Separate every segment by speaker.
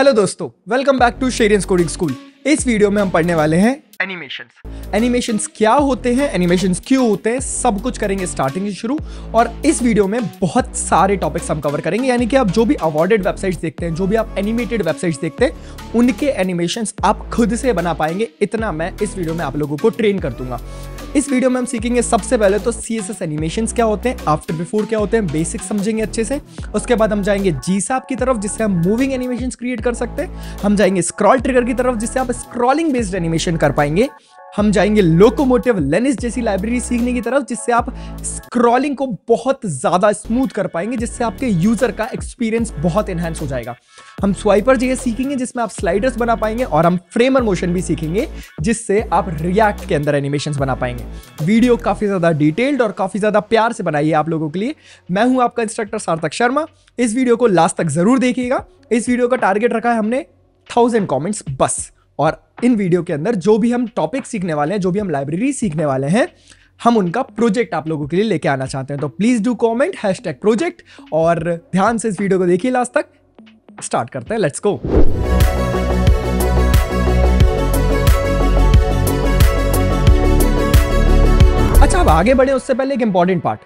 Speaker 1: Hello दोस्तों welcome back to Sheryians coding school इस video में हम पढ़ने वाले हैं एनिमेशन एनिमेशन क्या होते हैं एनिमेशन क्यों होते हैं सब कुछ करेंगे स्टार्टिंग से शुरू और इस वीडियो में बहुत सारे टॉपिक्स हम कवर करेंगे यानी कि आप जो भी अवार्डेड वेबसाइट्स देखते हैं जो भी आप एनिमेटेड वेबसाइट्स देखते हैं उनके एनिमेशन आप खुद से बना पाएंगे इतना मैं इस वीडियो में आप लोगों को ट्रेन कर दूंगा इस वीडियो में हम सीखेंगे सबसे पहले तो सी एस एस एनिमेशन क्या होते हैं आफ्टर बिफोर क्या होते हैं बेसिक समझेंगे अच्छे से उसके बाद हम जाएंगे जी साहब की तरफ जिससे हम मूविंग एनिमेशन क्रिएट कर सकते हैं हम जाएंगे स्क्रॉल ट्रिगर की तरफ जिससे आप स्क्रॉलिंग बेस्ड एनिमेशन कर पाएंगे हम जाएंगे लोकोमोटिव लेनिस जैसी लाइब्रेरी सीखने की तरफ जिससे आप स्क्रॉलिंग को बहुत ज़्यादा स्मूथ कर पाएंगे जिससे आपके यूज़र का एक्सपीरियंस बहुत एनहेंस हो जाएगा हम स्वाइपर जी सीखेंगे जिसमें आप स्लाइडर्स बना पाएंगे और हम फ्रेमर मोशन भी सीखेंगे जिससे आप रिएक्ट के अंदर एनिमेशन बना पाएंगे वीडियो काफ़ी ज़्यादा डिटेल्ड और काफ़ी ज़्यादा प्यार से बनाइए आप लोगों के लिए मैं हूं आपका इंस्ट्रक्टर सार्थक शर्मा इस वीडियो को लास्ट तक ज़रूर देखिएगा इस वीडियो का टारगेट रखा है हमने थाउजेंड कॉमेंट्स बस और इन वीडियो के अंदर जो भी हम टॉपिक सीखने वाले हैं जो भी हम लाइब्रेरी सीखने वाले हैं हम उनका प्रोजेक्ट आप लोगों के लिए लेके आना चाहते हैं तो please do comment hash tag project और ध्यान से इस वीडियो को देखिए लास्ट तक स्टार्ट करते हैं लेट्स गो अच्छा अब आगे बढ़े उससे पहले एक इंपॉर्टेंट पार्ट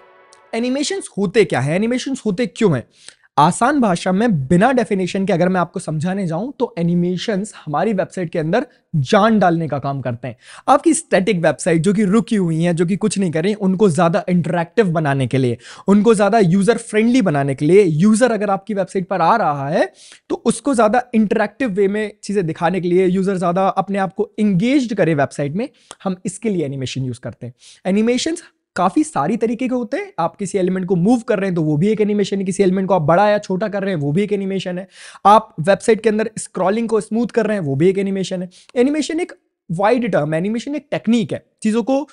Speaker 1: एनिमेशन होते क्या है एनिमेशन होते क्यों हैं आसान भाषा में बिना डेफिनेशन के अगर मैं आपको समझाने जाऊं तो एनिमेशन हमारी वेबसाइट के अंदर जान डालने का काम करते हैं आपकी स्टैटिक वेबसाइट जो कि रुकी हुई है जो कि कुछ नहीं कर रही उनको ज़्यादा इंटरेक्टिव बनाने के लिए उनको ज़्यादा यूज़र फ्रेंडली बनाने के लिए यूज़र अगर आपकी वेबसाइट पर आ रहा है तो उसको ज़्यादा इंटरेक्टिव वे में चीज़ें दिखाने के लिए यूज़र ज़्यादा अपने आप को इंगेज करे वेबसाइट में हम इसके लिए एनिमेशन यूज़ करते हैं एनिमेशन काफ़ी सारी तरीके के होते हैं आप किसी एलिमेंट को मूव कर रहे हैं तो वो भी एक एनिमेशन है किसी एलिमेंट को आप बड़ा या छोटा कर रहे हैं वो भी एक एनिमेशन है आप वेबसाइट के अंदर स्क्रॉलिंग को स्मूथ कर रहे हैं वो भी एक एनिमेशन है एनिमेशन एक वाइड टर्म एनिमेशन एक टेक्निक है चीज़ों को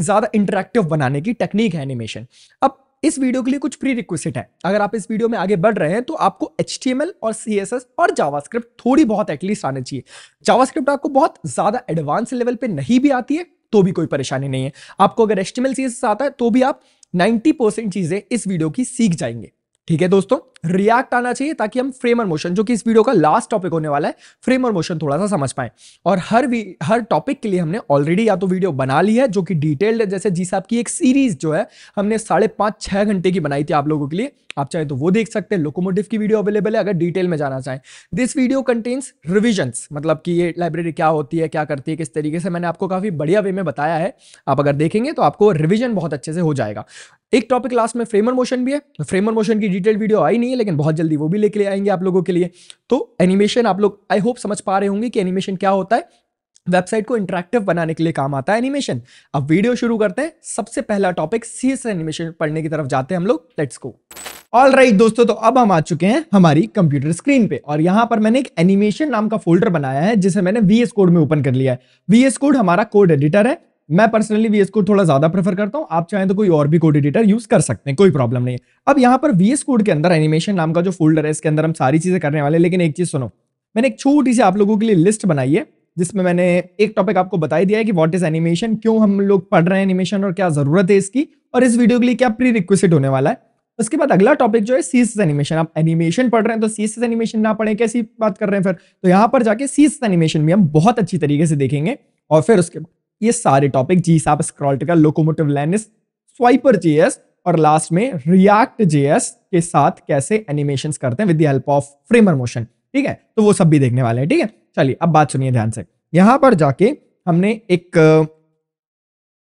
Speaker 1: ज़्यादा इंटरेक्टिव बनाने की टेक्निक है एनिमेशन अब इस वीडियो के लिए कुछ प्री रिक्वेस्ट है अगर आप इस वीडियो में आगे बढ़ रहे हैं तो आपको एच और सी और जावास्क्रिप्ट थोड़ी बहुत एटलीस्ट आना चाहिए जावास्क्रिप्ट आपको बहुत ज़्यादा एडवांस लेवल पर नहीं भी आती है तो भी कोई परेशानी नहीं है आपको अगर एस्टिमल सीज आता है तो भी आप 90% चीजें इस वीडियो की सीख जाएंगे ठीक है दोस्तों रिएक्ट आना चाहिए ताकि हम फ्रेम और मोशन जो कि इस वीडियो का लास्ट टॉपिक होने वाला है फ्रेम और मोशन थोड़ा सा समझ पाए और हर हर टॉपिक के लिए हमने ऑलरेडी या तो वीडियो बना ली है जो कि डिटेल्ड है जैसे जी साहब की एक सीरीज जो है हमने साढ़े पाँच छः घंटे की बनाई थी आप लोगों के लिए आप चाहे तो वो देख सकते हैं लोकोमोटिव की वीडियो अवेलेबल है अगर डिटेल में जाना चाहें दिस वीडियो कंटेन्स रिविजन्स मतलब कि ये लाइब्रेरी क्या होती है क्या करती है किस तरीके से मैंने आपको काफ़ी बढ़िया वे में बताया है आप अगर देखेंगे तो आपको रिविजन बहुत अच्छे से हो जाएगा एक टॉपिक लास्ट में फ्रेमर मोशन भी है फ्रेमर मोशन की डिटेल वीडियो आई नहीं है लेकिन बहुत जल्दी वो भी लेके आएंगे आप लोगों के लिए तो एनिमेशन आप लोग आई होप समझ पा रहे होंगे कि एनिमेशन क्या होता है वेबसाइट को इंटरेक्टिव बनाने के लिए काम आता है एनिमेशन अब वीडियो शुरू करते हैं सबसे पहला टॉपिक एस एनिमेशन पढ़ने की तरफ जाते हैं हम लोग लेट्स गो ऑल राइट दोस्तों तो अब हम आ चुके हैं हमारी कंप्यूटर स्क्रीन पे और यहाँ पर मैंने एक एनिमेशन नाम का फोल्डर बनाया है जिसे मैंने वीएस कोड में ओपन कर लिया है वीएस कोड हमारा कोड एडिटर है मैं पर्सनली वीएस कोड थोड़ा ज्यादा प्रेफर करता हूँ आप चाहें तो कोई और भी कोड एडिटर यूज कर सकते हैं कोई प्रॉब्लम नहीं है अब यहाँ पर वीएस कोड के अंदर एनिमेशन नाम का जो फोल्डर है इसके अंदर हम सारी चीजें करने वाले लेकिन एक चीज सुनो मैंने एक छोटी सी आप लोगों के लिए लिस्ट बनाई है जिसमें मैंने एक टॉपिक आपको बताई दिया है कि व्हाट इज एनिमेशन क्यों हम लोग पढ़ रहे हैं एनिमेशन और क्या जरूरत है इसकी और इस वीडियो के लिए क्या प्री रिक्वेस्ट होने वाला है उसके बाद अगला टॉपिक जो है सीस एनिमेशन आप एनिमेशन पढ़ रहे हैं तो सीस एनिमेशन ना पढ़े कैसी बात कर रहे हैं फिर तो यहाँ पर जाके सीस एनिमेशन भी हम बहुत अच्छी तरीके से देखेंगे और फिर उसके बाद ये सारे टॉपिक जी साहब स्क्रॉल कर लोकोमोटिव लेनिस स्वाइपर जेएस और लास्ट में रिएक्ट जेएस के साथ कैसे एनिमेशन करते हैं with the help of Framer motion ठीक है तो वो सब भी देखने वाले हैं ठीक है चलिए अब बात सुनिए ध्यान से यहां पर जाके हमने एक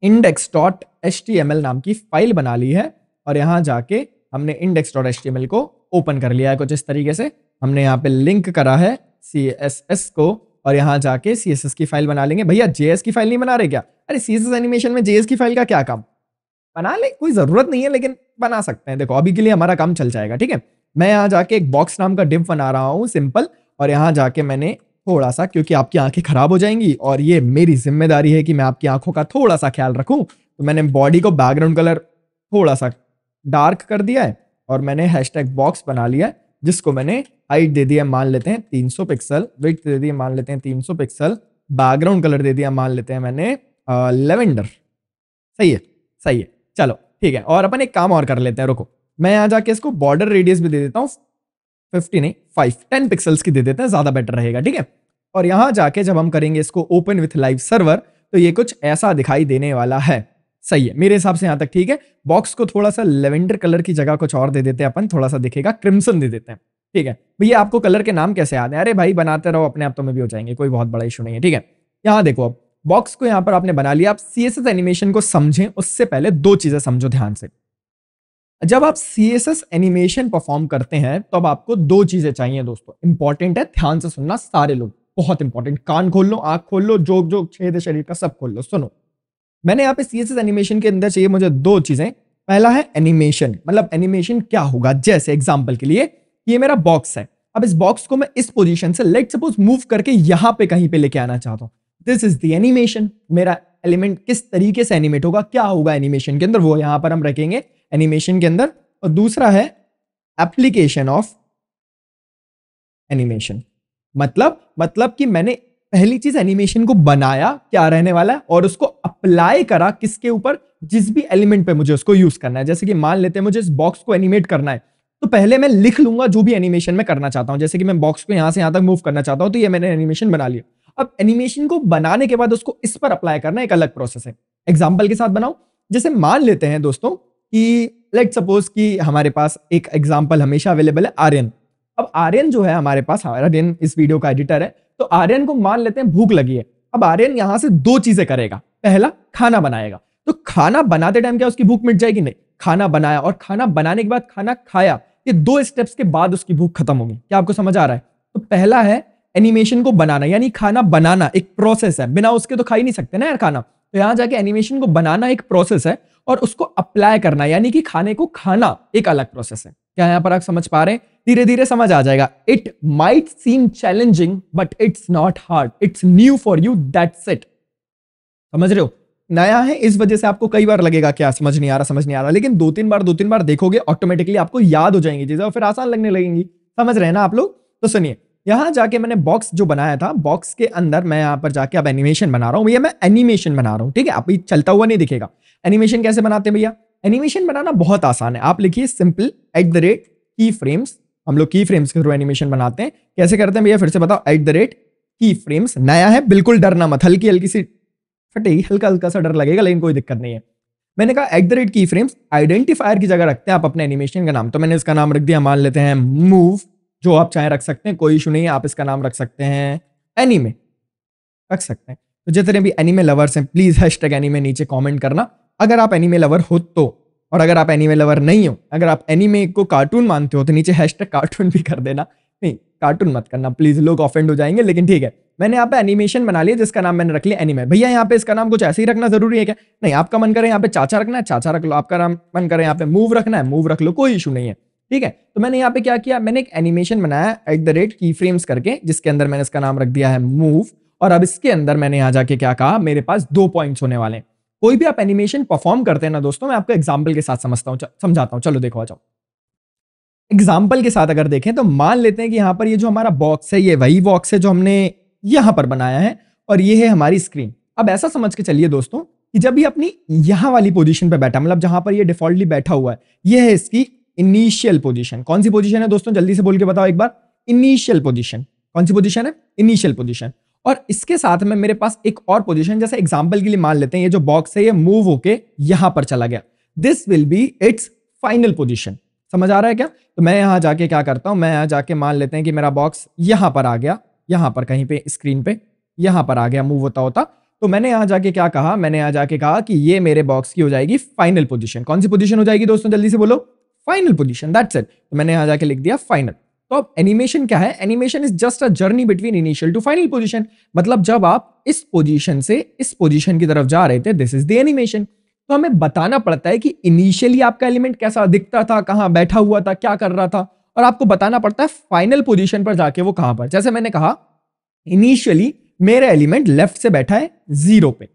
Speaker 1: index dot H T M L नाम की फाइल बना ली है और यहां जाके हमने index dot H T M L को ओपन कर लिया है कुछ इस तरीके से हमने यहाँ पे लिंक करा है सी एस एस को और यहाँ जाके सी की फाइल बना लेंगे भैया एस की फाइल नहीं बना रहे क्या अरे सी एनिमेशन में एस की फाइल का क्या काम बना ले कोई ज़रूरत नहीं है लेकिन बना सकते हैं देखो अभी के लिए हमारा काम चल जाएगा ठीक है मैं यहाँ जाके एक बॉक्स नाम का डिप बना रहा हूँ सिंपल और यहाँ जाके मैंने थोड़ा सा क्योंकि आपकी आंखें खराब हो जाएंगी और ये मेरी जिम्मेदारी है कि मैं आपकी आंखों का थोड़ा सा ख्याल रखूं तो मैंने बॉडी को बैकग्राउंड कलर थोड़ा सा डार्क कर दिया है और मैंने हैशटैग बॉक्स बना लिया है जिसको मैंने हाइट दे दिया मान लेते हैं 300 पिक्सल विथ दे दिया मान लेते हैं 300 पिक्सल बैकग्राउंड कलर दे दिया मान लेते हैं मैंने लेवेंडर सही है सही है चलो ठीक है और अपन एक काम और कर लेते हैं रुको मैं यहाँ जाके इसको बॉर्डर रेडियस भी दे देता हूँ फिफ्टी नहीं फाइव टेन पिक्सल्स की दे देते हैं ज़्यादा बेटर रहेगा ठीक है और यहाँ जाके जब हम करेंगे इसको ओपन विथ लाइव सर्वर तो ये कुछ ऐसा दिखाई देने वाला है सही है मेरे हिसाब से यहां तक ठीक है बॉक्स को थोड़ा सा लेवेंडर कलर की जगह कुछ और दे देते हैं अपन थोड़ा सा दिखेगा क्रिम्सन दे देते हैं ठीक है भैया आपको कलर के नाम कैसे याद है अरे भाई बनाते रहो अपने आप तो में भी हो जाएंगे कोई बहुत बड़ा इशू नहीं है ठीक है यहाँ देखो अब बॉक्स को यहाँ पर आपने बना लिया आप सी एनिमेशन को समझें उससे पहले दो चीजें समझो ध्यान से जब आप सी एनिमेशन परफॉर्म करते हैं तो अब आपको दो चीजें चाहिए दोस्तों इंपॉर्टेंट है ध्यान से सुनना सारे लोग बहुत इंपॉर्टेंट कान खोल लो आंख खोल लो जोक जोक छेद शरीर का सब खोल लो सुनो मैंने यहाँ पे सी एस एस एनिमेशन के अंदर चाहिए मुझे दो चीजें पहला है एनिमेशन मतलब एनिमेशन क्या होगा जैसे एग्जाम्पल के लिए ये मेरा बॉक्स है अब इस बॉक्स को मैं इस पोजिशन से लेट सपोज मूव करके यहाँ पे कहीं पे लेके आना चाहता हूँ दिस इज दी एनिमेशन मेरा एलिमेंट किस तरीके से एनिमेट होगा क्या होगा एनिमेशन के अंदर वो यहाँ पर हम रखेंगे एनिमेशन के अंदर और दूसरा है एप्लीकेशन ऑफ एनिमेशन मतलब मतलब कि मैंने पहली चीज एनिमेशन को बनाया क्या रहने वाला है और उसको अप्लाई करा किसके ऊपर जिस भी एलिमेंट पे मुझे उसको यूज करना है जैसे कि मान लेते हैं मुझे इस बॉक्स को एनिमेट करना है तो पहले मैं लिख लूंगा जो भी एनिमेशन मैं करना चाहता हूं जैसे कि मैं बॉक्स को यहां से यहां तक मूव करना चाहता हूं तो ये मैंने एनिमेशन बना लिया अब एनिमेशन को बनाने के बाद उसको इस पर अप्लाई करना एक अलग प्रोसेस है एग्जाम्पल के साथ बनाओ जैसे मान लेते हैं दोस्तों कि लेट सपोज कि हमारे पास एक एग्जाम्पल हमेशा अवेलेबल है आर्यन अब आर्यन जो है हमारे पास आर्यन इस वीडियो का एडिटर है तो आर्यन को मान लेते हैं भूख लगी है अब आर्यन यहां से दो चीजें करेगा पहला खाना बनाएगा तो खाना बनाते टाइम क्या उसकी भूख मिट जाएगी नहीं खाना बनाया और खाना बनाने के बाद खाना खाया ये दो स्टेप्स के बाद उसकी भूख खत्म होगी क्या आपको समझ आ रहा है तो पहला है एनिमेशन को बनाना यानी खाना बनाना एक प्रोसेस है बिना उसके तो खा ही नहीं सकते ना यार खाना तो यहाँ जाके एनिमेशन को बनाना एक प्रोसेस है और उसको अप्लाई करना यानी कि खाने को खाना एक अलग प्रोसेस है क्या यहाँ पर आप समझ पा रहे हैं धीरे धीरे समझ आ जाएगा it might seem challenging but it's not hard it's new for you that's it समझ रहे हो नया है इस वजह से आपको कई बार लगेगा क्या समझ नहीं आ रहा समझ नहीं आ रहा लेकिन दो तीन बार दो तीन बार देखोगे ऑटोमेटिकली आपको याद हो जाएंगी चीजें और फिर आसान लगने लगेंगी समझ रहे हैं ना आप लोग तो सुनिए यहाँ जाके मैंने बॉक्स जो बनाया था बॉक्स के अंदर मैं यहाँ पर जाके अब एनिमेशन बना रहा हूँ भैया मैं एनिमेशन बना रहा हूँ ठीक है आप चलता हुआ नहीं दिखेगा एनिमेशन कैसे बनाते हैं भैया एनिमेशन बनाना बहुत आसान है आप लिखिए simple at the rate keyframes हम लोग की फ्रेम्स के थ्रू एनिमेशन बनाते हैं कैसे करते हैं भैया फिर से बताओ at the rate keyframes नया है बिल्कुल डरना मत हल्की हल्की सी फटेगी हल्का हल्का सा डर लगेगा लेकिन कोई दिक्कत नहीं है मैंने कहा at the rate keyframes identifier की जगह रखते हैं आप अपने एनिमेशन का नाम तो मैंने इसका नाम रख दिया मान लेते हैं मूव जो आप चाहे रख सकते हैं कोई इशू नहीं है आप इसका नाम रख सकते हैं एनीमे रख सकते हैं तो जितने भी एनीमे लवर्स हैं प्लीज़ हैश टैग एनीमे नीचे कॉमेंट करना अगर आप एनीमे लवर हो तो और अगर आप एनीमे लवर नहीं हो अगर आप एनीमे को कार्टून मानते हो तो नीचे हैश टैग कार्टून भी कर देना नहीं कार्टून मत करना प्लीज़ लोग ऑफेंड हो जाएंगे लेकिन ठीक है मैंने यहाँ पे एनिमेशन बना लिया जिसका नाम मैंने रख लिया एनिमे भैया यहाँ पे इसका नाम कुछ ऐसे ही रखना जरूरी है क्या नहीं आपका मन करे यहाँ पे चाचा रखना है चाचा रख लो आपका नाम मन करे यहाँ पे मूव रखना है मूव रख लो कोई इशू नहीं है ठीक है तो मैंने यहाँ पे क्या किया मैंने एक एनिमेशन बनाया at the rate keyframes करके जिसके अंदर मैंने इसका नाम रख दिया है मूव और अब इसके अंदर मैंने यहाँ जाके क्या कहा मेरे पास दो पॉइंट्स होने वाले हैं कोई भी आप एनिमेशन परफॉर्म करते हैं ना दोस्तों मैं आपको एग्जाम्पल के साथ समझता हूँ समझाता हूँ चलो देखो आ जाओ एग्जाम्पल के साथ अगर देखें तो मान लेते हैं कि यहाँ पर ये जो हमारा बॉक्स है ये वही बॉक्स है जो हमने यहां पर बनाया है और ये है हमारी स्क्रीन अब ऐसा समझ के चलिए दोस्तों कि जब भी अपनी यहां वाली पोजीशन पर बैठा मतलब जहां पर ये डिफॉल्टली बैठा हुआ है ये है इसकी इनिशियल पोजीशन कौन सी पोजीशन है दोस्तों जल्दी से बोल के बताओ एक बार इनिशियल पोजीशन कौन सी पोजीशन है इनिशियल पोजीशन और इसके साथ में मेरे पास एक और पोजीशन जैसे एग्जाम्पल के लिए मान लेते हैं ये जो बॉक्स है ये मूव होके यहां पर चला गया this will be it's final position समझ आ रहा है क्या तो मैं यहां जाके क्या करता हूं मैं यहां जाके मान लेते हैं कि मेरा बॉक्स यहां पर आ गया यहाँ पर कहीं पे स्क्रीन पे यहाँ पर आ गया मूव होता होता तो मैंने यहाँ जाके क्या कहा मैंने यहाँ जाके कहा कि ये मेरे बॉक्स की हो जाएगी फाइनल पोजिशन कौन सी पोजिशन हो जाएगी दोस्तों जल्दी से बोलो फाइनल पोजिशन दैट्स इट तो मैंने यहाँ जाके लिख दिया फाइनल तो अब एनिमेशन क्या है animation is just a journey between initial to final position मतलब जब आप इस पोजिशन से इस पोजिशन की तरफ जा रहे थे दिस इज द एनिमेशन तो हमें बताना पड़ता है कि इनिशियली आपका एलिमेंट कैसा दिखता था कहां बैठा हुआ था क्या कर रहा था और आपको बताना पड़ता है फाइनल पोजीशन पर जाके वो कहां पर जैसे मैंने कहा इनिशियली मेरा एलिमेंट लेफ्ट से बैठा है जीरो पे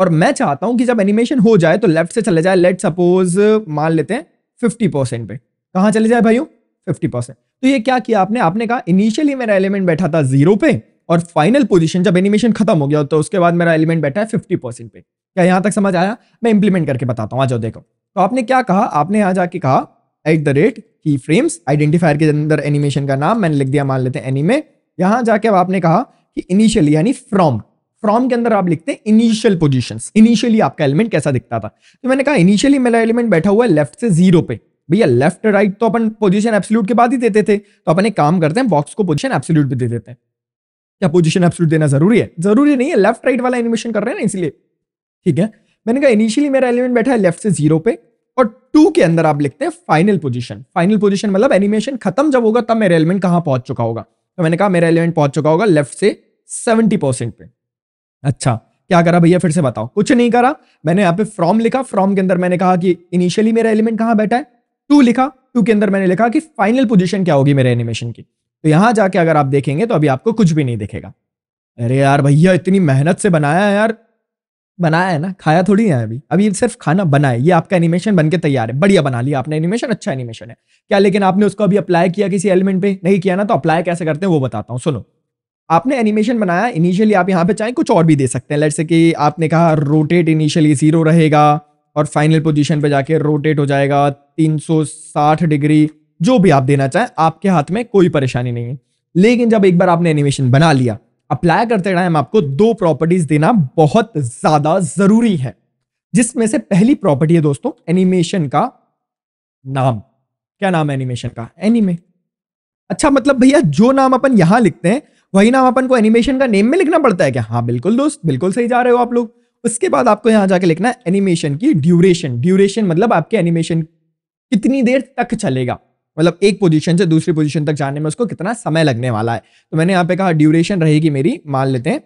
Speaker 1: और मैं चाहता हूं कि जब एनिमेशन हो जाए तो लेफ्ट से चले जाए लेट सपोज मान लेते हैं फिफ्टी परसेंट पे कहाँ चले जाए भाइयों फिफ्टी परसेंट तो ये क्या किया आपने आपने कहा इनिशियली मेरा एलिमेंट बैठा था जीरो पे और फाइनल पोजीशन जब एनिमेशन खत्म हो गया तो उसके बाद मेरा एलिमेंट बैठा है फिफ्टी परसेंट पे क्या यहां तक समझ आया मैं इंप्लीमेंट करके बताता हूँ आ जाओ देखो तो आपने क्या कहा आपने यहां जाके कहा at the rate keyframes identifier के अंदर एनिमेशन का नाम मैंने लिख दिया मान लेते हैं एनिमे यहाँ जाके अब आपने कहा कि इनिशियली यानी फ्रॉम फ्रॉम के अंदर आप लिखते हैं इनिशियल पोजिशन इनिशियली आपका एलिमेंट कैसा दिखता था तो मैंने कहा इनिशियली मेरा एलिमेंट बैठा हुआ है लेफ्ट से जीरो पे भैया लेफ्ट राइट तो अपन पोजिशन एब्सोल्यूट के बाद ही देते थे तो अपने काम करते हैं बॉक्स को पोजिशन एब्सोल्यूट भी दे देते हैं क्या पोजिशन एब्सोल्यूट देना जरूरी है जरूरी नहीं है लेफ्ट राइट वाला एनिमेशन कर रहे हैं ना इसलिए ठीक है मैंने कहा इनिशियली मेरा एलिमेंट बैठा है लेफ्ट से जीरो पे और टू के अंदर आप लिखते हैं फाइनल पोजिशन फाइनल पोजिशन मतलब एनिमेशन खत्म जब होगा तब मेरा एलिमेंट कहां पहुंच चुका होगा तो मैंने कहा मेरा एलिमेंट पहुंच चुका होगा लेफ्ट से सेवेंटी परसेंट पे अच्छा क्या करा भैया फिर से बताओ कुछ नहीं करा मैंने यहाँ पे फ्रॉम लिखा फ्रॉम के अंदर मैंने कहा कि इनिशियली मेरा एलिमेंट कहां बैठा है टू लिखा टू के अंदर मैंने लिखा कि फाइनल पोजिशन क्या होगी मेरे एनिमेशन की तो यहां जाके अगर आप देखेंगे तो अभी आपको कुछ भी नहीं दिखेगा अरे यार भैया इतनी मेहनत से बनाया है यार बनाया है ना खाया थोड़ी है अभी अभी सिर्फ खाना बना है ये आपका एनिमेशन बन के तैयार है बढ़िया बना लिया आपने एनिमेशन अच्छा एनिमेशन है क्या लेकिन आपने उसको अभी अप्लाई किया किसी एलिमेंट पे नहीं किया ना तो अप्लाई कैसे करते हैं वो बताता हूँ सुनो आपने एनिमेशन बनाया इनिशियली आप यहाँ पे चाहें कुछ और भी दे सकते हैं जैसे कि आपने कहा रोटेट इनिशियली जीरो रहेगा और फाइनल पोजिशन पे जाके रोटेट हो जाएगा तीन डिग्री जो भी आप देना चाहें आपके हाथ में कोई परेशानी नहीं है लेकिन जब एक बार आपने एनिमेशन बना लिया अप्लाई करते टाइम आपको दो प्रॉपर्टीज देना बहुत ज्यादा जरूरी है जिसमें से पहली प्रॉपर्टी है दोस्तों एनिमेशन का नाम क्या नाम है एनिमेशन का एनिमे अच्छा मतलब भैया जो नाम अपन यहां लिखते हैं वही नाम अपन को एनिमेशन का नेम में लिखना पड़ता है क्या हाँ बिल्कुल दोस्त बिल्कुल सही जा रहे हो आप लोग उसके बाद आपको यहाँ जाके लिखना है एनिमेशन की ड्यूरेशन ड्यूरेशन मतलब आपके एनिमेशन कितनी देर तक चलेगा मतलब एक पोजीशन से दूसरी पोजीशन तक जाने में उसको कितना समय लगने वाला है तो मैंने यहाँ पे कहा ड्यूरेशन रहेगी मेरी मान लेते हैं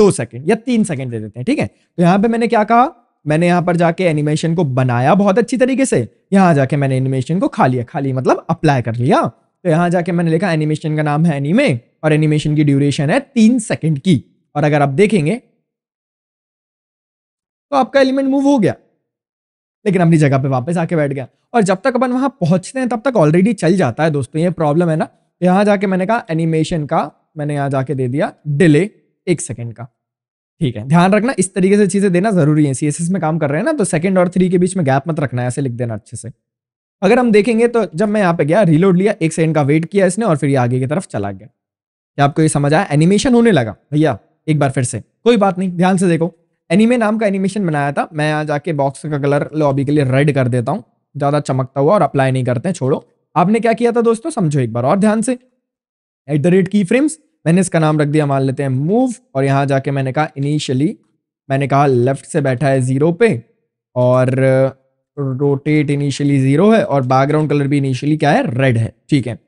Speaker 1: दो सेकंड या तीन सेकंड दे देते हैं ठीक है तो यहाँ पे मैंने क्या कहा मैंने यहाँ पर जाके एनिमेशन को बनाया बहुत अच्छी तरीके से यहाँ जाके मैंने एनिमेशन को खा लिया खाली मतलब अप्लाई कर लिया तो यहाँ जाके मैंने लिखा एनिमेशन का नाम है एनिमे और एनिमेशन की ड्यूरेशन है तीन सेकेंड की और अगर आप देखेंगे तो आपका एलिमेंट मूव हो गया लेकिन अपनी जगह पे वापस आके बैठ गया और जब तक अपन वहाँ पहुँचते हैं तब तक ऑलरेडी चल जाता है दोस्तों ये प्रॉब्लम है ना यहाँ जाके मैंने कहा एनिमेशन का मैंने यहाँ जाके दे दिया डिले एक सेकेंड का ठीक है ध्यान रखना इस तरीके से चीज़ें देना जरूरी है सी में काम कर रहे हैं ना तो सेकेंड और थ्री के बीच में गैप मत रखना है ऐसे लिख देना अच्छे से अगर हम देखेंगे तो जब मैं यहाँ पे गया रीलोड लिया एक सेकंड का वेट किया इसने और फिर ये आगे की तरफ चला गया क्या आपको ये समझ आया एनिमेशन होने लगा भैया एक बार फिर से कोई बात नहीं ध्यान से देखो एनिमे नाम का एनिमेशन बनाया था मैं यहाँ जाके बॉक्स का कलर लॉबी के लिए रेड कर देता हूँ ज़्यादा चमकता हुआ और अप्लाई नहीं करते हैं छोड़ो आपने क्या किया था दोस्तों समझो एक बार और ध्यान से at the rate keyframes मैंने इसका नाम रख दिया मान लेते हैं मूव और यहाँ जाके मैंने कहा इनिशियली मैंने कहा लेफ्ट से बैठा है ज़ीरो पे और रोटेट इनिशियली ज़ीरो है और बैकग्राउंड कलर भी इनिशियली क्या है रेड है ठीक है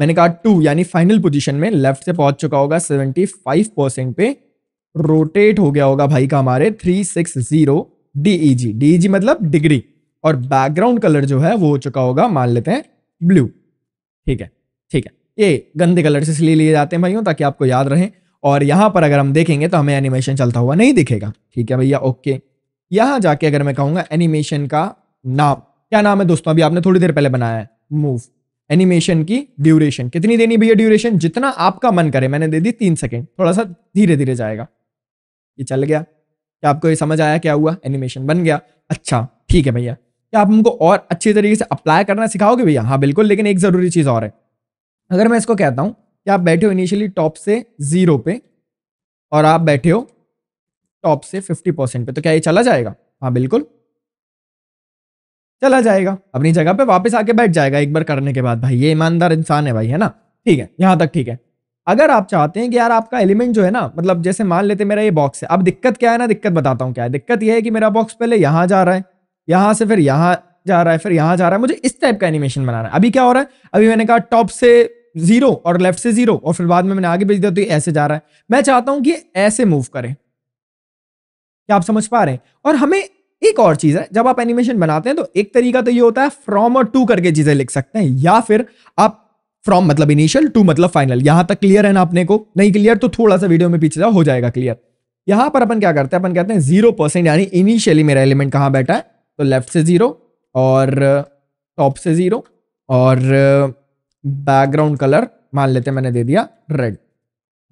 Speaker 1: मैंने कहा टू यानी फाइनल पोजीशन में लेफ्ट से पहुंच चुका होगा 75 परसेंट पे रोटेट हो गया होगा भाई का हमारे three six zero DEG DEG मतलब डिग्री और बैकग्राउंड कलर जो है वो हो चुका होगा मान लेते हैं ब्लू ठीक है ठीक है ये गंदे कलर से इसलिए लिए जाते हैं भाइयों ताकि आपको याद रहे और यहां पर अगर हम देखेंगे तो हमें एनिमेशन चलता हुआ नहीं दिखेगा ठीक है भैया ओके यहां जाके अगर मैं कहूंगा एनिमेशन का नाम क्या नाम है दोस्तों अभी आपने थोड़ी देर पहले बनाया है मूव एनिमेशन की ड्यूरेशन कितनी देनी भैया ड्यूरेशन जितना आपका मन करे मैंने दे दी तीन सेकेंड थोड़ा सा धीरे धीरे जाएगा ये चल गया क्या आपको ये समझ आया क्या हुआ एनिमेशन बन गया अच्छा ठीक है भैया क्या आप हमको और अच्छे तरीके से अप्लाई करना सिखाओगे भैया हाँ बिल्कुल लेकिन एक ज़रूरी चीज़ और है अगर मैं इसको कहता हूँ कि आप बैठे हो इनिशियली टॉप से ज़ीरो पे और आप बैठे हो टॉप से फिफ्टी परसेंट पे तो क्या ये चला जाएगा हाँ बिल्कुल चला जाएगा अपनी जगह पे वापस आके बैठ जाएगा एक बार करने के बाद भाई ये ईमानदार इंसान है भाई है ना ठीक है यहाँ तक ठीक है अगर आप चाहते हैं कि यार आपका एलिमेंट जो है ना मतलब जैसे मान लेते मेरा ये बॉक्स है अब दिक्कत क्या है ना दिक्कत बताता हूँ क्या है दिक्कत ये है कि मेरा बॉक्स पहले यहाँ जा रहा है यहाँ से फिर यहाँ जा रहा है फिर यहाँ जा रहा है मुझे इस टाइप का एनिमेशन बनाना है अभी क्या हो रहा है अभी मैंने कहा टॉप से जीरो और लेफ्ट से जीरो और फिर बाद में मैंने आगे भेज दिया तो ये ऐसे जा रहा है मैं चाहता हूँ कि ऐसे मूव करें क्या आप समझ पा रहे हैं और हमें एक और चीज है जब आप एनिमेशन बनाते हैं तो एक तरीका तो ये होता है फ्रॉम और टू करके चीजें लिख सकते हैं या फिर आप फ्रॉम मतलब इनिशियल टू मतलब फाइनल यहां तक क्लियर है ना अपने को नहीं क्लियर तो थोड़ा सा वीडियो में पीछे जाओ हो जाएगा क्लियर यहां पर अपन क्या करते हैं अपन कहते हैं जीरो परसेंट यानी इनिशियली मेरा एलिमेंट कहाँ बैठा है तो लेफ्ट से जीरो और टॉप uh, से जीरो और बैकग्राउंड uh, कलर मान लेते हैं मैंने दे दिया रेड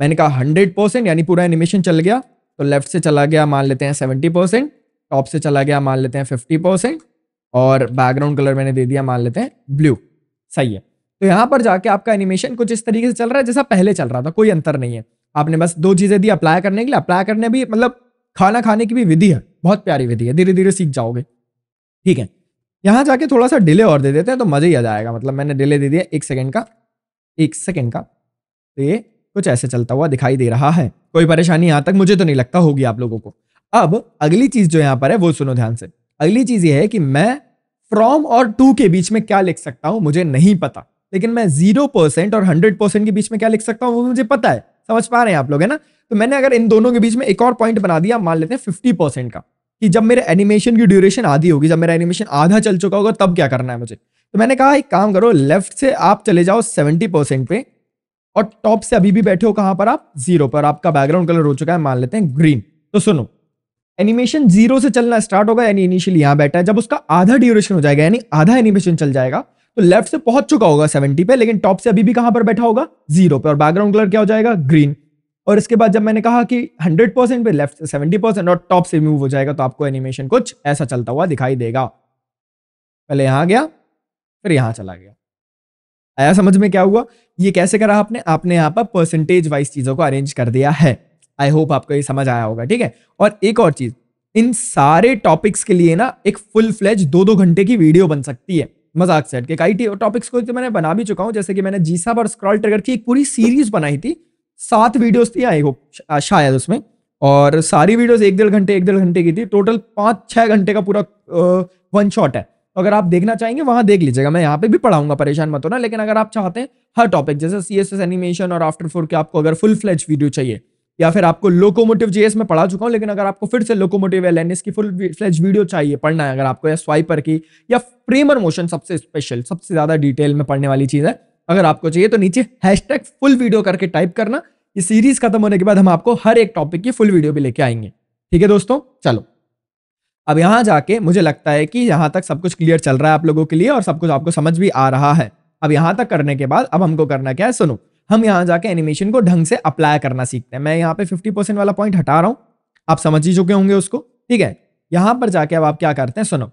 Speaker 1: मैंने कहा हंड्रेड परसेंट यानी पूरा एनिमेशन चल गया तो लेफ्ट से चला गया मान लेते हैं सेवेंटी परसेंट टॉप से चला गया मान लेते हैं फिफ्टी परसेंट और बैकग्राउंड कलर मैंने दे दिया मान लेते हैं ब्लू सही है तो यहाँ पर जाके आपका एनिमेशन कुछ इस तरीके से चल रहा है जैसा पहले चल रहा था कोई अंतर नहीं है आपने बस दो चीज़ें दी अप्लाई करने के लिए अप्लाई करने भी मतलब खाना खाने की भी विधि है बहुत प्यारी विधि है धीरे धीरे सीख जाओगे ठीक है यहाँ जाके थोड़ा सा डिले और दे देते हैं तो मज़ा ही आ जाएगा मतलब मैंने डिले दे दिया एक सेकेंड का एक सेकेंड का तो ये कुछ ऐसे चलता हुआ दिखाई दे रहा है कोई परेशानी यहाँ तक मुझे तो नहीं लगता होगी आप लोगों को अब अगली चीज़ जो यहाँ पर है वो सुनो ध्यान से अगली चीज़ ये है कि मैं फ्रॉम और टू के बीच में क्या लिख सकता हूं मुझे नहीं पता लेकिन मैं जीरो परसेंट और हंड्रेड परसेंट के बीच में क्या लिख सकता हूँ वो मुझे पता है समझ पा रहे हैं आप लोग है ना तो मैंने अगर इन दोनों के बीच में एक और पॉइंट बना दिया मान लेते हैं फिफ्टी परसेंट का कि जब मेरे एनिमेशन की ड्यूरेशन आधी होगी जब मेरा एनिमेशन आधा चल चुका होगा तब क्या करना है मुझे तो मैंने कहा एक काम करो लेफ्ट से आप चले जाओ सेवेंटी परसेंट पे और टॉप से अभी भी बैठे हो कहां पर आप जीरो पर आपका बैकग्राउंड कलर हो चुका है मान लेते हैं ग्रीन तो सुनो एनिमेशन जीरो से चलना स्टार्ट होगा यानी इनिशियली यहां बैठा है जब उसका आधा ड्यूरेशन हो जाएगा यानी आधा एनिमेशन चल जाएगा तो लेफ्ट से पहुंच चुका होगा सेवेंटी पे लेकिन टॉप से अभी भी कहां पर बैठा होगा जीरो पे और बैकग्राउंड कलर क्या हो जाएगा ग्रीन और इसके बाद जब मैंने कहा कि 100 परसेंट पे लेफ्ट से 70 परसेंट और टॉप से मूव हो जाएगा तो आपको एनिमेशन कुछ ऐसा चलता हुआ दिखाई देगा पहले यहां गया फिर यहां चला गया आया समझ में क्या हुआ ये कैसे करा आपने आपने यहाँ पर परसेंटेज वाइज चीज़ों को अरेंज कर दिया है आई होप आपको ये समझ आया होगा ठीक है और एक और चीज़ इन सारे टॉपिक्स के लिए ना एक फुल फ्लेज दो दो घंटे की वीडियो बन सकती है मजाक सेट के आई टॉपिक्स को तो मैंने बना भी चुका हूँ जैसे कि मैंने जीसा पर स्क्रॉल ट्रिगर की एक पूरी सीरीज बनाई थी सात वीडियोस थी आई होप शायद उसमें और सारी वीडियोस एक डेढ़ घंटे एक डेढ़ घंटे की थी टोटल पाँच छः घंटे का पूरा वन शॉट है तो अगर आप देखना चाहेंगे वहाँ देख लीजिएगा मैं यहाँ पे भी पढ़ाऊंगा परेशान मत होना लेकिन अगर आप चाहते हैं हर टॉपिक जैसे सी एनिमेशन और आफ्टर फोर के आपको अगर फुल फ्लेज वीडियो चाहिए या फिर आपको लोकोमोटिव जीएस में पढ़ा चुका हूँ लेकिन अगर आपको फिर से लोकोमोटिव एल की फुल फ्लैज वीडियो चाहिए पढ़ना है अगर आपको या स्वाइपर की या फ्रेमर मोशन सबसे स्पेशल सबसे ज्यादा डिटेल में पढ़ने वाली चीज है अगर आपको चाहिए तो नीचे हैशटैग फुल वीडियो करके टाइप करना ये सीरीज खत्म होने के बाद हम आपको हर एक टॉपिक की फुल वीडियो भी लेके आएंगे ठीक है दोस्तों चलो अब यहाँ जाके मुझे लगता है कि यहाँ तक सब कुछ क्लियर चल रहा है आप लोगों के लिए और सब कुछ आपको समझ भी आ रहा है अब यहाँ तक करने के बाद अब हमको करना क्या है सुनो हम यहाँ जाके एनिमेशन को ढंग से अप्लाई करना सीखते हैं मैं यहाँ पे 50 परसेंट वाला पॉइंट हटा रहा हूँ आप समझ ही चुके होंगे उसको ठीक है यहाँ पर जाके अब आप क्या करते हैं सुनो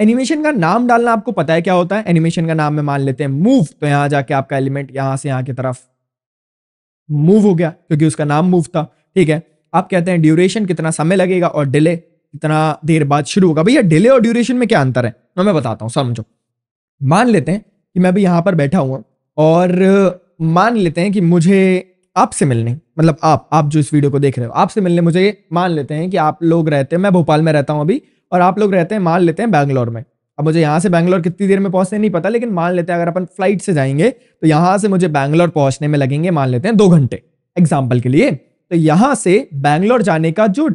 Speaker 1: एनिमेशन का नाम डालना आपको पता है क्या होता है एनिमेशन का नाम में मान लेते हैं मूव तो यहाँ जाके आपका एलिमेंट यहाँ से यहाँ की तरफ मूव हो गया क्योंकि उसका नाम मूव था ठीक है आप कहते हैं ड्यूरेशन कितना समय लगेगा और डिले कितना देर बाद शुरू होगा भैया डिले और ड्यूरेशन में क्या अंतर है मैं बताता हूँ समझो मान लेते हैं कि मैं भी यहाँ पर बैठा हुआ और मान लेते हैं कि मुझे आपसे मिलने मतलब आप आप जो इस वीडियो को देख रहे हो आपसे मिलने मुझे मान लेते हैं कि आप लोग रहते हैं मैं भोपाल में रहता हूं अभी और आप लोग रहते हैं मान लेते हैं बैंगलोर में अब मुझे यहाँ से बैंगलोर कितनी देर में पहुंचते नहीं पता लेकिन मान लेते हैं अगर अपन फ्लाइट से जाएंगे तो यहां से मुझे बैंगलोर पहुंचने में लगेंगे मान लेते हैं दो घंटे एग्जाम्पल के लिए तो यहां से बैंगलोर जाने का जो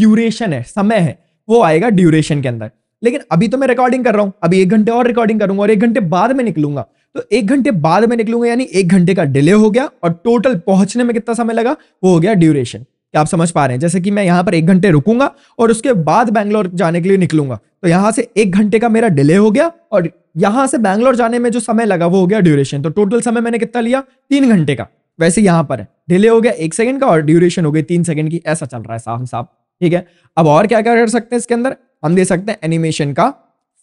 Speaker 1: ड्यूरेशन है समय है वो आएगा ड्यूरेशन के अंदर लेकिन अभी तो मैं रिकॉर्डिंग कर रहा हूँ अभी एक घंटे और रिकॉर्डिंग करूंगा और एक घंटे बाद में निकलूंगा तो एक घंटे बाद में निकलूंगा यानी एक घंटे का डिले हो गया और टोटल पहुंचने में कितना समय लगा वो हो गया ड्यूरेशन क्या आप समझ पा रहे हैं जैसे कि मैं यहाँ पर एक घंटे रुकूंगा और उसके बाद बैंगलोर जाने के लिए निकलूंगा तो यहां से एक घंटे का मेरा डिले हो गया और यहां से बैंगलोर जाने में जो समय लगा वो हो गया ड्यूरेशन तो टोटल समय मैंने कितना लिया तीन घंटे का वैसे यहां पर डिले हो गया एक सेकंड का और ड्यूरेशन हो गई तीन सेकंड की ऐसा चल रहा है साहब साहब ठीक है अब और क्या क्या कर सकते हैं इसके अंदर हम दे सकते हैं एनिमेशन का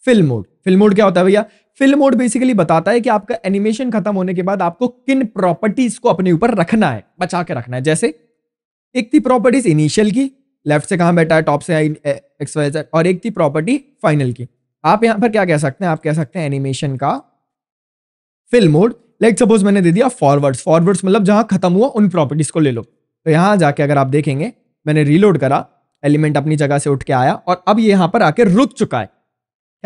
Speaker 1: फिल्म मोड फिल्म मोड क्या होता है भैया फिल्म मोड बेसिकली बताता है कि आपका एनिमेशन खत्म होने के बाद आपको किन प्रॉपर्टीज को अपने ऊपर रखना है बचा के रखना है जैसे एक थी प्रॉपर्टीज इनिशियल की लेफ्ट से कहां बैठा है टॉप से एक्स वाई जेड और एक थी प्रॉपर्टी फाइनल की आप यहां पर क्या कह सकते हैं आप कह सकते हैं एनिमेशन का फिल्म मोड लाइक सपोज मैंने दे दिया फॉरवर्ड्स फॉरवर्ड्स मतलब जहां खत्म हुआ उन प्रॉपर्टीज को ले लो तो यहां जाके अगर आप देखेंगे मैंने रीलोड करा एलिमेंट अपनी जगह से उठ के आया और अब ये यहां पर आके रुक चुका है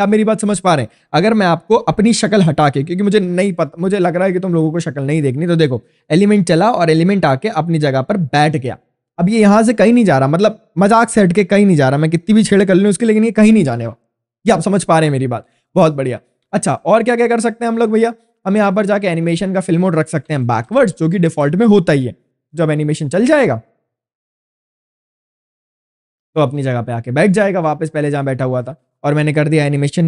Speaker 1: आप मेरी बात समझ पा रहे हैं अगर मैं आपको अपनी शक्ल हटा के क्योंकि मुझे नहीं पता मुझे लग रहा है कि तुम लोगों को शक्ल नहीं देखनी तो देखो एलिमेंट चला और एलिमेंट आके अपनी जगह पर बैठ गया अब ये यहाँ से कहीं नहीं जा रहा मतलब मजाक से हटके के कहीं नहीं जा रहा मैं कितनी भी छेड़ कर लूँ उसके लेकिन ये कहीं नहीं जाने वाला ये आप समझ पा रहे हैं मेरी बात बहुत बढ़िया अच्छा और क्या क्या कर सकते हैं हम लोग भैया हम यहाँ पर जाके एनिमेशन का फिल्म रख सकते हैं बैकवर्ड जो कि डिफॉल्ट में होता ही है
Speaker 2: जब एनिमेशन चल जाएगा तो अपनी जगह पे आके बैठ जाएगा वापस पहले जहां बैठा हुआ था और मैंने कर दिया एनिमेशन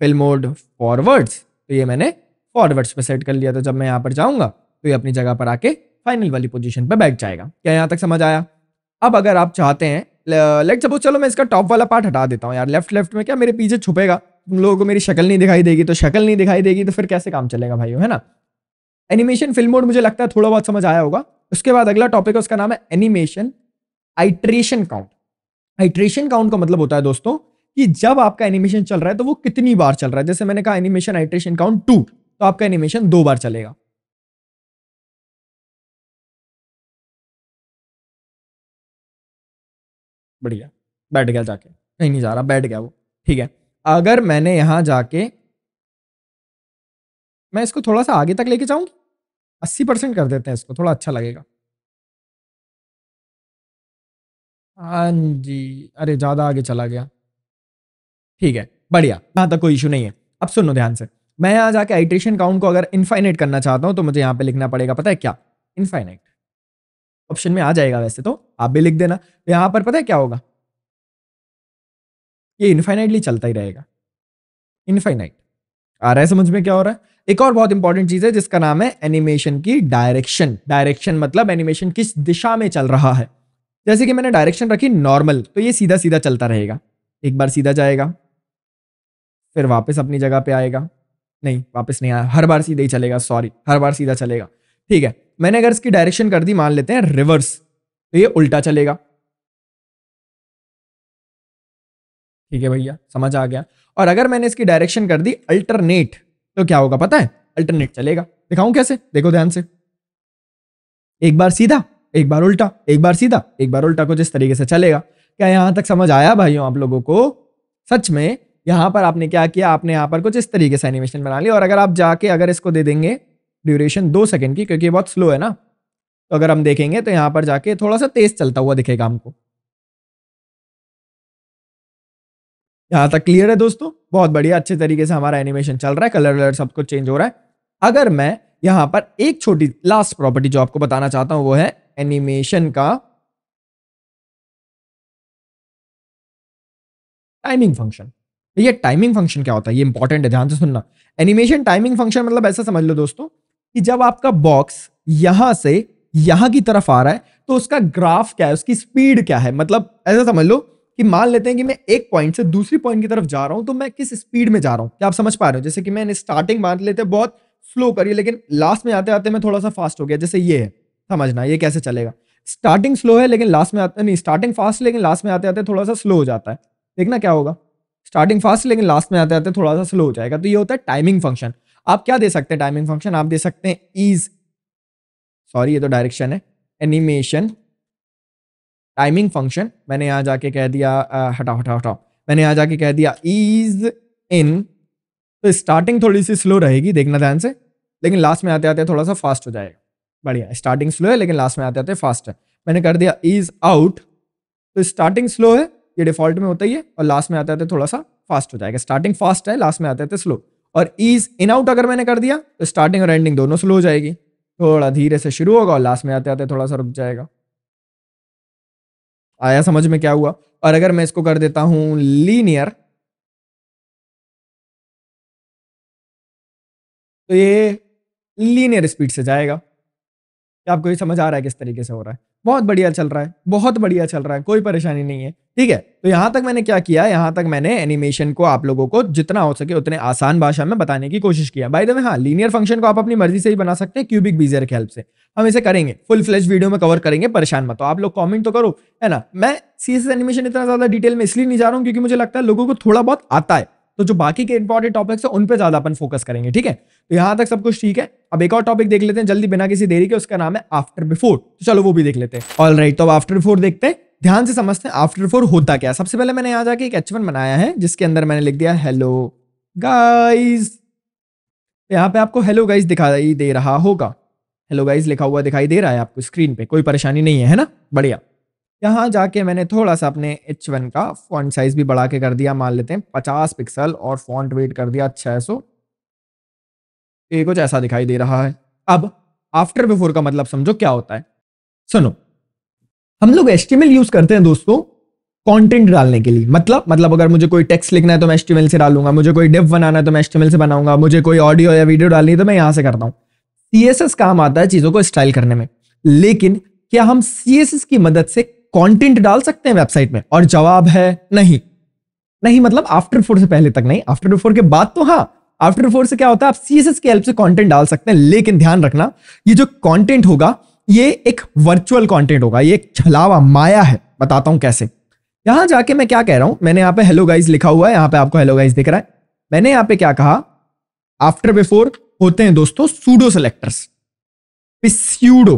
Speaker 2: फिल्म मोड
Speaker 1: फॉरवर्ड्स तो ये मैंने फॉरवर्ड्स पे सेट कर लिया तो जब मैं यहाँ पर जाऊँगा तो ये अपनी जगह पर आके फाइनल वाली पोजीशन पर बैठ जाएगा क्या यहाँ तक समझ आया अब अगर आप चाहते हैं लेट सपोज चलो मैं इसका टॉप वाला पार्ट हटा देता हूँ यार लेफ्ट लेफ्ट में क्या मेरे पीछे छुपेगा तुम लोगों को मेरी शक्ल नहीं दिखाई देगी तो शक्ल नहीं दिखाई देगी तो फिर कैसे काम चलेगा भाई है ना एनिमेशन फिल्म मोड मुझे लगता है थोड़ा बहुत समझ आया होगा उसके बाद अगला टॉपिक है उसका नाम है animation iteration count iteration count का मतलब होता है दोस्तों कि जब आपका एनिमेशन चल रहा है तो वो कितनी बार चल रहा है जैसे मैंने
Speaker 2: कहा एनिमेशन हाइट्रेशन काउंट टू तो आपका एनिमेशन दो बार चलेगा बढ़िया बैठ गया जाके कहीं नहीं जा रहा बैठ गया वो ठीक है अगर मैंने यहां जाके मैं इसको थोड़ा सा आगे तक लेके जाऊंगी अस्सी परसेंट कर देते हैं इसको थोड़ा अच्छा लगेगा हाँ जी अरे ज़्यादा आगे चला गया ठीक है बढ़िया यहाँ तक कोई इशू नहीं है अब सुनो
Speaker 1: ध्यान से मैं यहाँ जाके आइट्रेशन काउंट को अगर इनफाइनाइट करना चाहता हूँ तो मुझे यहाँ पे लिखना पड़ेगा पता है क्या
Speaker 2: इनफाइनाइट ऑप्शन में आ जाएगा वैसे तो आप भी लिख देना तो यहाँ पर पता है क्या होगा ये इनफाइनाइटली चलता ही रहेगा इनफाइनाइट
Speaker 1: आ रहा है समझ में क्या हो रहा है एक और बहुत इंपॉर्टेंट चीज है जिसका नाम है एनिमेशन की डायरेक्शन डायरेक्शन मतलब एनिमेशन किस दिशा में चल रहा है जैसे कि मैंने डायरेक्शन रखी नॉर्मल तो ये सीधा सीधा चलता रहेगा एक बार सीधा जाएगा फिर वापस अपनी जगह पे आएगा नहीं वापस नहीं आया हर बार सीधा ही चलेगा सॉरी हर बार सीधा चलेगा ठीक है मैंने अगर इसकी डायरेक्शन कर दी मान लेते हैं रिवर्स तो ये उल्टा चलेगा ठीक है भैया समझ आ गया और अगर मैंने इसकी डायरेक्शन कर दी अल्टरनेट तो क्या होगा पता है अल्टरनेट चलेगा दिखाऊं कैसे देखो ध्यान से एक बार सीधा एक बार उल्टा एक बार सीधा एक बार उल्टा कुछ इस तरीके से चलेगा क्या यहाँ तक समझ आया भाइयों आप लोगों को सच में यहाँ पर आपने क्या किया आपने यहाँ पर कुछ इस तरीके से एनिमेशन बना लिया और अगर आप जाके अगर इसको दे देंगे ड्यूरेशन दो सेकंड की क्योंकि बहुत स्लो है ना
Speaker 2: तो अगर हम देखेंगे तो यहाँ पर जाके थोड़ा सा तेज चलता हुआ दिखेगा हमको यहाँ तक क्लियर है दोस्तों बहुत बढ़िया अच्छे तरीके से हमारा एनिमेशन
Speaker 1: चल रहा है कलर वलर सब कुछ चेंज हो रहा है अगर मैं यहाँ पर एक छोटी लास्ट प्रॉपर्टी जो
Speaker 2: आपको बताना चाहता हूँ वो है एनिमेशन का टाइमिंग फंक्शन ये टाइमिंग फंक्शन क्या होता है ये इंपॉर्टेंट है ध्यान से
Speaker 1: सुनना एनिमेशन टाइमिंग फंक्शन मतलब ऐसा समझ लो दोस्तों कि जब आपका बॉक्स यहां से यहां की तरफ आ रहा है तो उसका ग्राफ क्या है उसकी स्पीड क्या है मतलब ऐसा समझ लो कि मान लेते हैं कि मैं एक पॉइंट से दूसरी पॉइंट की तरफ जा रहा हूं तो मैं किस स्पीड में जा रहा हूं क्या आप समझ पा रहे हो जैसे कि मैंने स्टार्टिंग मान लेते बहुत स्लो करिए लेकिन लास्ट में आते आते मैं थोड़ा सा फास्ट हो गया जैसे ये है समझना ये कैसे चलेगा स्टार्टिंग स्लो है लेकिन लास्ट में आता नहीं स्टार्टिंग फास्ट लेकिन लास्ट में आते आते थोड़ा सा स्लो हो जाता है देखना क्या होगा स्टार्टिंग फास्ट लेकिन लास्ट में आते आते थोड़ा सा स्लो हो जाएगा तो ये होता है टाइमिंग फंक्शन आप क्या दे सकते हैं टाइमिंग फंक्शन आप दे सकते हैं ईज सॉरी ये तो डायरेक्शन है एनिमेशन टाइमिंग फंक्शन मैंने यहाँ जाके कह दिया हटाओ हटाओ हटाओ मैंने यहाँ जाके कह दिया ईज इन तो स्टार्टिंग थोड़ी सी स्लो रहेगी देखना ध्यान से लेकिन लास्ट में आते आते थोड़ा सा फास्ट हो जाएगा बढ़िया स्टार्टिंग स्लो है लेकिन लास्ट में आते आते फास्ट है मैंने कर दिया इज आउट तो स्टार्टिंग स्लो है ये डिफॉल्ट में होता ही है और लास्ट में आते आते थोड़ा सा फास्ट हो जाएगा स्टार्टिंग फास्ट है लास्ट में आते आते स्लो और इज इन आउट अगर मैंने कर दिया तो स्टार्टिंग और एंडिंग दोनों स्लो हो जाएगी थोड़ा धीरे से शुरू होगा
Speaker 2: और लास्ट में आते आते थोड़ा सा रुक जाएगा आया समझ में क्या हुआ और अगर मैं इसको कर देता हूं लीनियर तो ये लीनियर स्पीड से जाएगा
Speaker 1: आपको ये समझ आ रहा है किस तरीके से हो रहा है बहुत बढ़िया चल रहा है बहुत बढ़िया चल रहा है कोई परेशानी नहीं है ठीक है तो यहाँ तक मैंने क्या किया यहाँ तक मैंने एनिमेशन को आप लोगों को जितना हो सके उतने आसान भाषा में बताने की कोशिश किया बाई दें हाँ लीनियर फंक्शन को आप अपनी मर्जी से ही बना सकते हैं क्यूबिक बीजर के हेल्प से हम इसे करेंगे फुल फ्लेज वीडियो में कवर करेंगे परेशान मत हो आप लोग कॉमेंट तो करो है ना मैं सी एनिमेशन इतना ज्यादा डिटेल में इसलिए नहीं जा रहा हूँ क्योंकि मुझे लगता है लोगों को थोड़ा बहुत आता है तो जो बाकी के इंपॉर्टेंट टॉपिक्स है उन पर ज्यादा अपन फोकस करेंगे ठीक है तो यहां तक सब कुछ ठीक है अब एक और टॉपिक देख लेते हैं जल्दी बिना किसी देरी के उसका नाम है आफ्टर बिफोर तो चलो वो भी देख लेते हैं ऑल राइट तो अब आफ्टर बिफोर देखते हैं ध्यान से समझते हैं आफ्टर फोर होता क्या सबसे पहले मैंने यहाँ जाके एक एच बनाया है जिसके अंदर मैंने लिख दिया हेलो गाइज यहाँ पे आपको हेलो गाइज दिखाई दे रहा होगा हेलो गाइज लिखा हुआ दिखाई दे रहा है आपको स्क्रीन पे कोई परेशानी नहीं है ना बढ़िया यहाँ जाके मैंने थोड़ा सा अपने एच वन का फॉन्ट साइज भी बढ़ा के कर दिया मान लेते हैं पचास पिक्सल और फॉन्ट वेट कर दिया सौ ये कुछ ऐसा दिखाई दे रहा है अब आफ्टर बिफोर का मतलब समझो क्या होता है सुनो हम लोग एस्टिमेल यूज करते हैं दोस्तों कंटेंट डालने के लिए मतलब मतलब अगर मुझे कोई टेक्स्ट लिखना है तो मैं एस्टिमेल से डालूंगा मुझे कोई डिप बनाना है तो मैं एस्टिमेल से बनाऊंगा मुझे कोई ऑडियो या वीडियो डालनी है तो मैं यहां से करता हूँ सी काम आता है चीज़ों को स्टाइल करने में लेकिन क्या हम सी की मदद से कंटेंट डाल सकते हैं वेबसाइट में और जवाब है नहीं नहीं मतलब आफ्टर फोर से पहले तक नहीं आफ्टर फोर के बाद तो हाँ आफ्टर फोर से क्या होता है आप सीएसएस के हेल्प से कंटेंट डाल सकते हैं लेकिन ध्यान रखना ये जो कंटेंट होगा ये एक वर्चुअल कंटेंट होगा ये एक छलावा माया है बताता हूं कैसे यहां जाके मैं क्या कह रहा हूं मैंने यहां पे हेलो गाइस लिखा हुआ है यहां पे आपको हेलो गाइस दिख रहा है मैंने यहां पे क्या कहा आफ्टर बिफोर होते हैं दोस्तों pseudo selectors pseudo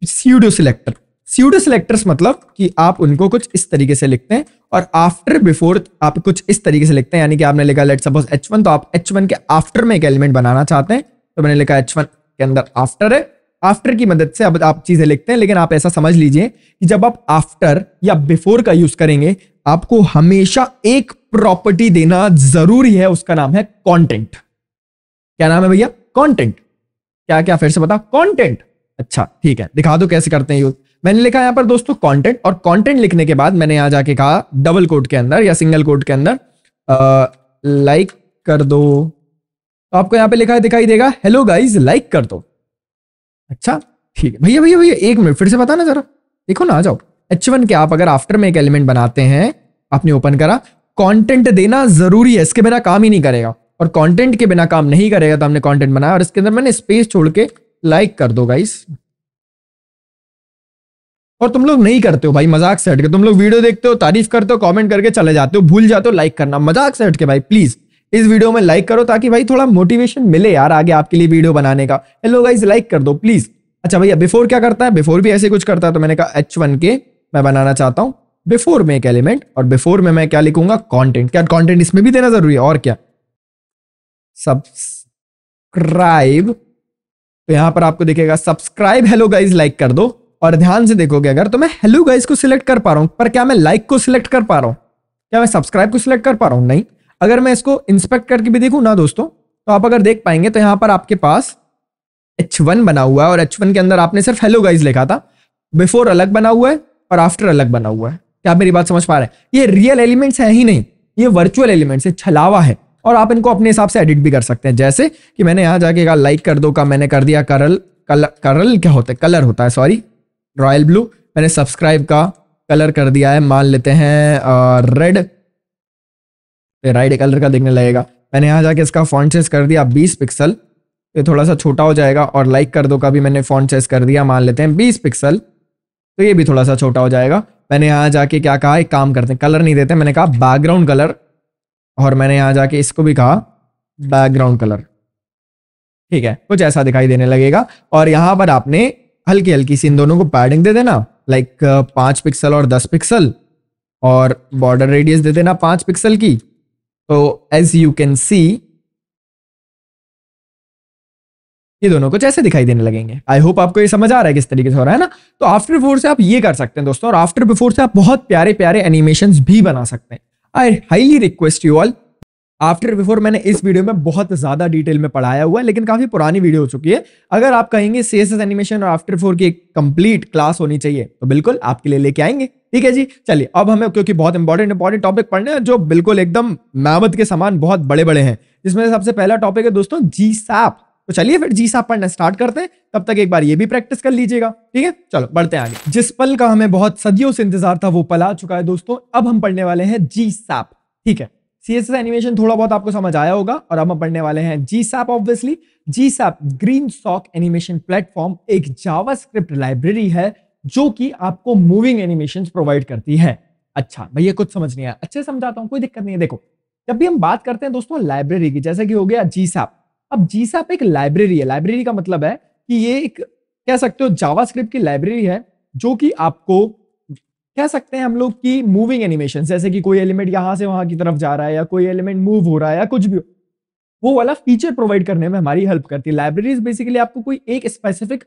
Speaker 1: pseudo selector pseudo selectors मतलब कि आप उनको कुछ इस तरीके से लिखते हैं और आफ्टर बिफोर आप कुछ इस तरीके से लिखते हैं यानी कि आपने लिखा लेट सपोज एच वन तो आप एच वन के आफ्टर में एक एलिमेंट बनाना चाहते हैं तो मैंने लिखा एच वन के अंदर आफ्टर है आफ्टर की मदद से अब आप चीज़ें लिखते हैं लेकिन आप ऐसा समझ लीजिए कि जब आप आफ्टर या बिफोर का यूज़ करेंगे आपको हमेशा एक प्रॉपर्टी देना ज़रूरी है उसका नाम है कॉन्टेंट क्या नाम है भैया कॉन्टेंट क्या क्या फिर से बता कॉन्टेंट अच्छा ठीक है दिखा दो कैसे करते हैं यूज़ मैंने लिखा यहां पर दोस्तों कंटेंट और कंटेंट लिखने के बाद मैंने यहाँ जाके कहा डबल कोट के अंदर या सिंगल कोट के अंदर लाइक कर दो तो आपको यहां पे लिखा दिखाई देगा हेलो गाइज लाइक कर दो अच्छा ठीक है भैया भैया भैया एक मिनट फिर से बताना जरा देखो ना आ जाओ एच वन के आप अगर आफ्टर में एक एलिमेंट बनाते हैं आपने ओपन करा कंटेंट देना जरूरी है इसके बिना काम ही नहीं करेगा और कंटेंट के बिना काम नहीं करेगा तो हमने कंटेंट बनाया और इसके अंदर मैंने स्पेस छोड़ के लाइक कर दो गाइस और तुम लोग नहीं करते हो भाई मजाक से हट के तुम लोग वीडियो देखते हो तारीफ करते हो कमेंट करके चले जाते हो भूल जाते हो लाइक करना मजाक से हटके के भाई प्लीज इस वीडियो में लाइक करो ताकि भाई थोड़ा मोटिवेशन मिले यार आगे आपके लिए वीडियो बनाने का हेलो गाइज लाइक कर दो प्लीज अच्छा भैया बिफोर क्या करता है बिफोर भी ऐसे कुछ करता है तो मैंने कहा एच वन के मैं बनाना चाहता हूँ बिफोर में एक एलिमेंट और बिफोर में मैं क्या लिखूंगा कॉन्टेंट क्या कॉन्टेंट इसमें भी देना जरूरी है और क्या सब्सक्राइब तो यहां पर आपको देखेगा सब्सक्राइब हेलो गाइज लाइक कर दो और ध्यान से देखोगे अगर तो मैं हेलो गाइस को सिलेक्ट कर पा रहा हूँ पर क्या मैं लाइक like को सिलेक्ट कर पा रहा हूँ क्या मैं सब्सक्राइब को सिलेक्ट कर पा रहा हूँ नहीं अगर मैं इसको इंस्पेक्ट करके भी देखूँ ना दोस्तों तो आप अगर देख पाएंगे तो यहाँ पर आपके पास एच वन बना हुआ है और एच वन के अंदर आपने सिर्फ हेलो गाइज लिखा था बिफोर अलग बना हुआ है और आफ्टर अलग बना हुआ है क्या आप मेरी बात समझ पा रहे हैं ये रियल एलिमेंट्स है ही नहीं ये वर्चुअल एलिमेंट्स है छलावा है और आप इनको अपने हिसाब से एडिट भी कर सकते हैं जैसे कि मैंने यहाँ जाके कहा लाइक कर दो का मैंने कर दिया करल कलर करल क्या होता है कलर होता है सॉरी रॉयल ब्लू मैंने सब्सक्राइब का कलर कर दिया है मान लेते हैं रेड राइट कलर का देखने लगेगा मैंने यहाँ जाके इसका फॉन्ट चेस कर दिया 20 पिक्सल ये थोड़ा सा छोटा हो जाएगा और लाइक कर दो का भी मैंने फॉन्ट चेस कर दिया मान लेते हैं 20 पिक्सल तो ये भी थोड़ा सा छोटा हो जाएगा मैंने यहाँ जाके क्या कहा एक काम करते हैं कलर नहीं देते मैंने कहा बैकग्राउंड कलर और मैंने यहाँ जाके इसको भी कहा बैकग्राउंड कलर ठीक है कुछ ऐसा दिखाई देने लगेगा और यहाँ पर आपने हल्की हल्की सी इन दोनों को पैडिंग दे देना लाइक पाँच पिक्सल और दस पिक्सल
Speaker 2: और बॉर्डर रेडियस दे देना पाँच पिक्सल की तो एज यू कैन सी ये दोनों कुछ ऐसे दिखाई देने लगेंगे आई होप आपको
Speaker 1: ये समझ आ रहा है किस तरीके से हो रहा है ना तो आफ्टर बिफोर से आप ये कर सकते हैं दोस्तों और आफ्टर बिफोर से आप बहुत प्यारे प्यारे एनिमेशन भी बना सकते हैं I highly request you all after before मैंने इस वीडियो में बहुत ज्यादा डिटेल में पढ़ाया हुआ है लेकिन काफी पुरानी वीडियो हो चुकी है अगर आप कहेंगे सीएसएस एनिमेशन और आफ्टर फोर की एक कंप्लीट क्लास होनी चाहिए तो बिल्कुल आपके लिए लेके आएंगे ठीक है जी चलिए अब हमें क्योंकि बहुत इंपॉर्टेंट इंपॉर्टेंट टॉपिक पढ़ने हैं जो बिल्कुल एकदम मैमत के समान बहुत बड़े बड़े हैं जिसमें सबसे पहला टॉपिक है दोस्तों जी सैप तो चलिए फिर जी साहब पढ़ना स्टार्ट करते हैं तब तक एक बार ये भी प्रैक्टिस कर लीजिएगा ठीक है चलो बढ़ते आगे जिस पल का हमें बहुत सदियों से इंतजार था वो पल आ चुका है दोस्तों अब हम पढ़ने वाले हैं जी साप ठीक है सीएसएस एनिमेशन थोड़ा बहुत आपको समझ आया होगा और अब हम पढ़ने वाले हैं GSAP obviously GSAP GreenSock animation platform एक जावास्क्रिप्ट लाइब्रेरी है जो कि आपको मूविंग एनिमेशन प्रोवाइड करती है अच्छा भैया कुछ समझ नहीं आया अच्छे समझाता हूँ कोई दिक्कत नहीं है देखो जब भी हम बात करते हैं दोस्तों लाइब्रेरी की जैसे कि हो गया जी सैप अब जी सैप एक लाइब्रेरी है लाइब्रेरी का मतलब है कि ये एक कह सकते हो जावास्क्रिप्ट की लाइब्रेरी है जो कि आपको कह सकते हैं हम लोग की मूविंग एनिमेशन जैसे कि कोई एलिमेंट यहां से वहां की तरफ जा रहा है या कोई एलिमेंट मूव हो रहा है या कुछ भी वो वाला फीचर प्रोवाइड करने में हमारी हेल्प करती है लाइब्रेरीज बेसिकली आपको कोई एक स्पेसिफिक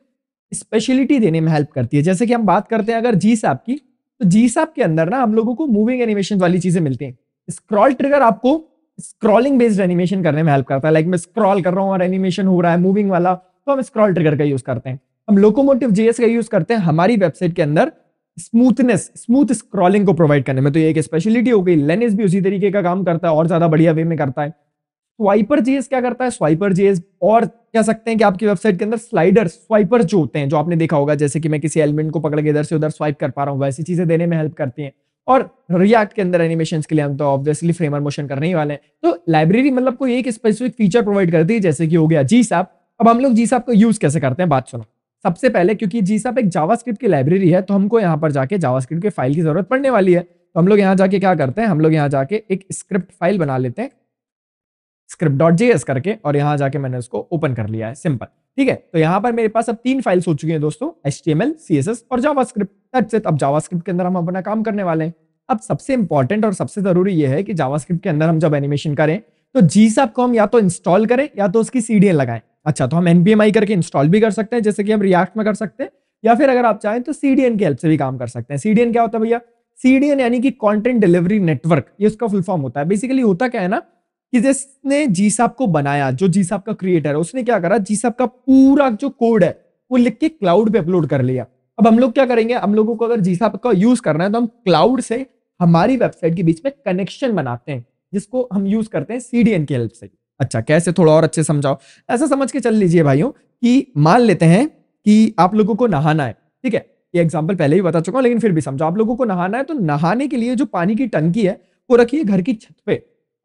Speaker 1: स्पेशलिटी देने में हेल्प करती है जैसे कि हम बात करते हैं अगर जी साहब की तो जी सैप के अंदर ना हम लोगों को मूविंग एनिमेशन वाली चीजें मिलती हैं स्क्रॉल ट्रिगर आपको स्क्रॉलिंग बेस्ड एनिमेशन करने में हेल्प करता है लाइक मैं स्क्रॉल कर रहा हूँ और एनिमेशन हो रहा है मूविंग वाला तो हम स्क्रॉल ट्रिगर का यूज करते हैं हम लोकोमोटिव जीएस का यूज करते हैं हमारी वेबसाइट के अंदर स्मूथनेस स्मूथ स्क्रॉलिंग को प्रोवाइड करने में तो ये एक स्पेशलिटी हो गई लेनिस भी उसी तरीके का काम करता है और ज्यादा बढ़िया वे में करता है स्वाइपर जीएस क्या करता है स्वाइपर जीएस और कह सकते हैं कि आपकी वेबसाइट के अंदर स्लाइडर स्वाइपर जो होते हैं जो आपने देखा होगा जैसे कि मैं किसी एलिमेंट को पकड़ के इधर से उधर स्वाइप कर पा रहा हूँ वैसी चीजें देने में हेल्प करती हैं और रियक्ट के अंदर एनिमेशन के लिए हम तो ऑब्वियसली फ्रेमर मोशन करने ही वाले हैं तो लाइब्रेरी मतलब कोई एक स्पेसिफिक फीचर प्रोवाइड करती है जैसे कि हो गया जी साहब अब हम लोग जी साहब का यूज कैसे करते हैं बात सुनो सबसे पहले क्योंकि जी सब एक जावास्क्रिप्ट की लाइब्रेरी है तो हमको यहाँ पर जाके जावास्क्रिप्ट के फाइल की जरूरत पड़ने वाली है तो हम लोग यहाँ जाके क्या करते हैं हम लोग यहाँ जाके एक स्क्रिप्ट फाइल बना लेते हैं स्क्रिप्ट डॉट जी करके और यहाँ जाके मैंने उसको ओपन कर लिया है सिंपल ठीक है तो यहाँ पर मेरे पास अब तीन फाइल्स हो चुकी है दोस्तों H T M L C S S और जावास्क्रिप्ट स्क्रिप्ट इट अब जावास्क्रिप्ट के अंदर हम अपना काम करने वाले हैं अब सबसे इंपॉर्टेंट और सबसे जरूरी यह है कि जावास्क्रिप्ट के अंदर हम जब एनिमेशन करें तो जी साहब को हम या तो इंस्टॉल करें या तो उसकी सीडीएन लगाएं अच्छा तो हम एन करके इंस्टॉल भी कर सकते हैं जैसे कि हम रिएक्ट में कर सकते हैं या फिर अगर आप चाहें तो सीडीएन की हेल्प से भी काम कर सकते हैं सीडीएन क्या होता है भैया सी यानी कि कॉन्टेंट डिलीवरी नेटवर्क ये उसका फुल फॉर्म होता है बेसिकली होता क्या है ना कि जिसने जी साहब को बनाया जो जी साहब का क्रिएटर है उसने क्या करा जी साहब का पूरा जो कोड है वो लिख के क्लाउड पे अपलोड कर लिया अब हम लोग क्या करेंगे हम लोगों को अगर जी साहब का यूज करना है तो हम क्लाउड से हमारी वेबसाइट के बीच में कनेक्शन बनाते हैं जिसको हम यूज करते हैं सीडीएन की हेल्प से अच्छा कैसे थोड़ा और अच्छे समझाओ ऐसा समझ के चल लीजिए भाइयों कि मान लेते हैं कि आप लोगों को नहाना है ठीक है ये एग्जाम्पल पहले भी बता चुका हूँ लेकिन फिर भी समझो आप लोगों को नहाना है तो नहाने के लिए जो पानी की टंकी है वो रखिए घर की छत पे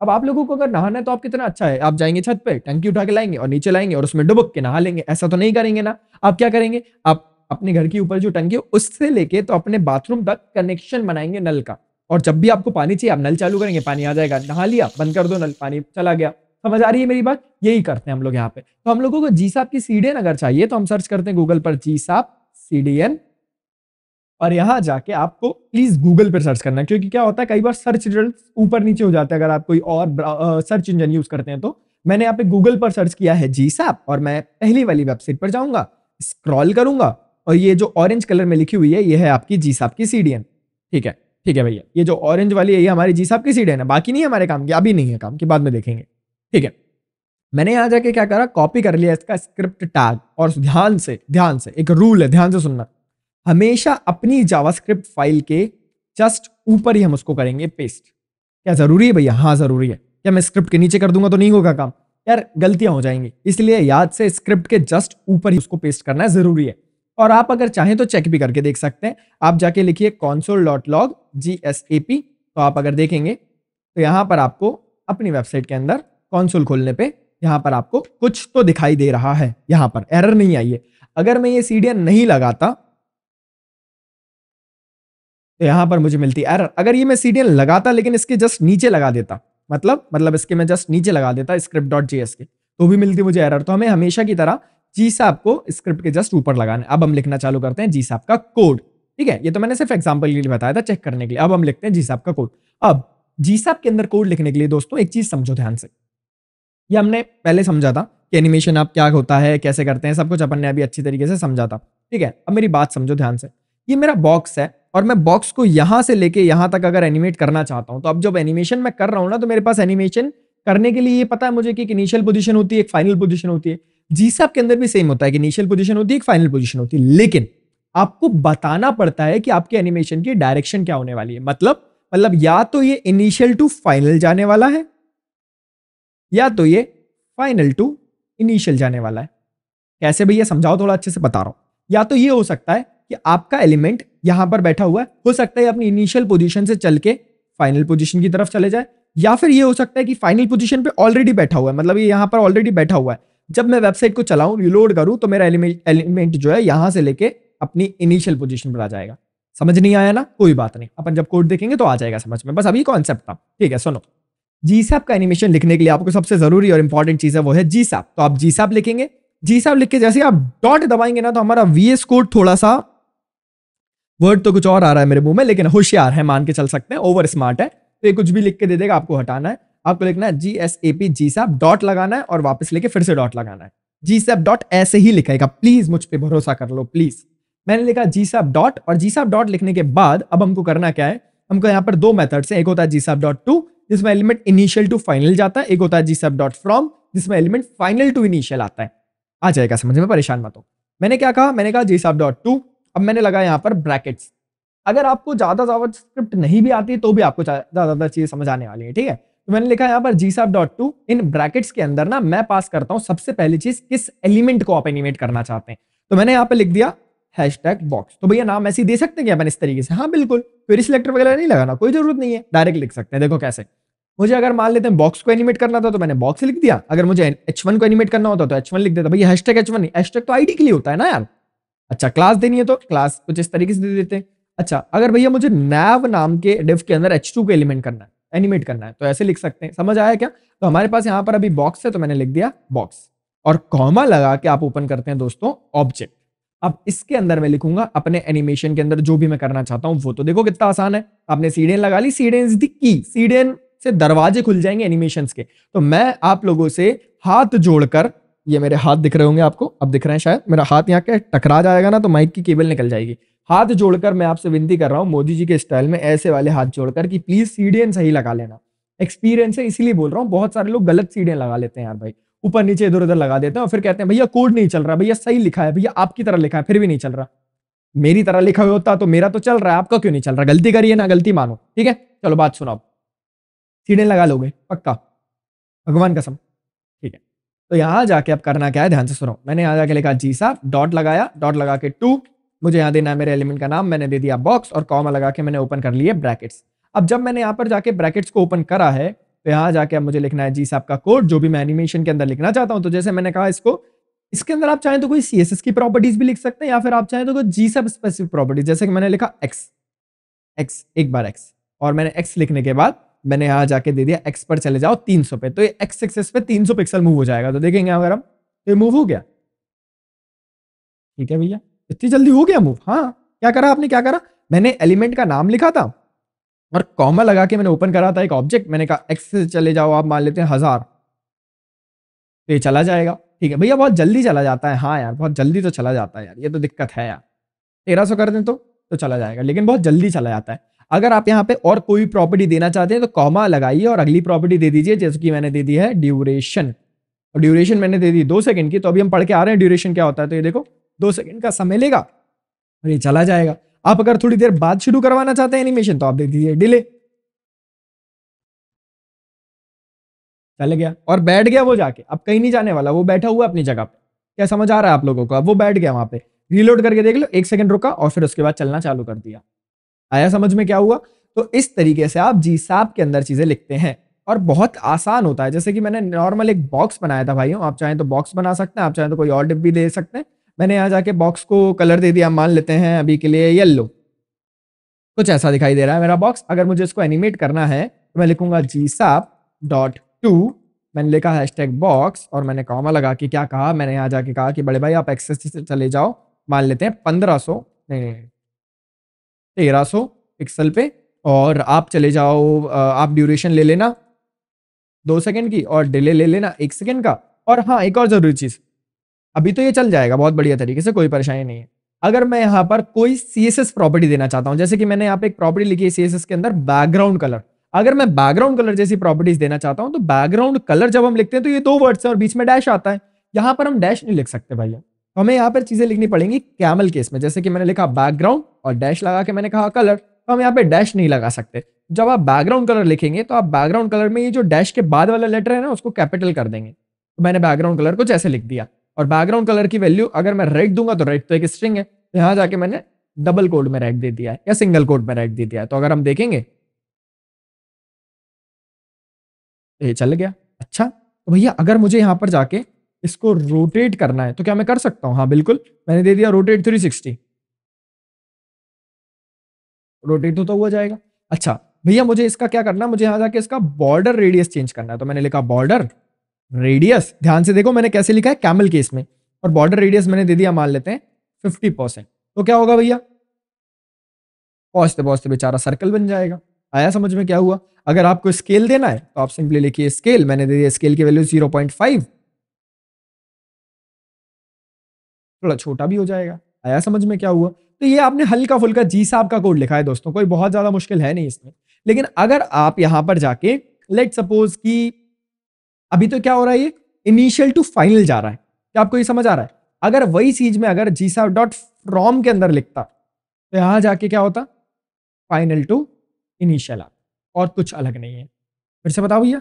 Speaker 1: अब आप लोगों को अगर नहाना है तो आप कितना अच्छा है आप जाएंगे छत पे टंकी उठा के लाएंगे और नीचे लाएंगे और उसमें डुबक के नहा लेंगे ऐसा तो नहीं करेंगे ना आप क्या करेंगे आप अपने घर के ऊपर जो टंकी है उससे लेके तो अपने बाथरूम तक कनेक्शन बनाएंगे नल का और जब भी आपको पानी चाहिए आप नल चालू करेंगे पानी आ जाएगा नहा लिया बंद कर दो नल पानी चला गया समझ आ रही है मेरी बात यही करते हैं हम लोग यहाँ पे तो हम लोगों को जी साहब की सीडीएन अगर चाहिए तो हम सर्च करते हैं गूगल पर जी साहब सीडीएन और यहाँ जाके आपको प्लीज गूगल पर सर्च करना क्योंकि क्या होता है कई बार सर्च रिजल्ट ऊपर नीचे हो जाते हैं अगर आप कोई और सर्च इंजन यूज करते हैं तो मैंने यहाँ पे गूगल पर सर्च किया है जी साहब और मैं पहली वाली वेबसाइट पर जाऊंगा स्क्रॉल करूंगा और ये जो ऑरेंज कलर में लिखी हुई है ये है आपकी जी साहब की सीडीएन ठीक है ठीक है भैया ये जो ऑरेंज वाली है ये हमारी जी साहब की सीडीएन है बाकी नहीं है हमारे काम की अभी नहीं है काम की बाद में देखेंगे ठीक है मैंने यहां जाके क्या करा कॉपी कर लिया इसका स्क्रिप्ट टैग और ध्यान से ध्यान से एक रूल है ध्यान से सुनना हमेशा अपनी जावास्क्रिप्ट फाइल के जस्ट ऊपर ही हम उसको करेंगे पेस्ट क्या ज़रूरी है भैया हाँ ज़रूरी है क्या मैं स्क्रिप्ट के नीचे कर दूंगा तो नहीं होगा काम यार गलतियां हो जाएंगी इसलिए याद से स्क्रिप्ट के जस्ट ऊपर ही उसको पेस्ट करना ज़रूरी है और आप अगर चाहें तो चेक भी करके देख सकते हैं आप जाके लिखिए console dot log G S A P तो आप अगर देखेंगे तो यहाँ पर आपको अपनी वेबसाइट के अंदर कॉन्सोल खोलने पे यहाँ पर आपको कुछ तो दिखाई दे रहा है यहाँ पर एरर नहीं आई है अगर मैं ये सीढ़ियाँ नहीं लगाता तो यहाँ पर मुझे मिलती एरर अगर ये मैं सीढ़ियाँ लगाता लेकिन इसके जस्ट नीचे लगा देता मतलब मतलब इसके मैं जस्ट नीचे लगा देता स्क्रिप्ट डॉट जे के तो भी मिलती मुझे एरर तो हमें हमेशा की तरह जी साहब को स्क्रिप्ट के जस्ट ऊपर लगाना अब हम लिखना चालू करते हैं जी साहब का कोड ठीक है ये तो मैंने सिर्फ एग्जाम्पल के लिए बताया था चेक करने के लिए अब हम लिखते हैं जी साहब का कोड अब जी साहब के अंदर कोड लिखने के लिए दोस्तों एक चीज समझो ध्यान से ये हमने पहले समझा था कि एनिमेशन आप क्या होता है कैसे करते हैं सब कुछ अपन ने अभी अच्छी तरीके से समझा था ठीक है अब मेरी बात समझो ध्यान से ये मेरा बॉक्स है और मैं बॉक्स को यहाँ से लेके यहाँ तक अगर एनिमेट करना चाहता हूँ तो अब जब एनिमेशन मैं कर रहा हूँ ना तो मेरे पास एनिमेशन करने के लिए ये पता है मुझे कि एक इनिशियल पोजीशन होती है एक फाइनल पोजीशन होती है जी साहब के अंदर भी सेम होता है कि इनिशियल पोजीशन होती है एक फाइनल पोजीशन होती है लेकिन आपको बताना पड़ता है कि आपके एनिमेशन की डायरेक्शन क्या होने वाली है मतलब मतलब या तो ये इनिशियल टू फाइनल जाने वाला है या तो ये फाइनल टू इनिशियल जाने वाला है कैसे भैया समझाओ थोड़ा अच्छे से बता रहा हूं या तो ये हो सकता है कि आपका एलिमेंट यहां पर बैठा हुआ है हो सकता है अपनी इनिशियल पोजिशन से चल के फाइनल पोजिशन की तरफ चले जाए या फिर ये हो सकता है कि फाइनल पोजिशन पे ऑलरेडी बैठा हुआ है मतलब ये यहाँ पर ऑलरेडी बैठा हुआ है जब मैं वेबसाइट को चलाऊं रिलोड करूं तो मेरा एलिमेंट एलिमेंट जो है यहां से लेके अपनी इनिशियल पोजीशन पर आ जाएगा समझ नहीं आया ना कोई बात नहीं अपन जब कोड देखेंगे तो आ जाएगा समझ में बस अभी कॉन्सेप्ट था ठीक है सुनो जी सैप का एनिमेशन लिखने के लिए आपको सबसे जरूरी और इंपॉर्टेंट चीज है वो है जी सैप तो आप जी सैप लिखेंगे जी सैप लिख के जैसे आप डॉट दबाएंगे ना तो हमारा वी एस कोड थोड़ा सा वर्ड तो कुछ और आ रहा है मेरे मुंह में लेकिन होशियार है मान के चल सकते हैं ओवर स्मार्ट है तो ये कुछ भी लिख के दे देगा आपको हटाना है आपको लिखना है G S A P GSAP dot लगाना है और वापस लेके फिर से डॉट लगाना है जी सैप डॉट ऐसे ही लिखेगा प्लीज मुझ पर भरोसा कर लो प्लीज मैंने लिखा जी साहब डॉट और जी साहब डॉट लिखने के बाद अब हमको करना क्या है हमको यहाँ पर दो मेथड्स हैं एक होता है जी साहब डॉट टू जिसमें एलिमेंट इनिशियल टू फाइनल जाता है एक होता है जी सब डॉट फ्रॉम जिसमें एलिमेंट फाइनल टू इनिशियल आता है आ जाएगा समझ में परेशान मत हो मैंने क्या कहा मैंने कहा जी सब डॉट टू अब मैंने लगा यहाँ पर ब्रैकेट्स अगर आपको ज़्यादा ज़्यादा स्क्रिप्ट नहीं भी आती तो भी आपको ज़्यादा चीज़ें समझ आने वाली है ठीक है तो मैंने लिखा यहाँ पर जी GSAP dot to in brackets के अंदर ना मैं पास करता हूँ सबसे पहली चीज़ किस एलिमेंट को आप एनिमेट करना चाहते हैं तो मैंने यहाँ पर लिख दिया हैश टैग बॉक्स तो भैया नाम ऐसे ही दे सकते हैं क्या अपन इस तरीके से हाँ बिल्कुल फिर सिलेक्टर वगैरह नहीं लगाना कोई जरूरत नहीं है डायरेक्ट लिख सकते हैं देखो कैसे मुझे अगर मान लेते हैं बॉक्स को एनिमेट करना था तो मैंने बॉक्स लिख दिया अगर मुझे एच वन को एनिमेट करना होता तो एच वन लिख देता भैया हैश टैग एच नहीं हैश तो आईडी के लिए होता है ना यार अच्छा क्लास देनी है तो क्लास कुछ इस तरीके से दे देते हैं अच्छा अगर भैया मुझे नैव नाम के डिव के अंदर एच टू को एलिमेंट करना है एनिमेट करना है तो ऐसे लिख सकते हैं समझ आया क्या तो हमारे पास यहाँ पर अभी बॉक्स है तो मैंने लिख दिया बॉक्स और कॉमा लगा के आप ओपन करते हैं दोस्तों ऑब्जेक्ट अब इसके अंदर मैं लिखूंगा अपने एनिमेशन के अंदर जो भी मैं करना चाहता हूँ वो तो देखो कितना आसान है आपने सीडेन लगा ली सीडेन की सीडेन से दरवाजे खुल जाएंगे एनिमेशन के तो मैं आप लोगों से हाथ जोड़कर ये मेरे हाथ दिख रहे होंगे आपको अब दिख रहे हैं शायद मेरा हाथ यहाँ के टकरा जाएगा ना तो माइक की केबल निकल जाएगी हाथ जोड़कर मैं आपसे विनती कर रहा हूँ मोदी जी के स्टाइल में ऐसे वाले हाथ जोड़कर कि प्लीज सीडियन सही लगा लेना एक्सपीरियंस है इसीलिए बोल रहा हूँ बहुत सारे लोग गलत सीडियन लगा लेते हैं यार भाई ऊपर नीचे इधर उधर लगा देते हैं और फिर कहते हैं भैया कोड नहीं चल रहा भैया सही लिखा है भैया आपकी तरह लिखा है फिर भी नहीं चल रहा मेरी तरह लिखा हुआ होता तो मेरा तो चल रहा है आपका क्यों नहीं चल रहा गलती करिए ना गलती मानो ठीक है चलो बात आप सीढ़े लगा लोगे पक्का भगवान कसम ठीक है तो यहाँ जाके अब करना क्या है ध्यान से सुनो मैंने यहाँ जाके लिखा जी साहब डॉट लगाया डॉट लगा के टू मुझे यहाँ देना है मेरे एलिमेंट का नाम मैंने दे दिया बॉक्स और कॉमा लगा के मैंने ओपन कर लिए ब्रैकेट्स अब जब मैंने यहाँ पर जाके ब्रैकेट्स को ओपन करा है तो यहाँ जाके अब मुझे लिखना है जी साहब का कोड जो भी मैं एनिमेशन के अंदर लिखना चाहता हूँ तो जैसे मैंने कहा इसको इसके अंदर आप चाहें तो कोई सी की प्रॉपर्टीज भी लिख सकते हैं या फिर आप चाहें तो कोई जी सब स्पेसिफिक प्रॉपर्टीज जैसे कि मैंने लिखा एक्स एक्स एक बार एक्स और मैंने एक्स लिखने के बाद मैंने यहाँ जाके दे दिया एक्स पर चले जाओ तीन सौ पे तो ये एक्स एक्सेस पे तीन सौ पिक्सल मूव हो जाएगा तो देखेंगे अगर हम तो ये मूव हो गया ठीक है भैया इतनी जल्दी हो गया मूव हाँ क्या करा आपने क्या करा मैंने एलिमेंट का नाम लिखा था और कॉमा लगा के मैंने ओपन करा था एक ऑब्जेक्ट मैंने कहा एक्स से चले जाओ आप मान लेते हैं हज़ार तो ये चला जाएगा ठीक है भैया बहुत जल्दी चला जाता है हाँ यार बहुत जल्दी तो चला जाता है यार ये तो दिक्कत है यार तेरह सौ कर दें तो तो चला जाएगा लेकिन बहुत जल्दी चला जाता है अगर आप यहाँ पे और कोई प्रॉपर्टी देना चाहते हैं तो कॉमा लगाइए और अगली प्रॉपर्टी दे दीजिए जैसे कि मैंने दे दी है ड्यूरेशन और ड्यूरेशन मैंने दे दी दो सेकंड की तो अभी हम पढ़ के आ रहे हैं ड्यूरेशन क्या होता है तो ये देखो दो सेकंड का समय लेगा
Speaker 2: और ये चला जाएगा आप अगर थोड़ी देर बाद शुरू करवाना चाहते हैं एनिमेशन तो आप दे दीजिए डिले चले गया और बैठ गया वो जाके अब कहीं नहीं जाने वाला वो बैठा हुआ अपनी जगह पे क्या समझ आ रहा है आप लोगों को अब वो बैठ गया वहां पे रीलोड करके देख
Speaker 1: लो एक सेकंड रुका और फिर उसके बाद चलना चालू कर दिया आया समझ में क्या हुआ तो इस तरीके से आप जी साहब के अंदर चीजें लिखते हैं और बहुत आसान होता है जैसे कि मैंने नॉर्मल एक बॉक्स बनाया था भाइयों आप चाहें तो बॉक्स बना सकते हैं आप चाहें तो कोई और डिप भी दे सकते हैं मैंने यहाँ जाके बॉक्स को कलर दे दिया मान लेते हैं अभी के लिए येल्लो कुछ ऐसा दिखाई दे रहा है मेरा बॉक्स अगर मुझे इसको एनिमेट करना है तो मैं लिखूंगा जी साफ डॉट टू मैंने लिखा हैश टैग बॉक्स और मैंने कॉमा लगा कि क्या कहा मैंने यहाँ जाके कहा कि बड़े भाई आप एक्सेस से चले जाओ मान लेते हैं पंद्रह सौ नहीं नहीं तेरह सौ पिक्सल पे और आप चले जाओ आप ड्यूरेशन ले लेना दो सेकेंड की और डिले ले लेना एक सेकेंड का और हाँ एक और ज़रूरी चीज़ अभी तो ये चल जाएगा बहुत बढ़िया तरीके से कोई परेशानी नहीं है अगर मैं यहाँ पर कोई सी प्रॉपर्टी देना चाहता हूँ जैसे कि मैंने यहाँ पे एक प्रॉपर्टी लिखी है सी के अंदर बैकग्राउंड कलर अगर मैं बैकग्राउंड कलर जैसी प्रॉपर्टीज देना चाहता हूँ तो बैकग्राउंड कलर जब हम लिखते हैं तो ये दो वर्ड्स हैं और बीच में डैश आता है यहाँ पर हम डैश नहीं लिख सकते भैया तो हमें यहाँ पर चीजें लिखनी पड़ेंगी कैमल केस में जैसे कि मैंने लिखा बैकग्राउंड और डैश लगा के मैंने कहा कलर तो हम यहाँ पे डैश नहीं लगा सकते जब आप बैकग्राउंड कलर लिखेंगे तो आप बैकग्राउंड कलर में ये जो डैश के बाद वाला लेटर है ना उसको कैपिटल कर देंगे तो मैंने बैकग्राउंड कलर कुछ ऐसे लिख दिया और बैकग्राउंड कलर की वैल्यू अगर मैं रेड दूंगा तो रेड तो एक स्ट्रिंग है तो
Speaker 2: यहाँ जाके मैंने डबल कोड में रेड दे दिया है या सिंगल कोड में रेड दे दिया है तो अगर हम देखेंगे ये चल गया अच्छा तो भैया अगर मुझे यहाँ
Speaker 1: पर जाके इसको रोटेट करना है तो क्या मैं कर सकता हूँ हाँ बिल्कुल मैंने दे दिया रोटेट सिक्सटी रोटेट तो, तो हुआ जाएगा अच्छा भैया मुझे इसका क्या करना है मुझे यहाँ जाके इसका बॉर्डर रेडियस चेंज करना है तो मैंने लिखा बॉर्डर रेडियस ध्यान से देखो मैंने कैसे लिखा है कैमल केस में और बॉर्डर रेडियस मैंने दे दिया मान लेते हैं फिफ्टी परसेंट तो क्या होगा भैया पहुंचते पहुंचते बेचारा सर्कल बन जाएगा आया समझ में क्या हुआ अगर आपको स्केल देना है तो आप सिंपली लिखिए स्केल मैंने दे दिया स्केल की वैल्यू जीरो पॉइंट फाइव थोड़ा छोटा भी हो जाएगा आया समझ में क्या हुआ तो ये आपने हल्का फुल्का जी साहब का कोड लिखा है दोस्तों कोई बहुत ज्यादा मुश्किल है नहीं इसमें लेकिन अगर आप यहां पर जाके लेट सपोज की अभी तो क्या हो रहा है ये इनिशियल टू फाइनल जा रहा है क्या आपको ये समझ आ रहा है अगर वही चीज में अगर जीसा डॉट फ्रॉम के अंदर लिखता तो यहाँ जाके क्या होता फाइनल टू इनिशियल आ और कुछ अलग नहीं है फिर से बताओ भैया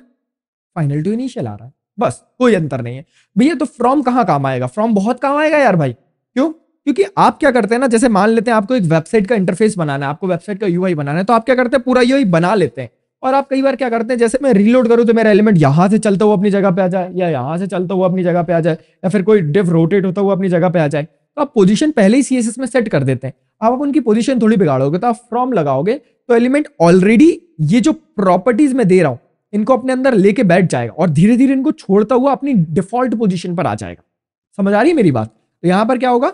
Speaker 1: फाइनल टू इनिशियल आ रहा है बस कोई अंतर नहीं है भैया तो फ्रॉम कहाँ काम आएगा फ्रॉम बहुत काम आएगा यार भाई क्यों क्योंकि आप क्या करते हैं ना जैसे मान लेते हैं आपको एक वेबसाइट का इंटरफेस बनाना है आपको वेबसाइट का यूआई बनाना है तो आप क्या करते हैं पूरा यूआई बना लेते हैं और आप कई बार क्या करते हैं जैसे मैं रीलोड करूँ तो मेरा एलिमेंट यहाँ से चलता हुआ अपनी जगह पे आ जाए या यहाँ से चलता हुआ अपनी जगह पे आ जाए या फिर कोई डिफ रोटेट होता हुआ अपनी जगह पे आ जाए तो आप पोजीशन पहले ही सीएसएस में सेट कर देते हैं आप उनकी पोजीशन थोड़ी बिगाड़ोगे तो आप फ्रॉम लगाओगे तो एलिमेंट ऑलरेडी ये जो प्रॉपर्टीज में दे रहा हूँ इनको अपने अंदर लेके बैठ जाएगा और धीरे धीरे इनको छोड़ता हुआ अपनी डिफॉल्ट पोजिशन पर आ जाएगा समझ आ रही है मेरी बात तो यहाँ पर क्या होगा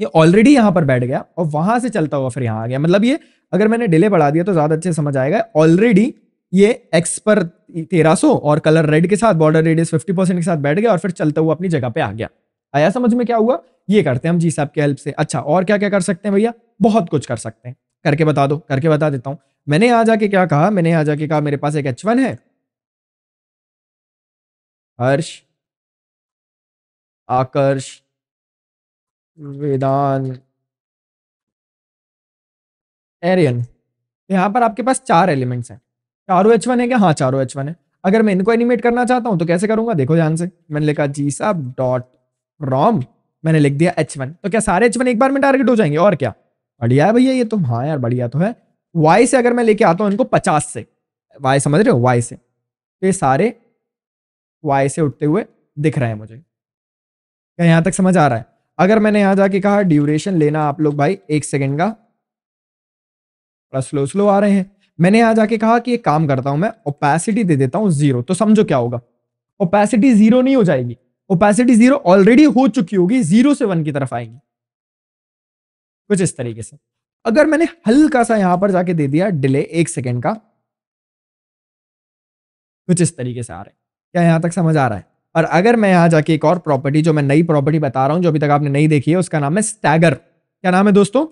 Speaker 1: ये ऑलरेडी यहां पर बैठ गया और वहां से चलता हुआ फिर यहां आ गया मतलब ये अगर मैंने डिले बढ़ा दिया तो ज़्यादा अच्छे समझ आएगा ऑलरेडी ये एक्स पर तेरह सौ और कलर रेड के साथ बॉर्डर रेडियस फिफ्टी परसेंट के साथ बैठ गया और फिर चलता हुआ अपनी जगह पे आ गया आया समझ में क्या हुआ ये करते हैं हम जी साहब की हेल्प से अच्छा और क्या क्या कर सकते हैं भैया बहुत कुछ कर सकते हैं करके बता दो करके बता देता हूं मैंने यहाँ जाके क्या
Speaker 2: कहा मैंने यहाँ जाके कहा मेरे पास एक एच वन है हर्ष आकर्ष वेदांत एरियन तो यहाँ पर आपके पास चार
Speaker 1: एलिमेंट्स हैं चारों एच वन है क्या हाँ चारों एच वन है अगर मैं इनको एनिमेट करना चाहता हूँ तो कैसे करूँगा देखो ध्यान से मैंने लिखा जी साहब डॉट रॉम मैंने लिख दिया एच वन तो क्या सारे एच वन एक बार में टारगेट हो जाएंगे और क्या बढ़िया है भैया ये तो हाँ यार बढ़िया तो है वाई से अगर मैं लेके आता हूँ इनको पचास से वाई समझ रहे हो वाई से तो ये सारे वाई से उठते हुए दिख रहे हैं मुझे क्या यहाँ तक समझ आ रहा है अगर मैंने यहाँ जाके कहा ड्यूरेशन लेना आप लोग भाई एक सेकेंड का थोड़ा स्लो स्लो आ रहे हैं मैंने यहाँ जाके कहा कि एक काम करता हूं मैं ओपेसिटी दे देता हूँ जीरो तो समझो क्या होगा ओपेसिटी जीरो नहीं हो जाएगी ओपेसिटी जीरो ऑलरेडी हो चुकी होगी जीरो से वन की तरफ आएगी
Speaker 2: कुछ इस तरीके से अगर मैंने हल्का सा यहां पर जाके दे दिया डिले एक सेकेंड का कुछ इस तरीके से आ रहे क्या यहां तक समझ आ रहा है और
Speaker 1: अगर मैं यहां जाके एक और प्रॉपर्टी जो मैं नई प्रॉपर्टी बता रहा हूं जो अभी तक आपने नहीं देखी है उसका नाम है स्टैगर क्या नाम है दोस्तों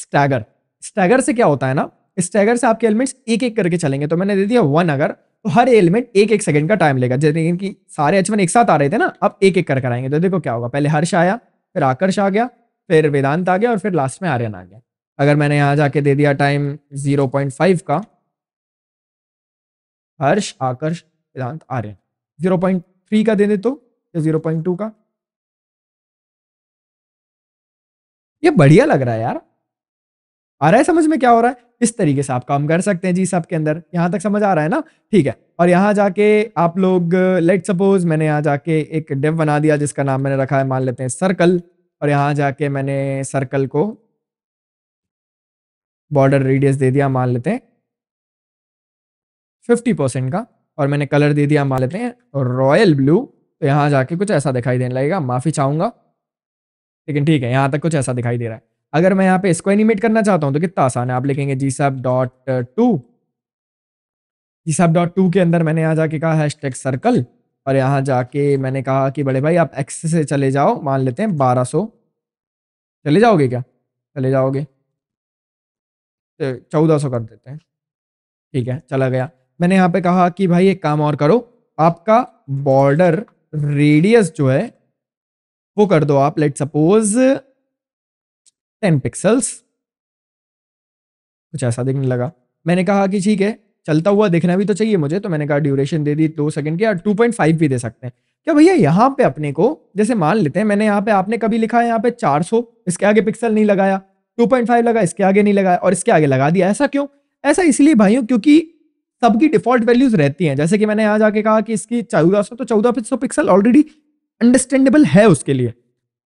Speaker 1: स्टैगर स्टैगर से क्या होता है ना स्टैगर से आपके एलिमेंट्स एक एक करके चलेंगे तो मैंने दे दिया वन अगर तो हर एलिमेंट एक एक सेकंड का टाइम लेगा जैसे कि सारे एच एक साथ आ रहे थे ना अब एक एक कर आएंगे तो देखो क्या होगा पहले हर्ष आया फिर आकर्ष आ गया फिर वेदांत आ गया और फिर लास्ट में आर्यन आ गया अगर मैंने यहाँ जाके दे दिया टाइम जीरो पॉइंट फाइव का
Speaker 2: Harsh Aakarsh Vedant Aryan zero point three का दे दे तो या जीरो पॉइंट टू का ये बढ़िया लग रहा है यार आ रहा है समझ में क्या हो रहा है इस तरीके से आप काम कर सकते हैं जी सबके
Speaker 1: अंदर यहाँ तक समझ आ रहा है ना ठीक है और यहाँ जाके आप लोग लेट सपोज मैंने यहाँ जाके एक डेव बना दिया जिसका नाम मैंने रखा है मान लेते हैं सर्कल और यहाँ जाके मैंने सर्कल
Speaker 2: को बॉर्डर रेडियस दे दिया मान लेते हैं फिफ्टी परसेंट का और मैंने कलर दे दिया मान लेते हैं रॉयल ब्लू
Speaker 1: तो यहाँ जाके कुछ ऐसा दिखाई देने लगेगा माफ़ी चाहूंगा लेकिन ठीक है यहाँ तक कुछ ऐसा दिखाई दे रहा है अगर मैं यहाँ पे इसको एनिमेट करना चाहता हूँ तो कितना आसान है आप लिखेंगे जी GSAP dot to ji GSAP dot to के अंदर मैंने यहाँ जाके कहा हैश टैग सर्कल और यहाँ जाके मैंने कहा कि बड़े भाई आप एक्स से चले जाओ मान लेते हैं बारह सौ चले जाओगे क्या चले जाओगे तो चौदह सौ कर देते हैं ठीक है चला गया मैंने यहाँ पे कहा कि भाई एक काम और करो आपका बॉर्डर
Speaker 2: रेडियस जो है वो कर दो आप लेट सपोज टेन पिक्सल्स कुछ ऐसा देखने लगा मैंने कहा कि ठीक है
Speaker 1: चलता हुआ देखना भी तो चाहिए मुझे तो मैंने कहा ड्यूरेशन दे दी दो सेकंड की या टू पॉइंट फाइव भी दे सकते हैं क्या भैया यहाँ पे अपने को जैसे मान लेते हैं मैंने यहाँ पे आपने कभी लिखा है यहाँ पे 400 इसके आगे पिक्सल नहीं लगाया 2.5 लगा इसके आगे नहीं लगाया और इसके आगे लगा दिया ऐसा क्यों ऐसा इसलिए भाई क्योंकि सबकी डिफॉल्ट वैल्यूज रहती है जैसे कि मैंने यहाँ जाके कहा कि इसकी चौदह तो चौदह पिक्सल ऑलरेडी अंडरस्टैंडेबल है उसके लिए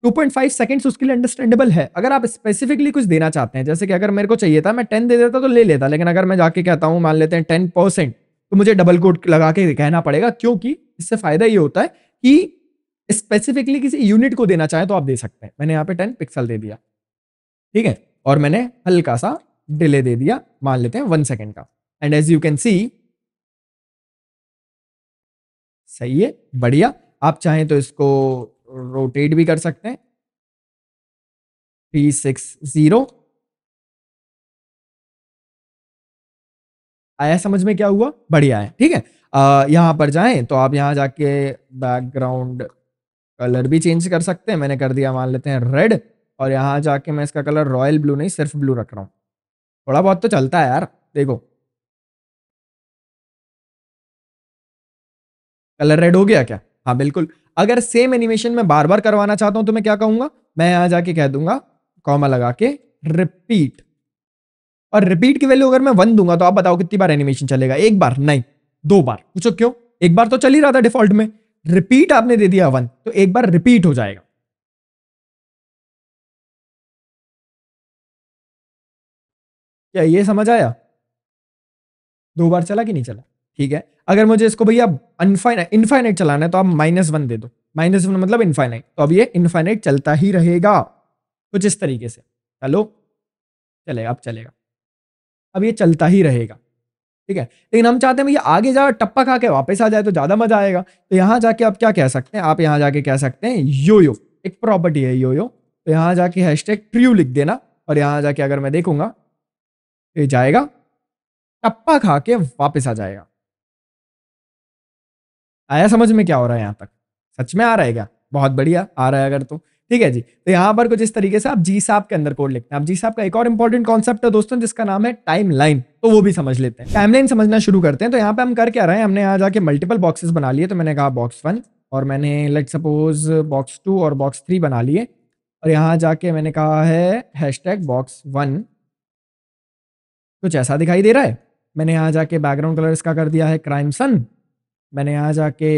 Speaker 1: फाइव सेकेंड्स उसके लिए अंडरस्टैंडेबल है अगर आप स्पेसिफिकली कुछ देना चाहते हैं जैसे कि अगर मेरे को चाहिए था मैं टेन दे देता तो ले लेता लेकिन अगर मैं जाके कहता हूँ मान लेते हैं टेन परसेंट तो मुझे डबल कोट लगा के कहना पड़ेगा क्योंकि इससे फायदा ये होता है कि स्पेसिफिकली किसी यूनिट को देना चाहे तो आप दे सकते हैं मैंने यहाँ पे टेन पिक्सल दे दिया
Speaker 2: ठीक है और मैंने हल्का सा डिले दे दिया मान लेते हैं वन सेकेंड का and as you can see सही है बढ़िया आप चाहें तो इसको रोटेट भी कर सकते हैं थ्री सिक्स जीरो आया समझ में क्या हुआ बढ़िया है ठीक है यहाँ पर जाएं तो आप यहाँ जाके
Speaker 1: बैकग्राउंड कलर भी चेंज कर सकते हैं मैंने कर दिया मान लेते हैं रेड और यहाँ जाके मैं
Speaker 2: इसका कलर रॉयल ब्लू नहीं सिर्फ ब्लू रख रहा हूँ थोड़ा बहुत तो चलता है यार देखो कलर रेड हो गया क्या हाँ बिल्कुल अगर सेम एनिमेशन में बार बार करवाना चाहता हूं तो मैं क्या कहूंगा मैं यहां जाके कह दूंगा
Speaker 1: कॉमा लगा के रिपीट और रिपीट की वैल्यू अगर मैं वन दूंगा तो आप बताओ कितनी बार
Speaker 2: एनिमेशन चलेगा एक बार नहीं दो बार पूछो क्यों एक बार तो चल ही रहा था डिफॉल्ट में रिपीट आपने दे दिया वन तो एक बार रिपीट हो जाएगा क्या ये समझ आया दो बार चला कि नहीं चला ठीक है अगर मुझे इसको भैया अनफाइनाइट इनफाइनाइट चलाना है तो आप माइनस
Speaker 1: वन दे दो माइनस वन मतलब इनफाइनाइट तो अब ये इनफाइनाइट चलता ही रहेगा कुछ इस तरीके से चलो चलेगा अब चलेगा अब ये चलता ही रहेगा ठीक है लेकिन हम चाहते हैं भैया आगे जाओ टप्पा खा के वापस आ जाए तो ज़्यादा मजा आएगा तो यहाँ जाके आप क्या कह सकते हैं आप यहाँ जाके कह सकते हैं यो यो एक प्रॉपर्टी है यो यो तो यहाँ जाके हैश टैग ट्रू लिख
Speaker 2: देना और यहाँ जाके अगर मैं देखूंगा ये जाएगा टप्पा खा के वापस आ जाएगा आया समझ में क्या हो रहा है यहाँ तक
Speaker 1: सच में आ रहा है क्या बहुत बढ़िया आ रहा है अगर तो ठीक है जी तो यहाँ पर कुछ इस तरीके से आप जी साहब के अंदर कोड लिखते हैं आप जी साहब का एक और इंपॉर्टेंट कॉन्सेप्ट है दोस्तों जिसका नाम है टाइम लाइन तो वो भी समझ लेते हैं टाइम लाइन समझना शुरू करते हैं तो यहाँ पे हम कर क्या रहे हैं हमने यहाँ जाके मल्टीपल बॉक्सेस बना लिए तो मैंने कहा बॉक्स वन और मैंने लेट सपोज बॉक्स टू और बॉक्स थ्री बना लिए और यहाँ जाके मैंने कहा है हैश टैग बॉक्स वन कुछ ऐसा दिखाई दे रहा है मैंने यहाँ जाके बैकग्राउंड कलर इसका कर दिया है क्राइम सन मैंने यहाँ जाके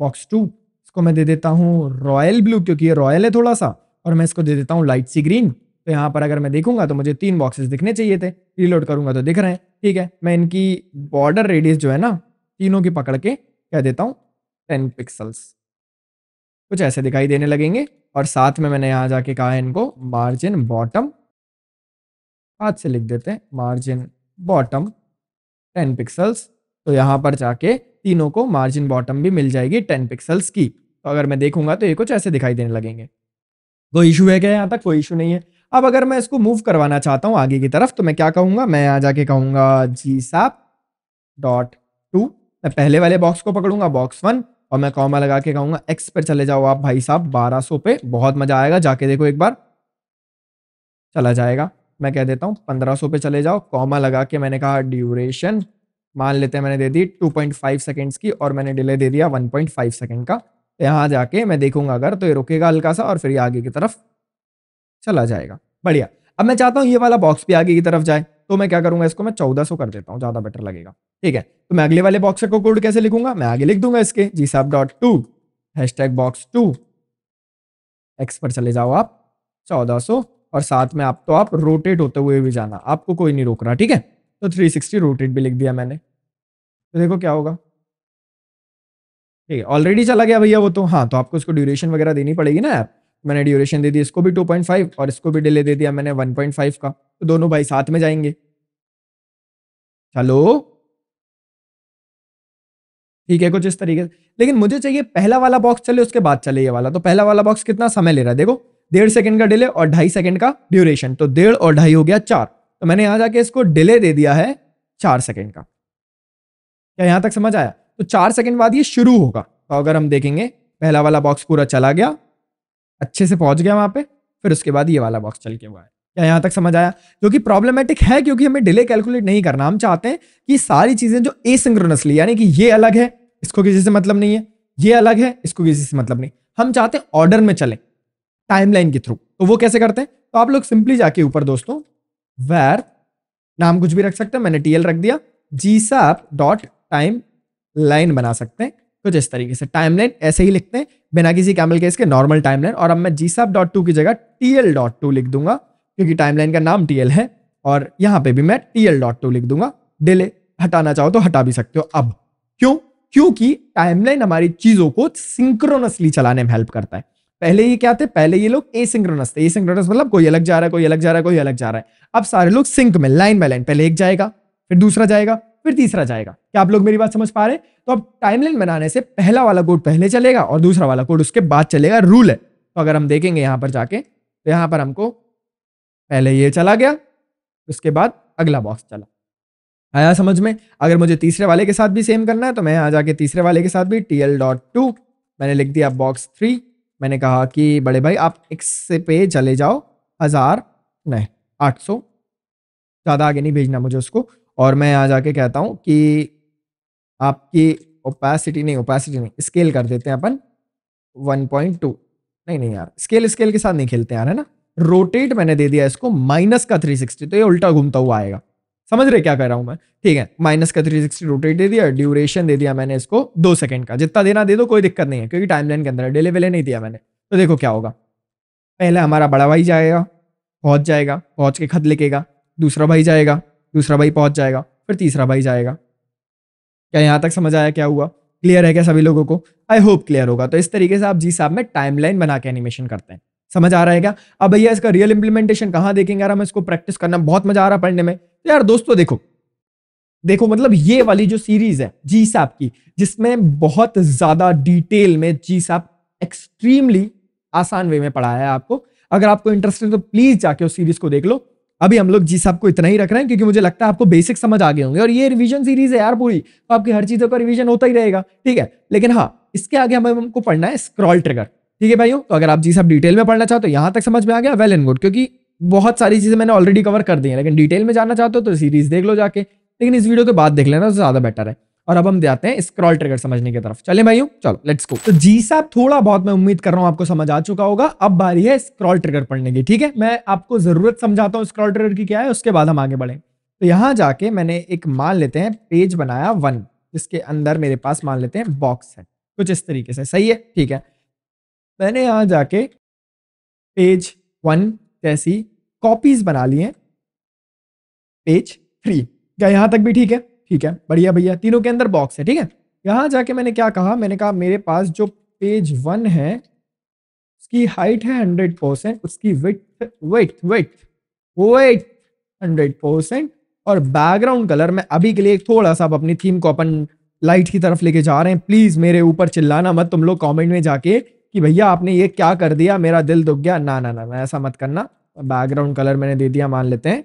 Speaker 1: बॉक्स टू इसको मैं दे देता हूँ रॉयल ब्लू क्योंकि ये रॉयल है थोड़ा सा और मैं इसको दे देता हूँ लाइट सी ग्रीन तो यहाँ पर अगर मैं देखूंगा तो मुझे तीन बॉक्सेस दिखने चाहिए थे रीलोड करूंगा तो दिख रहे हैं ठीक है मैं इनकी बॉर्डर रेडियस जो है ना तीनों की पकड़ के कह देता हूँ टेन पिक्सल्स कुछ ऐसे दिखाई देने लगेंगे और साथ में मैंने यहाँ जाके कहा है इनको मार्जिन बॉटम हाथ से लिख देते हैं मार्जिन बॉटम टेन पिक्सल्स तो यहाँ पर जाके तीनों को मार्जिन बॉटम भी मिल जाएगी टेन पिक्सल्स की तो अगर मैं देखूंगा तो ये कुछ ऐसे दिखाई देने लगेंगे कोई इशू है क्या यहाँ तक कोई इशू नहीं है अब अगर मैं इसको मूव करवाना चाहता हूँ आगे की तरफ तो मैं क्या कहूँगा मैं यहाँ जाके कहूँगा जी सैप डॉट टू मैं पहले वाले बॉक्स को पकड़ूंगा बॉक्स वन और मैं कॉमा लगा के कहूँगा एक्स पर चले जाओ आप भाई साहब सौ पे बहुत मजा आएगा जाके देखो एक बार चला जाएगा मैं कह देता हूँ सौ पे चले जाओ कॉमा लगा के मैंने कहा ड्यूरेशन मान लेते हैं मैंने दे दी 2.5 सेकेंड्स की और मैंने डिले दे दिया 1.5 सेकेंड का यहाँ जाके मैं देखूंगा अगर तो ये रुकेगा हल्का सा और फिर ये आगे की तरफ चला जाएगा बढ़िया अब मैं चाहता हूँ ये वाला बॉक्स भी आगे की तरफ जाए तो मैं क्या करूंगा इसको मैं चौदह सौ कर देता हूँ ज्यादा बेटर लगेगा ठीक है तो मैं अगले वाले बॉक्स को कोड कैसे लिखूंगा मैं आगे लिख दूंगा इसके GSAP dot to hash tag box two X पर चले जाओ आप चौदह सौ और साथ में आप तो आप रोटेट होते हुए भी जाना आपको कोई नहीं रोक रहा ठीक है तो 360 सिक्सटी रोटेट भी लिख दिया मैंने तो देखो क्या होगा ठीक है ऑलरेडी चला गया भैया वो तो हाँ तो आपको इसको ड्यूरेशन वगैरह देनी पड़ेगी ना मैंने ड्यूरेशन दे दी इसको भी 2.5
Speaker 2: और इसको भी डिले दे दिया मैंने 1.5 का तो दोनों भाई साथ में जाएंगे चलो ठीक है कुछ इस तरीके से लेकिन मुझे
Speaker 1: चाहिए पहला वाला बॉक्स चले उसके बाद चले ये वाला तो पहला वाला बॉक्स कितना समय ले रहा है देखो डेढ़ सेकंड का डिले और ढाई सेकंड का ड्यूरेशन तो डेढ़ और ढाई हो गया चार तो मैंने यहां जाके इसको डिले दे दिया है चार सेकेंड का क्या यहां तक समझ आया तो चार सेकेंड बाद ये शुरू होगा तो अगर हम देखेंगे पहला वाला बॉक्स पूरा चला गया अच्छे से पहुंच गया वहां पर फिर उसके बाद ये वाला बॉक्स चल के हुआ है क्या यहां तक समझ आया क्योंकि प्रॉब्लमेटिक है क्योंकि हमें डिले कैलकुलेट नहीं करना हम चाहते हैं कि सारी चीज़ें जो एसिंक्रोनसली यानी कि ये अलग है इसको किसी से मतलब नहीं है ये अलग है इसको किसी से मतलब नहीं हम चाहते ऑर्डर में चले टाइमलाइन के थ्रू तो वो कैसे करते हैं तो आप लोग सिंपली जाके ऊपर दोस्तों वेर नाम कुछ भी रख सकते हैं मैंने टीएल रख दिया GSAP dot time line बना सकते हैं कुछ तो इस तरीके से टाइम लाइन ऐसे ही लिखते हैं बिना किसी कैमल केस के नॉर्मल टाइम लाइन और अब मैं जी सैप डॉट टू की जगह टीएल डॉट टू लिख दूंगा क्योंकि टाइम लाइन का नाम टीएल है और यहाँ पे भी मैं टीएल डॉट टू लिख दूंगा डिले हटाना चाहो तो हटा भी सकते हो अब क्यों क्योंकि टाइमलाइन हमारी चीजों को सिंक्रोनसली चलाने में हेल्प करता है पहले ये क्या थे पहले ये लोग एसिंक्रोनस थे एसिंक्रोनस मतलब कोई अलग जा रहा है कोई अलग जा रहा है कोई अलग जा रहा है अब सारे लोग सिंक में लाइन बाय लाइन पहले एक जाएगा फिर दूसरा जाएगा फिर तीसरा जाएगा क्या आप लोग मेरी बात समझ पा रहे तो अब टाइमलाइन बनाने से पहला वाला कोड पहले चलेगा और दूसरा वाला कोड उसके बाद चलेगा रूल है तो अगर हम देखेंगे यहां पर जाके तो यहां पर हमको पहले ये चला गया उसके बाद अगला बॉक्स चला आया समझ में अगर मुझे तीसरे वाले के साथ भी सेम करना है तो मैं यहाँ जाके तीसरे वाले के साथ भी टी एल डॉट टू मैंने लिख दिया बॉक्स थ्री मैंने कहा कि बड़े भाई आप एक्स पे चले जाओ हज़ार नहीं आठ सौ ज़्यादा आगे नहीं भेजना मुझे उसको और मैं यहाँ जाके कहता हूँ कि आपकी ओपेसिटी नहीं ओपेसिटी नहीं स्केल कर देते हैं अपन 1.2 नहीं नहीं यार स्केल स्केल के साथ नहीं खेलते यार है ना रोटेट मैंने दे दिया इसको माइनस का 360 तो ये उल्टा घूमता हुआ आएगा समझ रहे क्या कह रहा हूं मैं ठीक है माइनस का सिक्सटी रोटेट दे दिया ड्यूरेशन दे दिया मैंने इसको दो सेकंड का जितना देना दे दो कोई दिक्कत नहीं है क्योंकि टाइम लाइन के अंदर डिले विले नहीं दिया मैंने तो देखो क्या होगा पहले हमारा बड़ा भाई जाएगा पहुंच जाएगा पहुंच के खत लिखेगा दूसरा भाई जाएगा दूसरा भाई पहुंच जाएगा फिर तीसरा भाई जाएगा क्या यहाँ तक समझ आया क्या हुआ क्लियर है क्या सभी लोगों को आई होप क्लियर होगा तो इस तरीके से आप जी साहब में टाइम लाइन बना के एनिमेशन करते हैं समझ आ रहा है क्या अब भैया इसका रियल इंप्लीमेंटेशन कहाँ देखेंगे यार हम इसको प्रैक्टिस करना बहुत मजा आ रहा पढ़ने में यार दोस्तों देखो देखो मतलब ये वाली जो सीरीज है जी साहब की जिसमें बहुत ज्यादा डिटेल में जी साहब एक्सट्रीमली आसान वे में पढ़ाया है आपको अगर आपको इंटरेस्ट है तो प्लीज जाके उस सीरीज को देख लो अभी हम लोग जी साहब को इतना ही रख रहे हैं क्योंकि मुझे लगता है आपको बेसिक समझ आ गए होंगे और ये रिवीजन सीरीज है यार पूरी तो आपकी हर चीजों का रिवीजन होता ही रहेगा ठीक है लेकिन हाँ इसके आगे हमें हमको पढ़ना है स्क्रॉल ट्रिगर ठीक है भाइयों तो अगर आप जी साहब डिटेल में पढ़ना चाहो तो यहां तक समझ में आ गया वेल एंड गुड क्योंकि बहुत सारी चीज़ें मैंने ऑलरेडी कवर कर दी हैं लेकिन डिटेल में जाना चाहते हो तो सीरीज़ तो देख लो जाके लेकिन इस वीडियो के बाद देख लेना तो ज़्यादा बेटर है और अब हम जाते हैं स्क्रॉल ट्रिगर समझने की तरफ चले भाइयों चलो लेट्स गो तो जी साहब थोड़ा बहुत मैं उम्मीद कर रहा हूँ आपको समझ आ चुका होगा अब बारी है स्क्रॉल ट्रिगर पढ़ने की ठीक है मैं आपको जरूरत समझाता हूँ स्क्रॉल ट्रिगर की क्या है उसके बाद हम आगे बढ़े तो यहाँ जाके मैंने एक मान लेते हैं पेज बनाया वन जिसके अंदर मेरे पास मान लेते हैं बॉक्स है कुछ इस तरीके
Speaker 2: से सही है ठीक है मैंने यहाँ जाके पेज वन जैसी कॉपीज बना ली हैं पेज थ्री क्या यहाँ तक
Speaker 1: भी ठीक है ठीक है बढ़िया भैया तीनों के अंदर बॉक्स है ठीक है यहाँ जाके मैंने क्या कहा मैंने कहा मेरे पास जो पेज वन है उसकी हाइट है हंड्रेड परसेंट उसकी width wait wait wait hundred percent और बैकग्राउंड कलर में अभी के लिए थोड़ा सा अपनी थीम को अपन लाइट की तरफ लेके जा रहे हैं प्लीज़ मेरे ऊपर चिल्लाना मत तुम लोग कॉमेंट में जाके कि भैया आपने ये क्या कर दिया मेरा दिल दुख गया ना ना ना ना ऐसा मत करना बैकग्राउंड कलर मैंने दे दिया मान लेते हैं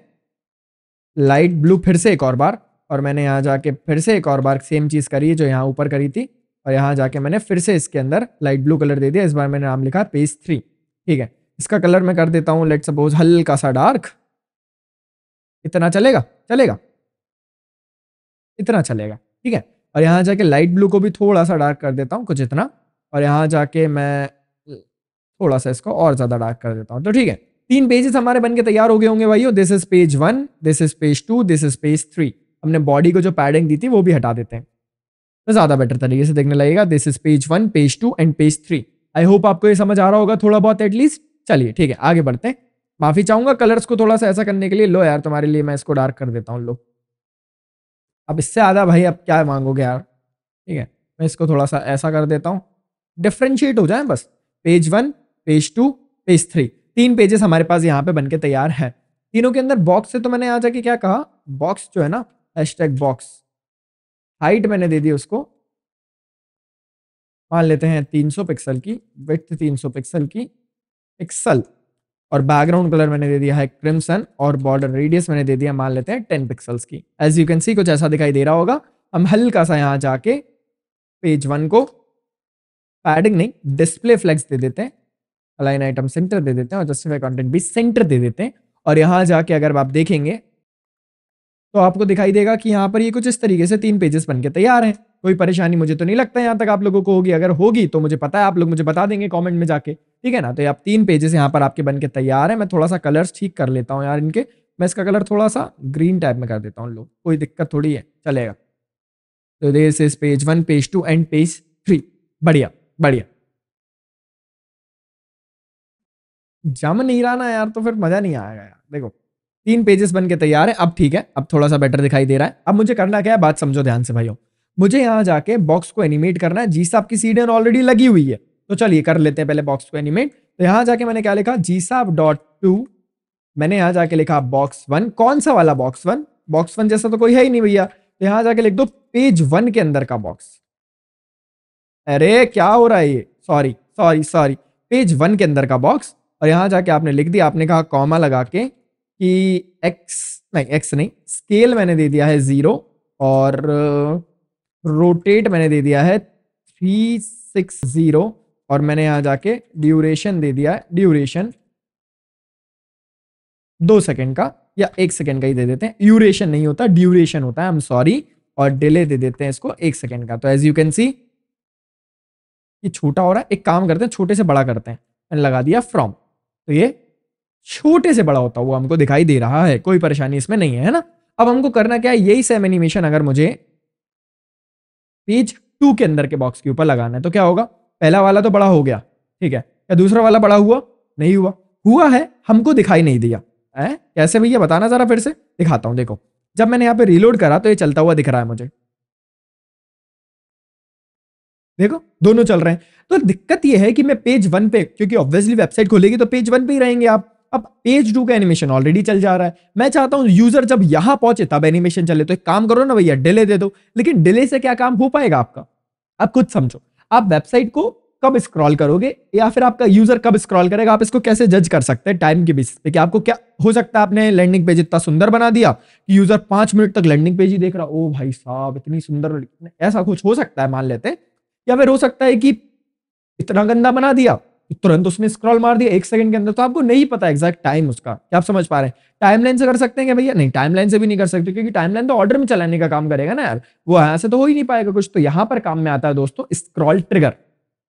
Speaker 1: लाइट ब्लू फिर से एक और बार और मैंने यहाँ जाके फिर से एक और बार सेम चीज़ करी जो यहाँ ऊपर करी थी और यहाँ जाके मैंने फिर से इसके अंदर लाइट ब्लू कलर दे दिया इस बार मैंने नाम लिखा पेज थ्री ठीक है इसका कलर मैं कर देता हूँ लेट
Speaker 2: सपोज हल्का सा डार्क इतना चलेगा चलेगा इतना चलेगा ठीक है और यहाँ जाके लाइट ब्लू को भी थोड़ा सा डार्क कर देता हूँ कुछ इतना
Speaker 1: और यहाँ जाके मैं थोड़ा सा इसको और ज़्यादा डार्क कर देता हूँ तो ठीक है तीन पेजेस हमारे बन के तैयार हो गए होंगे भाई this is page one this is page two this is page three हमने बॉडी को जो पैडिंग दी थी वो भी हटा देते हैं तो ज़्यादा बेटर तरीके से देखने लगेगा this is page one page two and page three I hope आपको ये समझ आ रहा होगा थोड़ा बहुत एटलीस्ट चलिए ठीक है आगे बढ़ते हैं माफ़ी चाहूंगा कलर्स को थोड़ा सा ऐसा करने के लिए लो यार तुम्हारे लिए मैं इसको डार्क कर देता हूँ लो अब इससे आधा भाई अब क्या मांगोगे यार ठीक है मैं इसको थोड़ा सा ऐसा कर देता हूँ डिफ्रेंशिएट हो जाए बस page one page two page three तीन पेजेस हमारे पास यहाँ पे बनके तैयार है तीनों के अंदर बॉक्स से तो मैंने आ जाके क्या कहा बॉक्स जो है ना हैशटैग
Speaker 2: बॉक्स हाइट मैंने दे दी उसको मान लेते हैं 300 पिक्सल की विथ 300 पिक्सल की पिक्सल और बैकग्राउंड
Speaker 1: कलर मैंने दे दिया है क्रिमसन और बॉर्डर रेडियस मैंने दे दिया मान लेते हैं टेन पिक्सल्स की एज यू कैन सी कुछ ऐसा दिखाई दे रहा होगा हम हल्का सा यहाँ जाके पेज वन को पैडिंग नहीं डिस्प्ले फ्लेक्स दे देते हैं अलाइन आइटम सेंटर दे देते हैं और जस्टिफाई कंटेंट भी सेंटर दे देते हैं और यहाँ जाके अगर आप देखेंगे तो आपको दिखाई देगा कि यहाँ पर ये कुछ इस तरीके से तीन पेजेस बन के तैयार हैं कोई परेशानी मुझे तो नहीं लगता यहाँ तक आप लोगों को होगी अगर होगी तो मुझे पता है आप लोग मुझे बता देंगे कमेंट में जाके ठीक है ना तो आप तीन पेजेस यहाँ पर आपके बन के तैयार है मैं थोड़ा सा कलर्स ठीक कर लेता हूँ यार इनके मैं इसका कलर थोड़ा सा ग्रीन टाइप में कर देता हूँ लोग कोई दिक्कत थोड़ी
Speaker 2: है चलेगा तो this is page one page two and page three बढ़िया बढ़िया जम नहीं रहा ना यार तो फिर मजा नहीं आएगा यार देखो तीन पेजेस बन के तैयार है अब ठीक है अब थोड़ा सा बेटर दिखाई दे रहा है अब
Speaker 1: मुझे करना क्या है बात समझो ध्यान से भाइयों मुझे यहाँ जाके बॉक्स को एनिमेट करना है जी साहब की एन ऑलरेडी लगी हुई है तो चलिए कर लेते हैं पहले बॉक्स को एनिमेट तो यहाँ जाके मैंने क्या लिखा जी साहब डॉट टू मैंने यहाँ जाके लिखा बॉक्स वन कौन सा वाला बॉक्स वन बॉक्स वन जैसा तो कोई है ही नहीं भैया तो यहाँ जाके लिख दो पेज वन के अंदर का बॉक्स अरे क्या हो रहा है ये sorry sorry sorry page one के अंदर का बॉक्स और यहाँ जाके आपने लिख दिया आपने कहा कॉमा लगा के कि एक्स नहीं एक्स नहीं स्केल मैंने दे दिया है ज़ीरो और रोटेट uh, मैंने दे दिया है थ्री सिक्स ज़ीरो और मैंने यहाँ जाके ड्यूरेशन दे दिया है ड्यूरेशन दो सेकेंड का या एक सेकेंड का ही दे देते हैं यूरेशन नहीं होता ड्यूरेशन होता है आई एम सॉरी और डिले दे देते हैं इसको एक सेकेंड का तो एज यू कैन सी ये छोटा हो रहा है एक काम करते हैं छोटे से बड़ा करते हैं मैंने लगा दिया फ्रॉम तो ये छोटे से बड़ा होता हुआ हमको दिखाई दे रहा है कोई परेशानी इसमें नहीं है ना अब हमको करना क्या है यही सेम एनिमेशन अगर मुझे पेज टू के अंदर के बॉक्स के ऊपर लगाना है तो क्या होगा पहला वाला तो बड़ा हो गया ठीक है क्या दूसरा वाला बड़ा हुआ नहीं हुआ हुआ है हमको दिखाई नहीं दिया है कैसे भैया बताना जरा फिर से दिखाता हूँ देखो जब मैंने यहाँ पे रिलोड करा तो ये चलता हुआ दिख रहा है मुझे देखो दोनों चल रहे हैं तो दिक्कत यह है कि मैं पेज वन पे क्योंकि ऑब्वियसली वेबसाइट खोलेगी तो पेज वन पे ही रहेंगे आप अब पेज टू का एनिमेशन ऑलरेडी चल जा रहा है मैं चाहता हूं यूजर जब यहां पहुंचे तब एनिमेशन चले तो एक काम करो ना भैया डिले दे दो लेकिन डिले से क्या काम हो पाएगा आपका आप कुछ समझो आप वेबसाइट को कब स्क्रॉल करोगे या फिर आपका यूजर कब स्क्रॉल करेगा आप इसको कैसे जज कर सकते हैं टाइम के बेसिस पे कि आपको क्या हो सकता है आपने लैंडिंग पेज इतना सुंदर बना दिया कि यूजर पांच मिनट तक लैंडिंग पेज ही देख रहा ओ भाई साहब इतनी सुंदर ऐसा कुछ हो सकता है मान लेते हैं या फिर हो सकता है कि इतना गंदा बना दिया तुरंत उसने स्क्रॉल मार दिया एक सेकंड के अंदर तो आपको नहीं पता एग्जैक्ट टाइम उसका क्या आप समझ पा रहे हैं टाइमलाइन से कर सकते हैं भैया नहीं टाइमलाइन से भी नहीं कर सकते क्योंकि टाइमलाइन तो ऑर्डर में चलाने का काम करेगा ना यार वो ऐसे से तो हो ही नहीं पाएगा कुछ तो यहां पर काम में आता है दोस्तों scroll trigger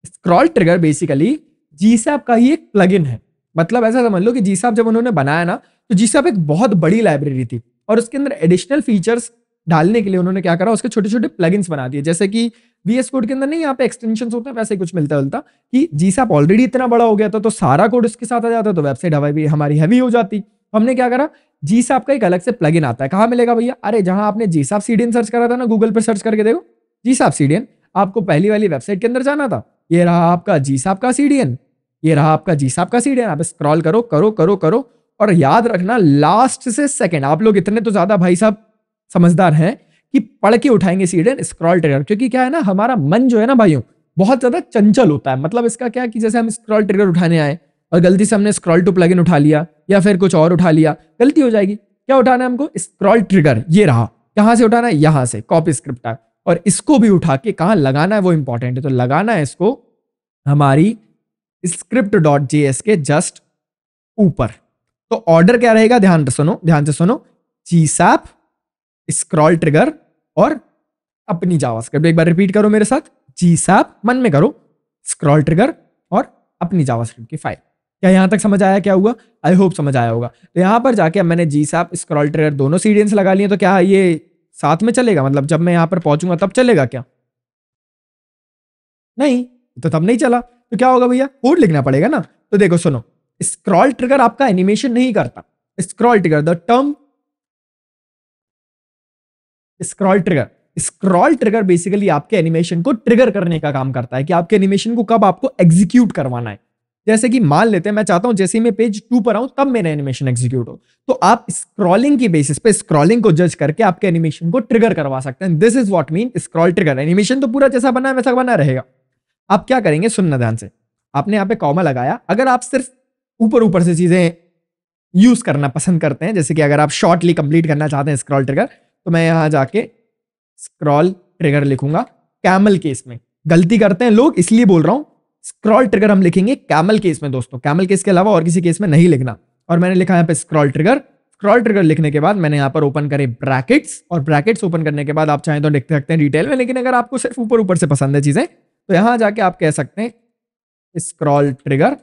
Speaker 1: scroll trigger basically GSAP का ही एक प्लग है मतलब ऐसा समझ लो कि जीसैप जब उन्होंने बनाया ना तो जीसैप एक बहुत बड़ी लाइब्रेरी थी और उसके अंदर एडिशनल फीचर्स डालने के लिए उन्होंने क्या करा उसके छोटे छोटे प्लगइन्स बना दिए जैसे कि वीएस कोड के अंदर नहीं यहाँ पे एक्सटेंशन होता है वैसे कुछ मिलता जुलता कि जी सैप ऑलरेडी इतना बड़ा हो गया था तो सारा कोड उसके साथ आ जाता तो वेबसाइट हवाई हमारी हैवी हो जाती हमने क्या करा जी सैप का एक अलग से प्लग आता है कहाँ मिलेगा भैया अरे जहाँ आपने जी सैप सीडियन सर्च करा था ना गूगल पर सर्च करके देखो जी सैप सीडियन आपको पहली वाली वेबसाइट के अंदर जाना था ये रहा आपका जी साहब का सीडियन ये रहा आपका जी साहब का सीडियन आप स्क्रॉल करो करो करो करो और याद रखना लास्ट से सेकेंड आप लोग इतने तो ज्यादा भाई साहब समझदार हैं कि पढ़ के उठाएंगे सीडन स्क्रॉल ट्रिगर क्योंकि क्या है ना हमारा मन जो है ना भाइयों बहुत ज्यादा चंचल होता है मतलब इसका क्या कि जैसे हम स्क्रॉल ट्रिगर उठाने आए और गलती से हमने स्क्रॉल टू प्लगइन उठा लिया या फिर कुछ और उठा लिया गलती हो जाएगी क्या उठाना है हमको स्क्रॉल ट्रिगर ये रहा कहाँ से उठाना है यहाँ से कॉपी स्क्रिप्ट है और इसको भी उठा के कहाँ लगाना है वो इंपॉर्टेंट है तो लगाना है इसको हमारी स्क्रिप्ट डॉट जे एस के जस्ट ऊपर तो ऑर्डर क्या रहेगा ध्यान से सुनो ध्यान से सुनो जी सैप स्क्रॉल ट्रिगर और अपनी जावास्क्रिप्ट एक बार रिपीट करो मेरे साथ जी साहब मन में करो स्क्रॉल ट्रिगर और अपनी जावास्क्रिप्ट की फाइल क्या यहां तक समझ आया क्या हुआ आई होप समझ आया होगा तो यहां पर जाके अब मैंने जी साहब स्क्रॉल ट्रिगर दोनों सीडियंस लगा लिए तो क्या ये साथ में चलेगा मतलब जब मैं यहां पर पहुंचूंगा तब चलेगा क्या नहीं तो तब नहीं चला तो क्या होगा भैया कोड लिखना पड़ेगा ना तो देखो सुनो स्क्रॉल ट्रिगर आपका एनिमेशन नहीं करता scroll trigger the term scroll trigger scroll trigger basically आपके एनिमेशन को ट्रिगर करने का काम करता है कि आपके एनिमेशन को कब आपको एग्जीक्यूट करवाना है जैसे कि मान लेते हैं मैं चाहता हूं जैसे ही मैं पेज टू पर आऊं तब मेरा एनिमेशन एग्जीक्यूट हो तो आप स्क्रॉलिंग की बेसिस पे स्क्रॉलिंग को जज करके आपके एनिमेशन को ट्रिगर करवा सकते हैं this is what mean scroll trigger animation तो पूरा जैसा बना है वैसा बना रहेगा आप क्या करेंगे सुनना ध्यान से आपने यहाँ पे कॉमा लगाया अगर आप सिर्फ ऊपर ऊपर से चीजें यूज करना पसंद करते हैं जैसे कि अगर आप शॉर्टली कंप्लीट करना चाहते हैं स्क्रॉल ट्रिगर तो मैं यहाँ जाके स्क्रॉल ट्रिगर लिखूंगा कैमल केस में गलती करते हैं लोग इसलिए बोल रहा हूँ स्क्रॉल ट्रिगर हम लिखेंगे कैमल केस में दोस्तों कैमल केस के अलावा और किसी केस में नहीं लिखना और मैंने लिखा यहाँ पे स्क्रॉल ट्रिगर स्क्रॉल ट्रिगर लिखने के बाद मैंने यहाँ पर ओपन करे ब्रैकेट्स और ब्रैकेट्स ओपन करने के बाद आप चाहें तो लिख सकते हैं डिटेल में लेकिन अगर आपको सिर्फ ऊपर ऊपर से पसंद है चीज़ें तो यहाँ जाके आप कह सकते हैं स्क्रॉल ट्रिगर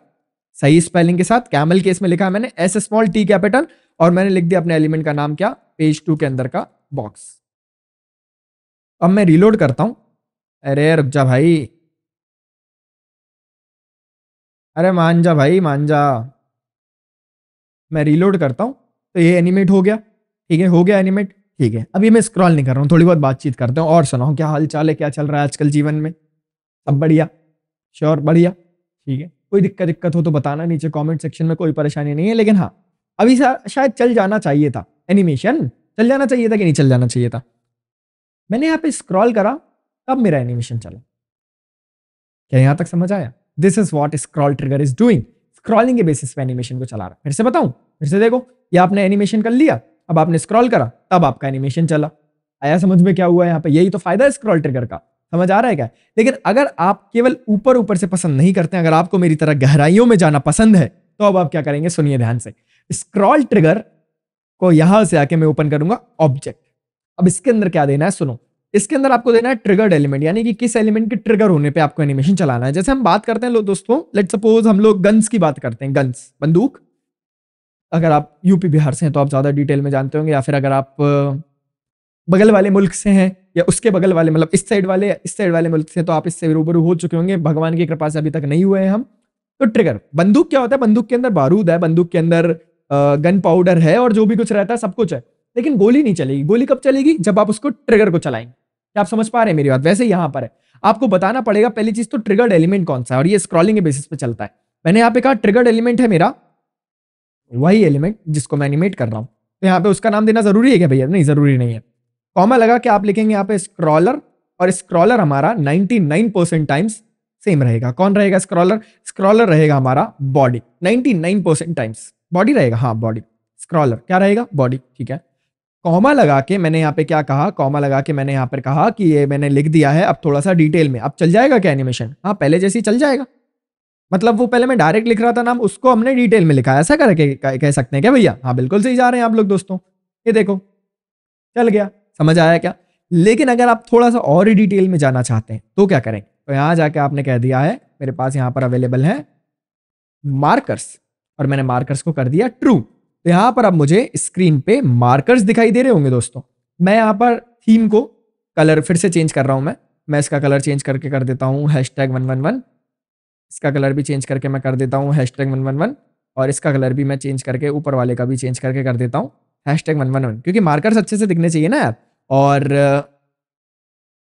Speaker 1: सही स्पेलिंग के साथ कैमल केस में लिखा मैंने एस स्मॉल टी कैपिटल और मैंने लिख दिया अपने एलिमेंट का नाम क्या पेज टू के अंदर का बॉक्स
Speaker 2: अब मैं रीलोड करता हूँ अरे रुक जा भाई अरे मान जा भाई मान जा मैं रीलोड करता हूं तो ये एनिमेट हो गया ठीक है हो गया एनिमेट ठीक है अभी मैं स्क्रॉल नहीं कर रहा
Speaker 1: हूँ थोड़ी बहुत बातचीत करता हूँ और सुनाओ क्या हाल चाल है क्या चल रहा है आजकल जीवन में सब बढ़िया श्योर बढ़िया ठीक है कोई दिक्कत दिक्कत हो तो बताना नीचे कमेंट सेक्शन में कोई परेशानी नहीं है लेकिन हाँ अभी शायद चल जाना चाहिए था एनिमेशन चल जाना चाहिए था कि नहीं चल जाना चाहिए था मैंने यहाँ पे स्क्रॉल करा तब मेरा एनिमेशन चला क्या यहां तक समझ आया this is what scroll trigger is doing scrolling के बेसिस पे एनिमेशन को चला रहा फिर से बताऊं फिर से देखो ये आपने एनिमेशन कर लिया अब आपने स्क्रॉल करा तब आपका एनिमेशन चला आया समझ में क्या हुआ यहाँ पे यही तो फायदा है स्क्रॉल ट्रिगर का समझ आ रहा है क्या लेकिन अगर आप केवल ऊपर ऊपर से पसंद नहीं करते हैं अगर आपको मेरी तरह गहराइयों में जाना पसंद है तो अब आप क्या करेंगे सुनिए ध्यान से स्क्रॉल ट्रिगर को यहां से आके मैं ओपन करूंगा ऑब्जेक्ट अब इसके अंदर क्या देना है सुनो इसके अंदर आपको देना है ट्रिगर्ड एलिमेंट यानी कि किस एलिमेंट के ट्रिगर होने पे आपको एनिमेशन चलाना है जैसे हम बात करते हैं लो दोस्तों लेट सपोज हम लोग गन्स की बात करते हैं गन्स बंदूक अगर आप यूपी बिहार से हैं तो आप ज़्यादा डिटेल में जानते होंगे या फिर अगर आप बगल वाले मुल्क से हैं या उसके बगल वाले मतलब इस साइड वाले इस साइड वाले मुल्क से तो आप इससे रूबरू हो चुके होंगे भगवान की कृपा से अभी तक नहीं हुए हैं हम तो ट्रिगर बंदूक क्या होता है बंदूक के अंदर बारूद है बंदूक के अंदर गन पाउडर है और जो भी कुछ रहता है सब कुछ है लेकिन गोली नहीं चलेगी गोली कब चलेगी जब आप उसको ट्रिगर को चलाएंगे क्या आप समझ पा रहे हैं मेरी बात वैसे यहाँ पर है आपको बताना पड़ेगा पहली चीज तो ट्रिगर्ड एलिमेंट कौन सा है और ये स्क्रॉलिंग के बेसिस पे चलता है मैंने यहाँ पे कहा ट्रिगर्ड एलिमेंट है मेरा वही एलिमेंट जिसको मैं एनिमेट कर रहा हूँ तो यहाँ पे उसका नाम देना जरूरी है क्या भैया नहीं जरूरी नहीं है कॉमा लगा कि आप लिखेंगे यहाँ पे स्क्रॉलर और स्क्रॉलर हमारा नाइन परसेंट टाइम्स सेम रहेगा कौन रहेगा स्क्रॉलर स्क्रॉलर रहेगा हमारा body nine percent times body रहेगा हाँ बॉडी स्क्रॉलर क्या रहेगा बॉडी ठीक है कॉमा लगा के मैंने यहाँ पे क्या कहा कॉमा लगा के मैंने यहाँ पर कहा कि ये मैंने लिख दिया है अब थोड़ा सा डिटेल में अब चल जाएगा क्या एनिमेशन हाँ पहले जैसे ही चल जाएगा मतलब वो पहले मैं डायरेक्ट लिख रहा था नाम उसको हमने डिटेल में लिखा ऐसा करके कह सकते हैं क्या भैया हाँ बिल्कुल सही जा रहे हैं आप लोग दोस्तों ये देखो चल गया समझ आया क्या लेकिन अगर आप थोड़ा सा और ही डिटेल में जाना चाहते हैं तो क्या करें तो यहाँ जाके आपने कह दिया है मेरे पास यहाँ पर अवेलेबल है मार्कर्स और मैंने मार्कर्स को कर दिया ट्रू तो यहाँ पर अब मुझे स्क्रीन पे मार्कर्स दिखाई दे रहे होंगे दोस्तों मैं यहाँ पर थीम को कलर फिर से चेंज कर रहा हूँ मैं मैं इसका कलर चेंज करके कर देता हूँ hash tag one one one इसका कलर भी चेंज करके मैं कर देता हूँ hash tag one one one और इसका कलर भी मैं चेंज करके ऊपर वाले का भी चेंज करके कर देता हूँ hash tag one one one क्योंकि मार्कर्स अच्छे से दिखने चाहिए ना यार और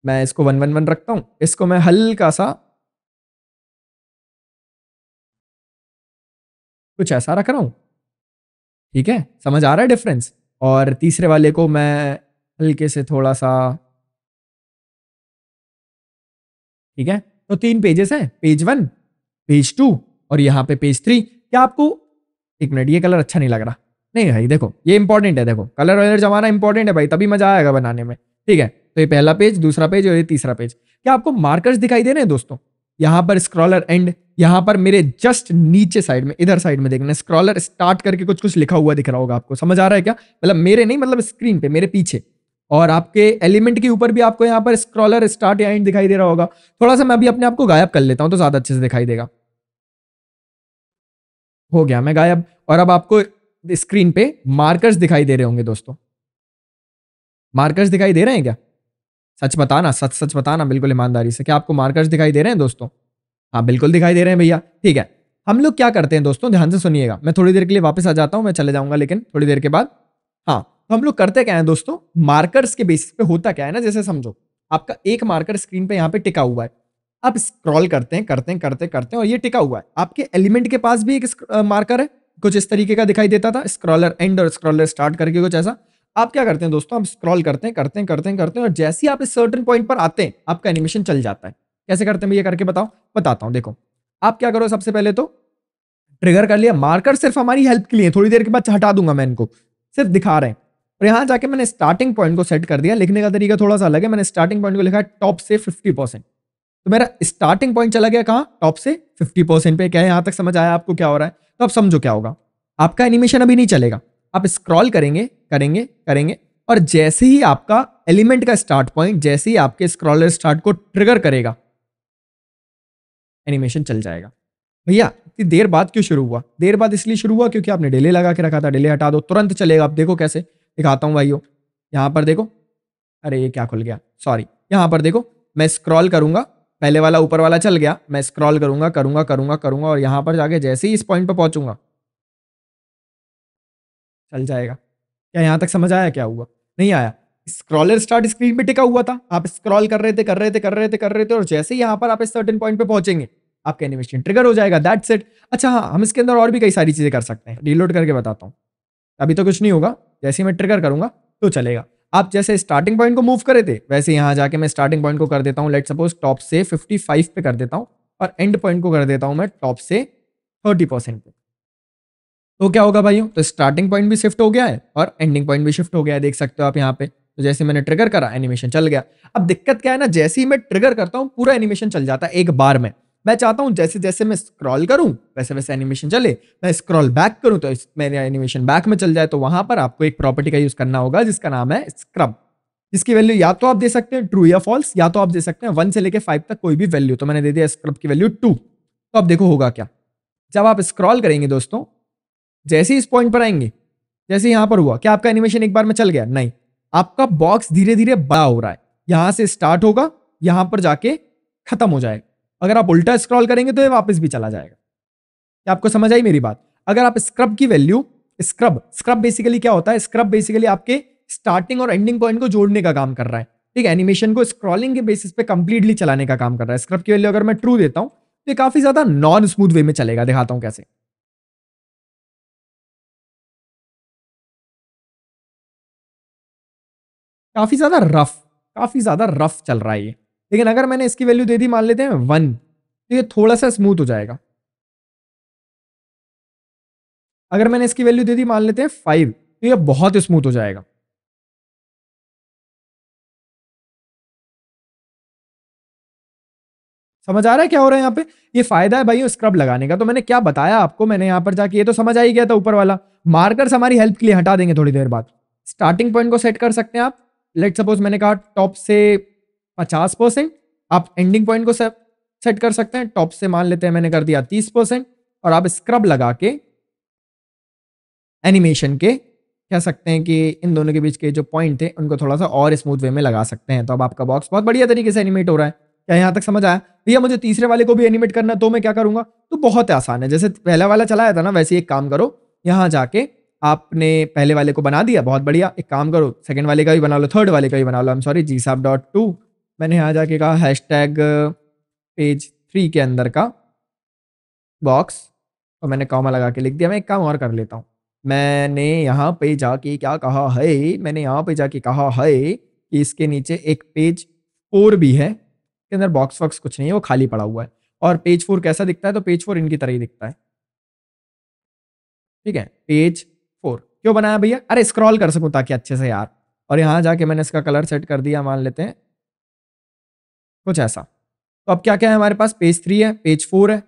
Speaker 2: मैं इसको वन वन वन रखता हूँ इसको मैं हल्का सा कुछ ऐसा रख रहा हूँ ठीक है समझ आ रहा है डिफरेंस और तीसरे वाले को मैं हल्के से थोड़ा सा ठीक है तो तीन पेजेस हैं पेज वन पेज टू और यहाँ पे पेज थ्री क्या आपको एक मिनट ये कलर अच्छा नहीं
Speaker 1: लग रहा नहीं भाई देखो ये इंपॉर्टेंट है देखो कलर वलर जमाना इंपॉर्टेंट है भाई तभी मजा आएगा बनाने में ठीक है तो ये पहला पेज दूसरा पेज और ये तीसरा पेज क्या आपको मार्कर्स दिखाई दे रहे हैं दोस्तों यहाँ पर स्क्रॉलर एंड यहाँ पर मेरे जस्ट नीचे साइड में इधर साइड में देखना स्क्रॉलर स्टार्ट करके कुछ कुछ लिखा हुआ दिख रहा होगा आपको समझ आ रहा है क्या मतलब मेरे नहीं मतलब स्क्रीन पे मेरे पीछे और आपके एलिमेंट के ऊपर भी आपको यहाँ पर स्क्रॉलर स्टार्ट या एंड दिखाई दे रहा होगा थोड़ा सा मैं अभी अपने आपको गायब कर लेता हूँ तो ज़्यादा
Speaker 2: अच्छे से दिखाई देगा हो गया मैं गायब और अब आपको स्क्रीन पे मार्कर्स दिखाई दे रहे होंगे दोस्तों मार्कर्स दिखाई दे रहे हैं
Speaker 1: क्या सच बताना सच सच बताना बिल्कुल ईमानदारी से क्या आपको मार्कर्स दिखाई दे रहे हैं दोस्तों हाँ बिल्कुल दिखाई दे रहे हैं भैया ठीक है हम लोग क्या करते हैं दोस्तों ध्यान से सुनिएगा मैं थोड़ी देर के लिए वापस आ जाता हूँ मैं चले जाऊंगा लेकिन थोड़ी देर के बाद हाँ तो हम लोग करते क्या है दोस्तों मार्कर्स के बेसिस पे होता क्या है ना जैसे समझो आपका एक मार्कर स्क्रीन पे यहाँ पे टिका हुआ है आप स्क्रॉल करते हैं करते हैं करते करते हैं और ये टिका हुआ है आपके एलिमेंट के पास भी एक मार्कर है कुछ इस तरीके का दिखाई देता था स्क्रॉलर एंड और स्क्रॉलर स्टार्ट करके कुछ ऐसा आप क्या करते हैं दोस्तों आप स्क्रॉल करते हैं करते हैं करते हैं करते हैं और जैसे ही आप इस सर्टन पॉइंट पर आते हैं आपका एनिमेशन चल जाता है कैसे करते हैं ये करके बताओ बताता हूँ देखो आप क्या करो सबसे पहले तो ट्रिगर कर लिया मार्कर सिर्फ हमारी हेल्प के लिए थोड़ी देर के बाद हटा दूंगा मैं इनको सिर्फ दिखा रहे हैं और यहाँ जाके मैंने स्टार्टिंग पॉइंट को सेट कर दिया लिखने का तरीका थोड़ा सा अलग है मैंने स्टार्टिंग पॉइंट को लिखा है टॉप से फिफ्टी परसेंट तो मेरा स्टार्टिंग पॉइंट चला गया कहाँ टॉप से फिफ्टी परसेंट पे क्या है यहाँ तक समझ आया आपको क्या हो रहा है तो आप समझो क्या होगा आपका एनिमेशन अभी नहीं चलेगा आप स्क्रॉल करेंगे करेंगे करेंगे और जैसे ही आपका एलिमेंट का स्टार्ट पॉइंट जैसे ही आपके स्क्रॉलर स्टार्ट को ट्रिगर करेगा एनिमेशन चल जाएगा भैया इतनी देर बाद क्यों शुरू हुआ देर बाद इसलिए शुरू हुआ क्योंकि आपने डिले लगा के रखा था डिले हटा दो तुरंत चलेगा आप देखो कैसे दिखाता हूँ भाइयों यहाँ पर देखो अरे ये क्या खुल गया सॉरी यहाँ पर देखो मैं स्क्रॉल करूंगा पहले वाला ऊपर वाला चल गया मैं स्क्रॉल करूँगा करूंगा करूँगा करूंगा और यहाँ पर जाके जैसे ही इस पॉइंट पर पहुँचूंगा चल जाएगा क्या यहाँ तक समझ आया क्या हुआ नहीं आया स्क्रॉलर स्टार्ट स्क्रीन पे टिका हुआ था आप स्क्रॉल कर रहे थे कर रहे थे कर रहे थे कर रहे थे और जैसे ही यहाँ पर आप इस सर्टेन पॉइंट पे पहुंचेंगे आपका एनिमेशन ट्रिगर हो जाएगा दैट्स इट अच्छा हाँ हम इसके अंदर और भी कई सारी चीज़ें कर सकते हैं रीलोड करके बताता हूँ अभी तो कुछ नहीं होगा जैसे ही मैं ट्रिगर करूंगा तो चलेगा आप जैसे स्टार्टिंग पॉइंट को मूव करे थे वैसे यहाँ जाके मैं स्टार्टिंग पॉइंट को कर देता हूँ लेट सपोज टॉप से फिफ्टी फाइव पे कर देता हूँ और एंड पॉइंट को कर देता हूँ मैं टॉप से थर्टी परसेंट पे तो क्या होगा भाइयों तो स्टार्टिंग पॉइंट भी शिफ्ट हो गया है और एंडिंग पॉइंट भी शिफ्ट हो गया है देख सकते हो आप यहाँ पे तो जैसे मैंने ट्रिगर करा एनिमेशन चल गया अब दिक्कत क्या है ना जैसे ही मैं ट्रिगर करता हूँ पूरा एनिमेशन चल जाता है एक बार में मैं चाहता हूँ जैसे जैसे मैं स्क्रॉल करूँ वैसे वैसे एनिमेशन चले मैं स्क्रॉल बैक करूँ तो मेरे एनिमेशन बैक में चल जाए तो वहाँ पर आपको एक प्रॉपर्टी का यूज़ करना होगा जिसका नाम है स्क्रब इसकी वैल्यू या तो आप दे सकते हैं ट्रू या फॉल्स या तो आप दे सकते हैं वन से लेकर फाइव तक कोई भी वैल्यू तो मैंने दे दिया स्क्रब की वैल्यू टू तो आप देखो होगा क्या जब आप स्क्रॉल करेंगे दोस्तों जैसे ही इस पॉइंट पर आएंगे जैसे यहाँ पर हुआ क्या आपका एनिमेशन एक बार में चल गया नहीं आपका बॉक्स धीरे धीरे बड़ा हो रहा है यहां से स्टार्ट होगा यहां पर जाके खत्म हो जाएगा अगर आप उल्टा स्क्रॉल करेंगे तो ये वापस भी चला जाएगा क्या आपको समझ आई मेरी बात अगर आप स्क्रब की वैल्यू स्क्रब स्क्रब बेसिकली क्या होता है स्क्रब बेसिकली आपके स्टार्टिंग और एंडिंग पॉइंट को जोड़ने का काम कर रहा है ठीक है एनिमेशन को स्क्रॉलिंग के बेसिस पे कंप्लीटली चलाने का काम कर रहा है स्क्रब की वैल्यू अगर मैं ट्रू देता हूँ तो ये
Speaker 2: काफी ज्यादा नॉन स्मूथ वे में चलेगा दिखाता हूँ कैसे काफ़ी ज़्यादा रफ काफ़ी ज़्यादा रफ चल रहा है ये लेकिन अगर मैंने इसकी वैल्यू दे दी मान लेते हैं वन तो ये थोड़ा सा स्मूथ हो जाएगा अगर मैंने इसकी वैल्यू दे दी मान लेते हैं फाइव तो ये बहुत स्मूथ हो जाएगा समझ आ रहा है क्या हो रहा है यहाँ पे ये फायदा है भाई स्क्रब लगाने का तो मैंने क्या बताया आपको मैंने यहाँ पर जाके ये तो समझ आ ही गया था ऊपर वाला
Speaker 1: मार्कर्स हमारी हेल्प के लिए हटा देंगे थोड़ी देर बाद स्टार्टिंग पॉइंट को सेट कर सकते हैं आप लेट सपोज मैंने कहा टॉप से पचास परसेंट आप एंडिंग पॉइंट को सेट कर सकते हैं टॉप से मान लेते हैं मैंने कर दिया तीस परसेंट और आप स्क्रब लगा के एनिमेशन के कह सकते हैं कि इन दोनों के बीच के जो पॉइंट थे उनको थोड़ा सा और स्मूथ वे में लगा सकते हैं तो अब आपका बॉक्स बहुत बढ़िया तरीके से एनिमेट हो रहा है क्या यहाँ तक समझ आया भैया मुझे तीसरे वाले को भी एनिमेट करना तो मैं क्या करूँगा तो बहुत आसान है जैसे पहला वाला चलाया था ना वैसे एक काम करो यहाँ जाके आपने पहले वाले को बना दिया बहुत बढ़िया एक काम करो सेकंड वाले का भी बना लो थर्ड वाले का भी बना लो आई am sorry ji GSAP dot to मैंने यहाँ जाके कहा हैश टैग पेज थ्री के अंदर का बॉक्स और मैंने कॉमा लगा के लिख दिया मैं एक काम और कर लेता हूँ मैंने यहाँ पे जाके क्या कहा है मैंने यहाँ पे जाके कहा है कि इसके नीचे एक पेज फोर भी है इसके अंदर बॉक्स वॉक्स कुछ नहीं है वो खाली पड़ा हुआ है और पेज फोर कैसा दिखता है तो पेज फोर इनकी तरह ही दिखता है ठीक है पेज क्यों बनाया भैया अरे स्क्रॉल कर सकूं ताकि अच्छे से यार और यहां जाके मैंने इसका कलर सेट कर दिया मान लेते हैं कुछ ऐसा तो अब क्या क्या है हमारे पास पेज थ्री है पेज फोर है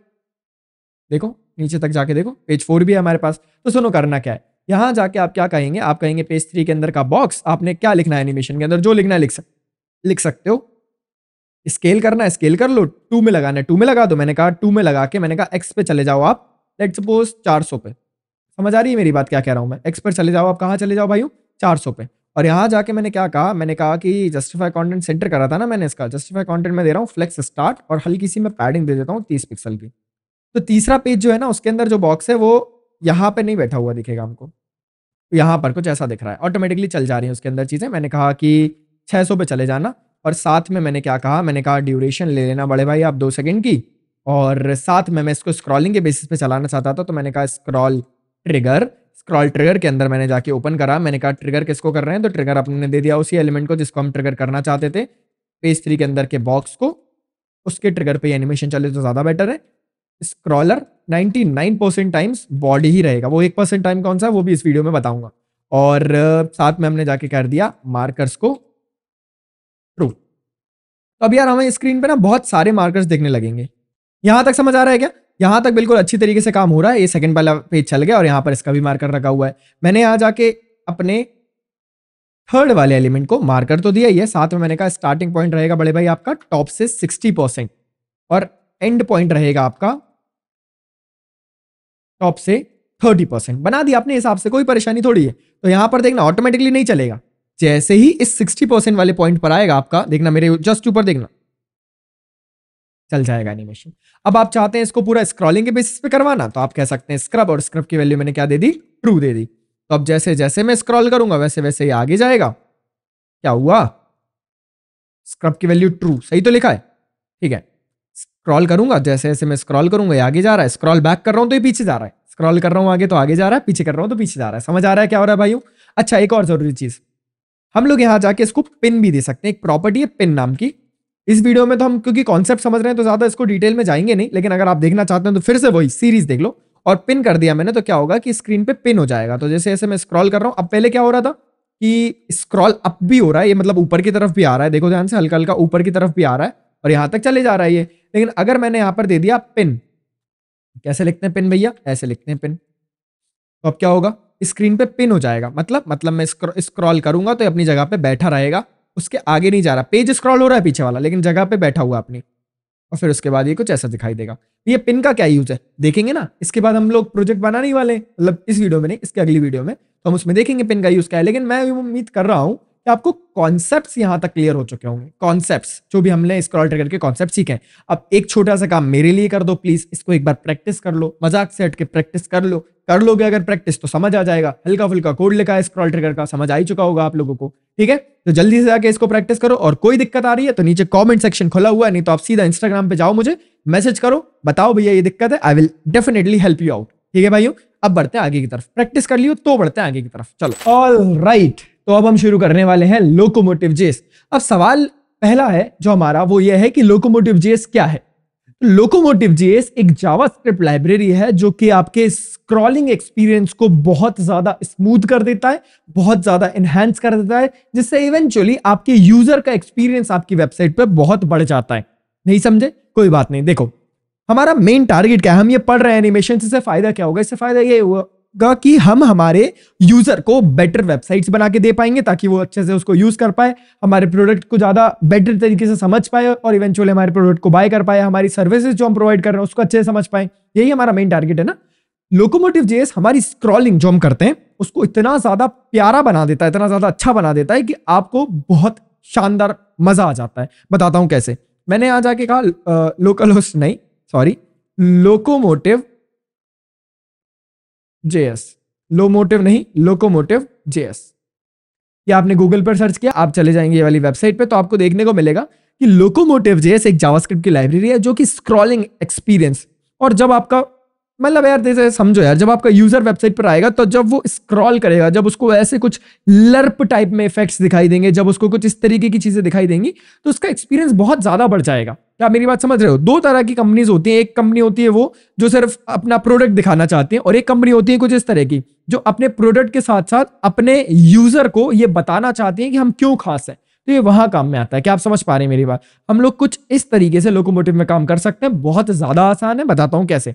Speaker 1: देखो नीचे तक जाके देखो पेज फोर भी है हमारे पास तो सुनो करना क्या है यहां जाके आप क्या कहेंगे आप कहेंगे पेज थ्री के अंदर का बॉक्स आपने क्या लिखना है एनिमेशन के अंदर जो लिखना है लिख सक लिख सकते हो स्केल करना है स्केल कर लो टू में लगाना है टू में लगा दो मैंने कहा टू में लगा के मैंने कहा एक्स पे चले जाओ आप लेट सपोज चार सौ पे समझ आ रही है मेरी बात क्या कह रहा हूँ मैं एक्सपर्ट चले जाओ आप कहाँ चले जाओ भाई चार सौ पे और यहाँ जाके मैंने क्या कहा मैंने कहा कि जस्टिफाई कंटेंट सेंटर करा था ना मैंने इसका जस्टिफाई कंटेंट में दे रहा हूँ फ्लेक्स स्टार्ट और हल्की सी मैं पैडिंग दे देता हूँ तीस पिक्सल की तो तीसरा पेज जो है ना उसके अंदर जो बॉक्स है वो यहाँ पर नहीं बैठा हुआ दिखेगा हमको यहाँ पर कुछ ऐसा दिख रहा है ऑटोमेटिकली चल जा रही है उसके अंदर चीज़ें मैंने कहा कि छः सौ पे चले जाना और साथ में मैंने क्या कहा मैंने कहा ड्यूरेशन ले लेना बड़े भाई आप दो सेकेंड की और साथ में मैं इसको स्क्रॉलिंग के बेसिस पे चलाना चाहता था तो मैंने कहा स्क्रॉल ट्रिगर स्क्रॉल ट्रिगर के अंदर मैंने जाके ओपन करा मैंने कहा ट्रिगर किसको कर रहे हैं तो ट्रिगर आपने दे दिया उसी एलिमेंट को जिसको हम ट्रिगर करना चाहते थे पेज थ्री के अंदर के बॉक्स को उसके ट्रिगर पे एनिमेशन चले तो ज़्यादा बेटर है स्क्रॉलर 99 परसेंट टाइम्स बॉडी ही रहेगा वो एक परसेंट टाइम कौन सा है वो भी इस वीडियो में बताऊंगा और साथ में हमने जाके कर दिया मार्कर्स को ट्रू तो अब यार हमें स्क्रीन पे ना बहुत सारे मार्कर्स देखने लगेंगे यहां तक समझ आ रहा है क्या यहाँ तक बिल्कुल अच्छी तरीके से काम हो रहा है ये सेकंड वाला पेज चल गया और यहाँ पर इसका भी मार्कर रखा हुआ है मैंने यहाँ जाके अपने थर्ड वाले एलिमेंट को मार्कर तो दिया ही है साथ में मैंने कहा स्टार्टिंग पॉइंट रहेगा बड़े भाई आपका टॉप से सिक्सटी परसेंट और एंड पॉइंट रहेगा आपका टॉप से थर्टी परसेंट बना दिया अपने हिसाब से कोई परेशानी थोड़ी है तो यहाँ पर देखना ऑटोमेटिकली नहीं चलेगा जैसे ही इस सिक्सटी परसेंट वाले पॉइंट पर आएगा आपका देखना मेरे जस्ट ऊपर देखना चल जाएगा एनिमेशन अब आप चाहते हैं इसको पूरा स्क्रॉलिंग के बेसिस पे करवाना तो आप कह सकते हैं स्क्रब और स्क्रब की वैल्यू मैंने क्या दे दी ट्रू दे दी तो अब जैसे जैसे मैं स्क्रॉल करूंगा वैसे वैसे ये आगे जाएगा क्या हुआ स्क्रब की वैल्यू ट्रू सही तो लिखा है ठीक है स्क्रॉल करूंगा जैसे जैसे मैं स्क्रॉल करूंगा ये आगे जा रहा है स्क्रॉल बैक कर रहा हूं तो ये पीछे जा रहा है स्क्रॉल कर रहा हूं आगे तो आगे जा रहा है पीछे कर रहा हूँ तो पीछे जा रहा है समझ आ रहा है क्या हो रहा है भाई अच्छा एक और जरूरी चीज हम लोग यहाँ जाके इसको पिन भी दे सकते हैं एक प्रॉपर्टी है पिन नाम की इस वीडियो में तो हम क्योंकि कॉन्सेप्ट समझ रहे हैं तो ज्यादा इसको डिटेल में जाएंगे नहीं लेकिन अगर आप देखना चाहते हैं तो फिर से वही सीरीज देख लो और पिन कर दिया मैंने तो क्या होगा कि स्क्रीन पे पिन हो जाएगा तो जैसे ऐसे मैं स्क्रॉल कर रहा हूँ अब पहले क्या हो रहा था कि स्क्रॉल अप भी हो रहा है ये मतलब ऊपर की तरफ भी आ रहा है देखो ध्यान से हल्का हल्का ऊपर की तरफ भी आ रहा है और यहां तक चले जा रहा है ये लेकिन अगर मैंने यहाँ पर दे दिया पिन कैसे लिखते हैं पिन भैया ऐसे लिखते हैं पिन तो अब क्या होगा स्क्रीन पे पिन हो जाएगा मतलब मतलब मैं स्क्रॉल करूंगा तो अपनी जगह पे बैठा रहेगा उसके आगे नहीं जा रहा पेज स्क्रॉल हो रहा है पीछे वाला लेकिन जगह पे बैठा हुआ अपनी और फिर उसके बाद ये कुछ ऐसा दिखाई देगा ये पिन का क्या यूज है देखेंगे ना इसके बाद हम लोग प्रोजेक्ट बनाने वाले मतलब इस वीडियो में नहीं इसके अगली वीडियो में तो हम उसमें देखेंगे पिन का यूज क्या है लेकिन मैं उम्मीद कर रहा हूँ कि आपको कॉन्सेप्ट यहां तक क्लियर हो चुके होंगे कॉन्सेप्ट जो भी हमने स्क्रॉल ट्रिगर के कॉन्सेप्ट सीखे हैं अब एक छोटा सा काम मेरे लिए कर दो प्लीज इसको एक बार प्रैक्टिस कर लो मजाक से हट के प्रैक्टिस कर लो कर लोगे अगर प्रैक्टिस तो समझ आ जाएगा हल्का फुल्का कोड लिखा है स्क्रॉल ट्रिगर का समझ आ ही चुका होगा आप लोगों को ठीक है तो जल्दी से जाके इसको प्रैक्टिस करो और कोई दिक्कत आ रही है तो नीचे कॉमेंट सेक्शन खुला हुआ है नहीं तो आप सीधा इंस्टाग्राम पे जाओ मुझे मैसेज करो बताओ भैया ये दिक्कत है I will definitely help you out ठीक है भाइयों अब बढ़ते हैं आगे की तरफ प्रैक्टिस कर लियो तो बढ़ते हैं आगे की तरफ चलो ऑल राइट right. तो अब हम शुरू करने वाले हैं लोकोमोटिव जेस अब सवाल पहला है जो हमारा वो ये है कि लोकोमोटिव जेस क्या है लोकोमोटिव तो जेस एक जावास्क्रिप्ट लाइब्रेरी है जो कि आपके स्क्रॉलिंग एक्सपीरियंस को बहुत ज्यादा स्मूथ कर देता है बहुत ज्यादा इनहेंस कर देता है जिससे इवेंचुअली आपके यूजर का एक्सपीरियंस आपकी वेबसाइट पर बहुत बढ़ जाता है नहीं समझे कोई बात नहीं देखो हमारा मेन टारगेट क्या है हम ये पढ़ रहे हैं एनिमेशन से फायदा क्या होगा इससे फायदा ये हुआ होगा कि हम हमारे यूजर को बेटर वेबसाइट्स बना के दे पाएंगे ताकि वो अच्छे से उसको यूज कर पाए हमारे प्रोडक्ट को ज्यादा बेटर तरीके से समझ पाए और इवेंचुअली हमारे प्रोडक्ट को बाय कर पाए हमारी सर्विसेज जो हम प्रोवाइड कर रहे हैं उसको अच्छे से समझ पाए यही हमारा मेन टारगेट है ना लोकोमोटिव जेस हमारी स्क्रॉलिंग जो हम करते हैं उसको इतना ज्यादा प्यारा बना देता है इतना ज्यादा अच्छा बना देता है कि आपको बहुत शानदार मजा आ जाता है बताता हूं कैसे मैंने यहां जाके कहा लोकल होस्ट नहीं सॉरी लोकोमोटिव जेएस लोमोटिव नहीं लोकोमोटिव जेएस ये आपने गूगल पर सर्च किया आप चले जाएंगे ये वाली वेबसाइट पे तो आपको देखने को मिलेगा कि लोकोमोटिव जेएस एक जावास्क्रिप्ट की लाइब्रेरी है जो कि स्क्रॉलिंग एक्सपीरियंस और जब आपका मतलब यार जैसे समझो यार जब आपका यूजर वेबसाइट पर आएगा तो जब वो स्क्रॉल करेगा जब उसको ऐसे कुछ लर्प टाइप में इफेक्ट्स दिखाई देंगे जब उसको कुछ इस तरीके की चीजें दिखाई देंगी तो उसका एक्सपीरियंस बहुत ज्यादा बढ़ जाएगा क्या मेरी बात समझ रहे हो दो तरह की कंपनीज होती है एक कंपनी होती है वो जो सिर्फ अपना प्रोडक्ट दिखाना चाहते हैं और एक कंपनी होती है कुछ इस तरह की जो अपने प्रोडक्ट के साथ साथ अपने यूजर को ये बताना चाहते हैं कि हम क्यों खास हैं तो ये वहां काम में आता है क्या आप समझ पा रहे हैं मेरी बात हम लोग कुछ इस तरीके से लोकोमोटिव में काम कर सकते हैं बहुत ज्यादा आसान है बताता हूँ कैसे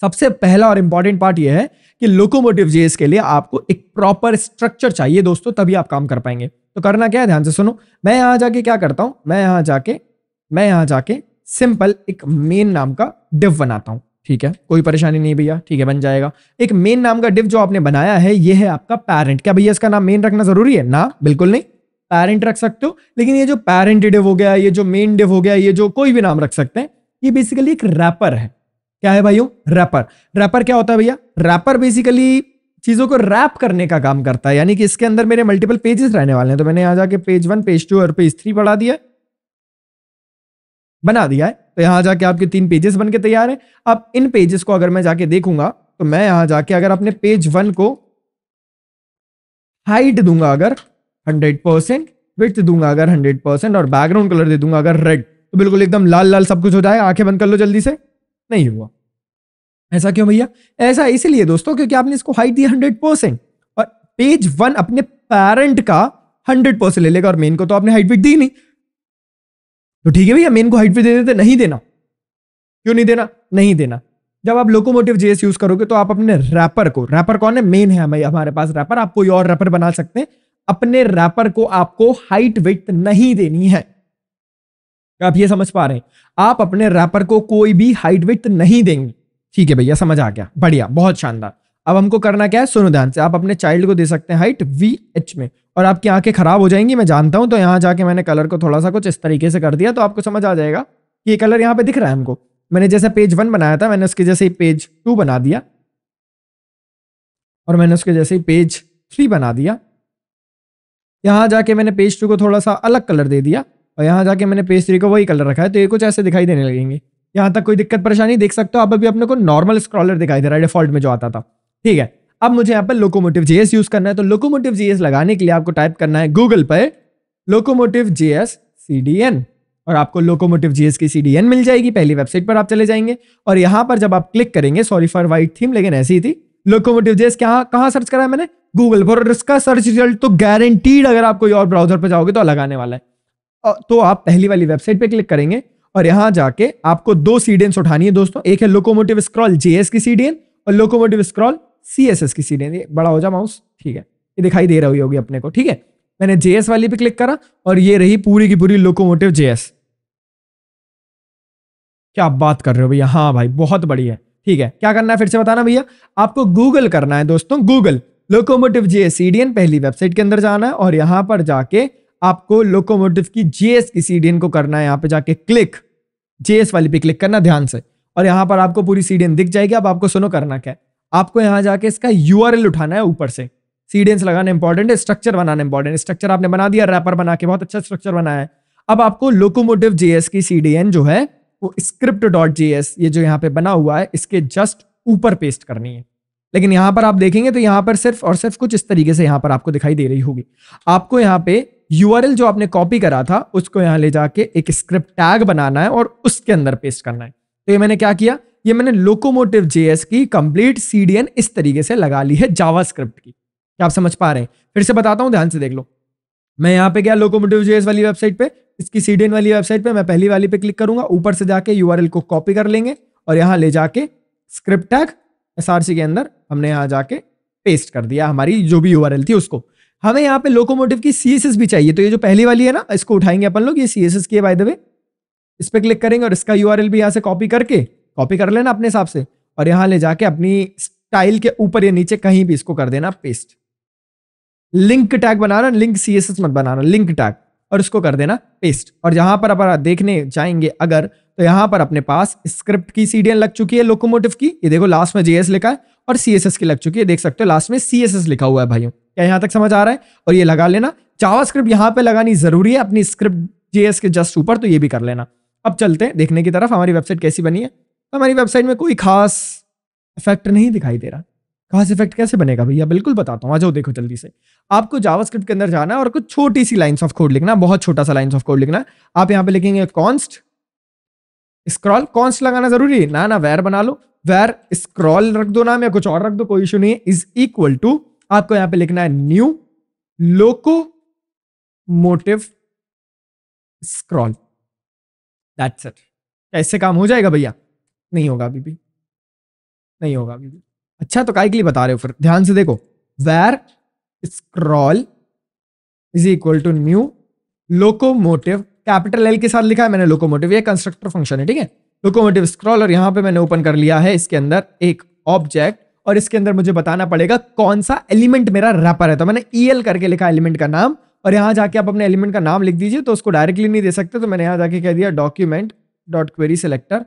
Speaker 1: सबसे पहला और इंपॉर्टेंट पार्ट यह है कि लोकोमोटिव जेस के लिए आपको एक प्रॉपर स्ट्रक्चर चाहिए दोस्तों तभी आप काम कर पाएंगे तो करना क्या है ध्यान से सुनो मैं यहां जाके क्या करता हूं मैं यहां जाके मैं यहां जाके सिंपल एक मेन नाम का डिव बनाता हूं ठीक है कोई परेशानी नहीं भैया ठीक है बन जाएगा एक मेन नाम का डिव जो आपने बनाया है ये है आपका पेरेंट क्या भैया इसका नाम मेन रखना जरूरी है ना बिल्कुल नहीं पेरेंट रख सकते हो लेकिन ये जो पेरेंट डिव हो गया ये जो मेन डिव हो गया ये जो कोई भी नाम रख सकते हैं ये बेसिकली एक रैपर है क्या है भाइयों रैपर रैपर क्या होता है भैया रैपर बेसिकली चीज़ों को रैप करने का काम करता है यानी कि इसके अंदर मेरे मल्टीपल पेजेस रहने वाले हैं तो मैंने यहां जाके पेज वन पेज टू और पेज थ्री बढ़ा दिया बना दिया है तो यहां जाके आपके तीन पेजेस बन के तैयार है अब इन पेजेस को अगर मैं जाके देखूंगा तो मैं यहां जाके अगर अपने पेज वन को हाइट दूंगा अगर हंड्रेड परसेंट विथ दूंगा अगर हंड्रेड परसेंट और बैकग्राउंड कलर दे दूंगा अगर रेड तो बिल्कुल एकदम लाल लाल सब कुछ हो जाए आंखें बंद कर लो जल्दी से नहीं हुआ ऐसा क्यों भैया ऐसा इसलिए दोस्तों क्योंकि आपने इसको हाइट दी हंड्रेड परसेंट और पेज वन अपने पेरेंट का हंड्रेड परसेंट ले लेगा और मेन को तो आपने हाइट विट दी नहीं तो ठीक है भैया मेन को हाइट विट दे देते नहीं देना क्यों नहीं देना नहीं देना जब आप लोकोमोटिव जेएस यूज करोगे तो आप अपने रैपर को रैपर कौन है मेन है हमारे पास रैपर आप कोई और रैपर बना सकते हैं अपने रैपर को आपको हाइट वेट नहीं देनी है आप ये समझ पा रहे हैं आप अपने रैपर को कोई भी हाइट विथ नहीं देंगे ठीक है भैया समझ आ गया बढ़िया बहुत शानदार अब हमको करना क्या है सुनो ध्यान से आप अपने चाइल्ड को दे सकते हैं हाइट वी एच में और आपकी आंखें खराब हो जाएंगी मैं जानता हूं तो यहां जाके मैंने कलर को थोड़ा सा कुछ इस तरीके से कर दिया तो आपको समझ आ जाएगा कि ये कलर यहाँ पे दिख रहा है हमको मैंने जैसे पेज वन बनाया था मैंने उसके जैसे ही पेज टू बना दिया और मैंने उसके जैसे ही पेज थ्री बना दिया यहां जाके मैंने पेज टू को थोड़ा सा अलग कलर दे दिया और यहाँ जाके मैंने पेज थ्री को वही कलर रखा है तो ये कुछ ऐसे दिखाई देने लगेंगे यहाँ तक कोई दिक्कत परेशानी देख सकते हो आप अभी अपने को नॉर्मल स्क्रॉलर दिखाई दे रहा है डिफॉल्ट में जो आता था ठीक है अब मुझे यहाँ पर लोकोमोटिव जीएस यूज करना है तो लोकोमोटिव जीएस लगाने के लिए आपको टाइप करना है गूगल पर लोकोमोटिव जीएस सी और आपको लोकोमोटिव जीएस की सी मिल जाएगी पहली वेबसाइट पर आप चले जाएंगे और यहाँ पर जब आप क्लिक करेंगे सॉरी फॉर वाइट थीम लेकिन ऐसी ही थी लोकोमोटिव जीएस क्या कहाँ सर्च करा है मैंने गूगल पर और इसका सर्च रिजल्ट तो गारंटीड अगर आप कोई और ब्राउजर पर जाओगे तो अलग आने वाला है तो आप पहली वाली वेबसाइट पे क्लिक करेंगे और यहां जाके आपको दो सीडेंस उठानी है दोस्तों एक है लोकोमोटिव स्क्रॉल जेएस की सीडीएन और लोकोमोटिव स्क्रॉल सीएसएस की सीडीएन ये बड़ा हो जा माउस ठीक है ये दिखाई दे रही होगी अपने को ठीक है मैंने जेएस वाली पे क्लिक करा और ये रही पूरी की पूरी लोकोमोटिव जेएस क्या आप बात कर रहे हो भैया हाँ भाई बहुत बड़ी है ठीक है क्या करना है फिर से बताना भैया आपको गूगल करना है दोस्तों गूगल लोकोमोटिव जेएस सीडीएन पहली वेबसाइट के अंदर जाना है और यहां पर जाके आपको लोकोमोटिव की जेएस की सीडीएन को करना है यहाँ पे जाके क्लिक जेएस वाली पे क्लिक करना ध्यान से और यहाँ पर आपको पूरी सीडीएन दिख जाएगी अब आपको सुनो करना क्या आपको यहाँ जाके इसका यूआरएल उठाना है ऊपर से सीडेंस लगाना इंपॉर्टेंट है स्ट्रक्चर बनाना इंपॉर्टेंट स्ट्रक्चर आपने बना दिया रैपर बना के बहुत अच्छा स्ट्रक्चर बनाया है अब आपको लोकोमोटिव जेएस की सीडीएन जो है वो स्क्रिप्ट डॉट जेएस ये जो यहाँ पे बना हुआ है इसके जस्ट ऊपर पेस्ट करनी है लेकिन यहाँ पर आप देखेंगे तो यहाँ पर सिर्फ और सिर्फ कुछ इस तरीके से यहाँ पर आपको दिखाई दे रही होगी आपको यहाँ पे यूआरएल जो आपने कॉपी करा था उसको यहाँ ले जाके एक स्क्रिप्ट टैग बनाना है और उसके अंदर पेस्ट करना है तो ये मैंने क्या किया ये मैंने लोकोमोटिव जेएस की कंप्लीट सीडीएन इस तरीके से लगा ली है जावास्क्रिप्ट की क्या आप समझ पा रहे हैं फिर से बताता हूँ ध्यान से देख लो मैं यहाँ पे गया लोकोमोटिव जेएस वाली वेबसाइट पे इसकी सीडीएन वाली वेबसाइट पे मैं पहली वाली पे क्लिक करूंगा ऊपर से जाके यूआरएल को कॉपी कर लेंगे और यहाँ ले जाके स्क्रिप्ट टैग एसआरसी के अंदर हमने यहाँ जाके पेस्ट कर दिया हमारी जो भी यूआरएल थी उसको हमें यहाँ पे लोकोमोटिव की सीएसएस भी चाहिए तो ये जो पहली वाली है ना इसको उठाएंगे अपन लोग ये सीएसएस की है बाय द वे इस पर क्लिक करेंगे और इसका यूआरएल भी यहाँ से कॉपी करके कॉपी कर लेना अपने हिसाब से और यहाँ ले जाके अपनी स्टाइल के ऊपर या नीचे कहीं भी इसको कर देना पेस्ट लिंक टैग बनाना लिंक सी मत बनाना लिंक टैग और इसको कर देना पेस्ट और जहां पर अपन देखने जाएंगे अगर तो यहाँ पर अपने पास स्क्रिप्ट की सीडियन लग चुकी है लोकोमोटिव की ये देखो लास्ट में जेएस लिखा है और सी एस एस की लग चुकी है देख सकते हो लास्ट में सी एस एस लिखा हुआ है भाइयों क्या यहाँ तक समझ आ रहा है और ये लगा लेना जावा स्क्रिप्ट यहाँ पे लगानी जरूरी है अपनी स्क्रिप्ट जेएस के जस्ट ऊपर तो ये भी कर लेना अब चलते हैं देखने की तरफ हमारी वेबसाइट कैसी बनी है तो हमारी वेबसाइट में कोई खास इफेक्ट नहीं दिखाई दे रहा खास इफेक्ट कैसे बनेगा भैया बिल्कुल बताता हूँ आ जाओ देखो जल्दी से आपको जावास्क्रिप्ट के अंदर जाना है और कुछ छोटी सी लाइन्स ऑफ कोड लिखना बहुत छोटा सा लाइन्स ऑफ कोड लिखना आप यहाँ पे लिखेंगे कॉन्स्ट स्क्रॉल कौन सा लगाना जरूरी है ना ना वेर बना लो वेर स्क्रॉल रख दो नाम या कुछ और रख दो कोई इशू नहीं है इज इक्वल टू आपको
Speaker 2: यहां पे लिखना है new locomotive scroll that's it कैसे काम हो जाएगा भैया नहीं होगा
Speaker 1: अभी भी नहीं होगा अभी भी अच्छा तो काय के लिए बता रहे हो फिर ध्यान से देखो var scroll is equal to new locomotive capital L के साथ लिखा है मैंने लोकोमोटिव ये कंस्ट्रक्टर फंक्शन है ठीक है लोकोमोटिव स्क्रॉल और यहाँ पे मैंने ओपन कर लिया है इसके अंदर एक ऑब्जेक्ट और इसके अंदर मुझे बताना पड़ेगा कौन सा एलिमेंट मेरा रैपर है तो मैंने ई e करके लिखा एलिमेंट का नाम और यहाँ जाके आप अपने एलिमेंट का नाम लिख दीजिए तो उसको डायरेक्टली नहीं दे सकते तो मैंने यहाँ जाके कह दिया document dot query selector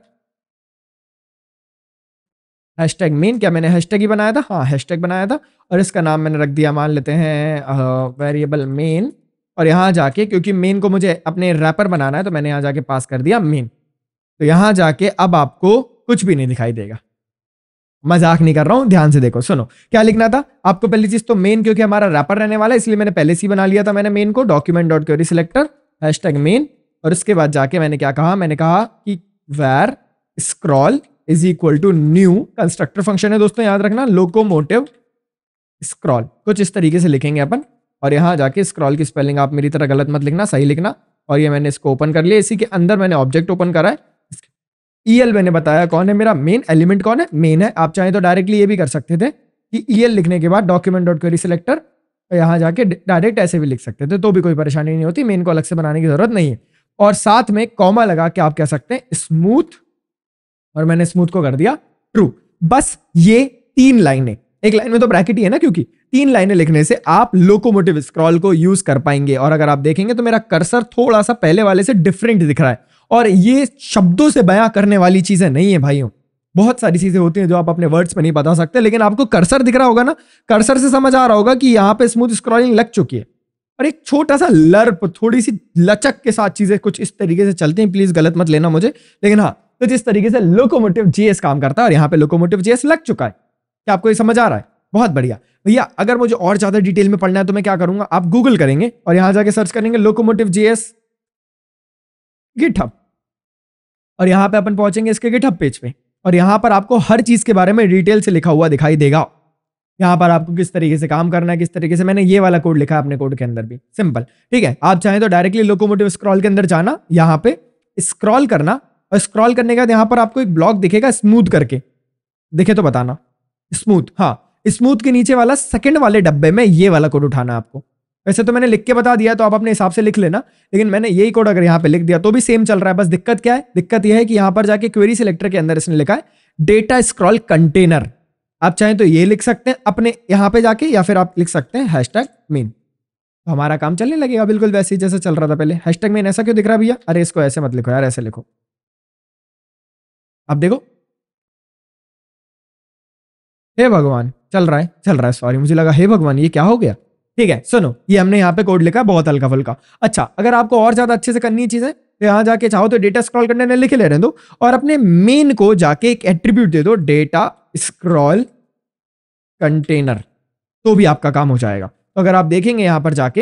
Speaker 1: hashtag main क्या मैंने हैशटैग ही बनाया था हाँ हैशटैग बनाया था और इसका नाम मैंने रख दिया मान लेते हैं वेरिएबल मेन और यहाँ जाके क्योंकि मेन को मुझे अपने रैपर बनाना है तो मैंने यहाँ जाके पास कर दिया मेन तो यहाँ जाके अब आपको कुछ भी नहीं दिखाई देगा मजाक नहीं कर रहा हूँ ध्यान से देखो सुनो क्या लिखना था आपको पहली चीज तो मेन क्योंकि हमारा रैपर रहने वाला है इसलिए मैंने पहले से बना लिया था मैंने मेन को document dot query selector hash tag main और उसके बाद जाके मैंने क्या कहा मैंने कहा कि var scroll is equal to new constructor function है दोस्तों याद रखना लोकोमोटिव स्क्रॉल कुछ इस तरीके से लिखेंगे अपन और यहाँ जाके स्क्रॉल की स्पेलिंग आप मेरी तरह गलत मत लिखना सही लिखना और ये मैंने इसको ओपन कर लिया इसी के अंदर मैंने ऑब्जेक्ट ओपन करा है ई e एल मैंने बताया कौन है मेरा मेन एलिमेंट कौन है मेन है आप चाहें तो डायरेक्टली ये भी कर सकते थे कि ई e एल लिखने के बाद डॉक्यूमेंट डॉट क्वेरी सिलेक्टर यहाँ जाके डायरेक्ट ऐसे भी लिख सकते थे तो भी कोई परेशानी नहीं होती मेन को अलग से बनाने की जरूरत नहीं है और साथ में कॉमा लगा के आप कह सकते हैं स्मूथ और मैंने स्मूथ को कर दिया ट्रू बस ये तीन लाइनें एक लाइन में तो ब्रैकेट ही है ना क्योंकि तीन लाइनें लिखने से आप लोकोमोटिव स्क्रॉल को यूज कर पाएंगे और अगर आप देखेंगे तो मेरा कर्सर थोड़ा सा पहले वाले से डिफरेंट दिख रहा है और ये शब्दों से बयां करने वाली चीजें नहीं है भाइयों बहुत सारी चीजें होती हैं जो आप अपने वर्ड्स में नहीं बता सकते लेकिन आपको कर्सर दिख रहा होगा ना कर्सर से समझ आ रहा होगा कि यहाँ पे स्मूथ स्क्रॉलिंग लग चुकी है और एक छोटा सा लर्प थोड़ी सी लचक के साथ चीजें कुछ इस तरीके से चलती हैं प्लीज गलत मत लेना मुझे लेकिन हाँ तो जिस तरीके से लोकोमोटिव जीएस काम करता है और यहाँ पे लोकोमोटिव जीएस लग चुका है क्या आपको ये समझ आ रहा है बहुत बढ़िया भैया अगर मुझे और ज्यादा डिटेल में पढ़ना है तो मैं क्या करूंगा आप गूगल करेंगे और यहां जाके सर्च करेंगे लोकोमोटिव जीएस गिटअप और यहां पे अपन पहुंचेंगे इसके गिटअप पेज पे और यहां पर आपको हर चीज के बारे में डिटेल से लिखा हुआ दिखाई देगा यहाँ पर आपको किस तरीके से काम करना है किस तरीके से मैंने ये वाला कोड लिखा है अपने कोड के अंदर भी सिंपल ठीक है आप चाहें तो डायरेक्टली लोकोमोटिव स्क्रॉल के अंदर जाना यहाँ पे स्क्रॉल करना और स्क्रॉल करने के बाद यहाँ पर आपको एक ब्लॉक दिखेगा स्मूथ करके दिखे तो बताना स्मूथ हाँ स्मूथ के नीचे वाला सेकंड वाले डब्बे में ये वाला कोड उठाना है आपको वैसे तो मैंने लिख के बता दिया तो आप अपने हिसाब से लिख लेना लेकिन मैंने यही कोड अगर यहाँ पे लिख दिया तो भी सेम चल रहा है बस दिक्कत क्या है दिक्कत यह है कि यहाँ पर जाके क्वेरी सिलेक्टर के अंदर इसने लिखा है डेटा स्क्रॉल कंटेनर आप चाहें तो ये लिख सकते हैं अपने यहाँ पे जाके या फिर आप लिख सकते हैं हैश टैग मेन तो हमारा काम चलने लगेगा बिल्कुल वैसे ही जैसे चल रहा था पहले हैश टैग मेन ऐसा क्यों
Speaker 2: दिख रहा भैया अरे इसको ऐसे मत लिखो यार ऐसे लिखो अब देखो हे भगवान चल रहा है चल रहा है सॉरी मुझे लगा हे भगवान ये
Speaker 1: क्या हो गया ठीक है सुनो ये हमने यहाँ पे कोड लिखा है बहुत हल्का फुल्का अच्छा अगर आपको और ज्यादा अच्छे से करनी है चीजें तो यहाँ जाके चाहो तो डेटा स्क्रॉल करने लिख ले रहे दो और अपने मेन को जाके एक एट्रीब्यूट दे दो डेटा स्क्रॉल कंटेनर तो भी आपका काम हो जाएगा तो अगर आप देखेंगे यहां पर जाके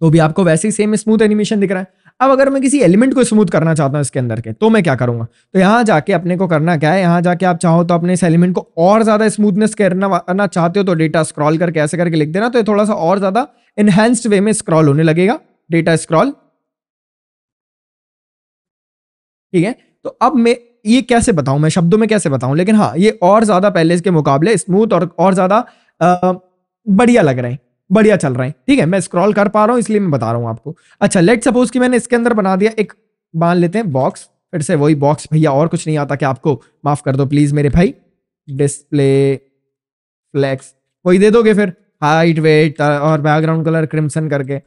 Speaker 1: तो भी आपको वैसे ही सेम स्मूथ एनिमेशन दिख रहा है अब अगर मैं किसी एलिमेंट को स्मूथ करना चाहता हूँ इसके अंदर के तो मैं क्या करूँगा तो यहाँ जाके अपने को करना क्या है यहाँ जाके आप चाहो तो अपने इस एलिमेंट को और ज़्यादा स्मूथनेस करना चाहते हो तो डेटा स्क्रॉल करके ऐसे करके लिख देना तो ये थोड़ा सा और ज़्यादा इन्हेंस्ड वे में स्क्रॉल होने लगेगा डेटा स्क्रॉल ठीक है तो अब मैं ये कैसे बताऊं मैं शब्दों में कैसे बताऊं लेकिन हाँ ये और ज़्यादा पहले इसके मुकाबले स्मूथ और और ज़्यादा बढ़िया लग रहे हैं बढ़िया चल रहे हैं ठीक है मैं स्क्रॉल कर पा रहा हूँ इसलिए मैं बता रहा हूँ आपको अच्छा लेट सपोज कि मैंने इसके अंदर बना दिया एक मान लेते हैं बॉक्स फिर से वही बॉक्स भैया और कुछ नहीं आता कि आपको माफ कर दो प्लीज मेरे भाई डिस्प्ले फ्लैक्स वही दे दोगे फिर हाइट वेट uh, और बैकग्राउंड कलर क्रिम्सन करके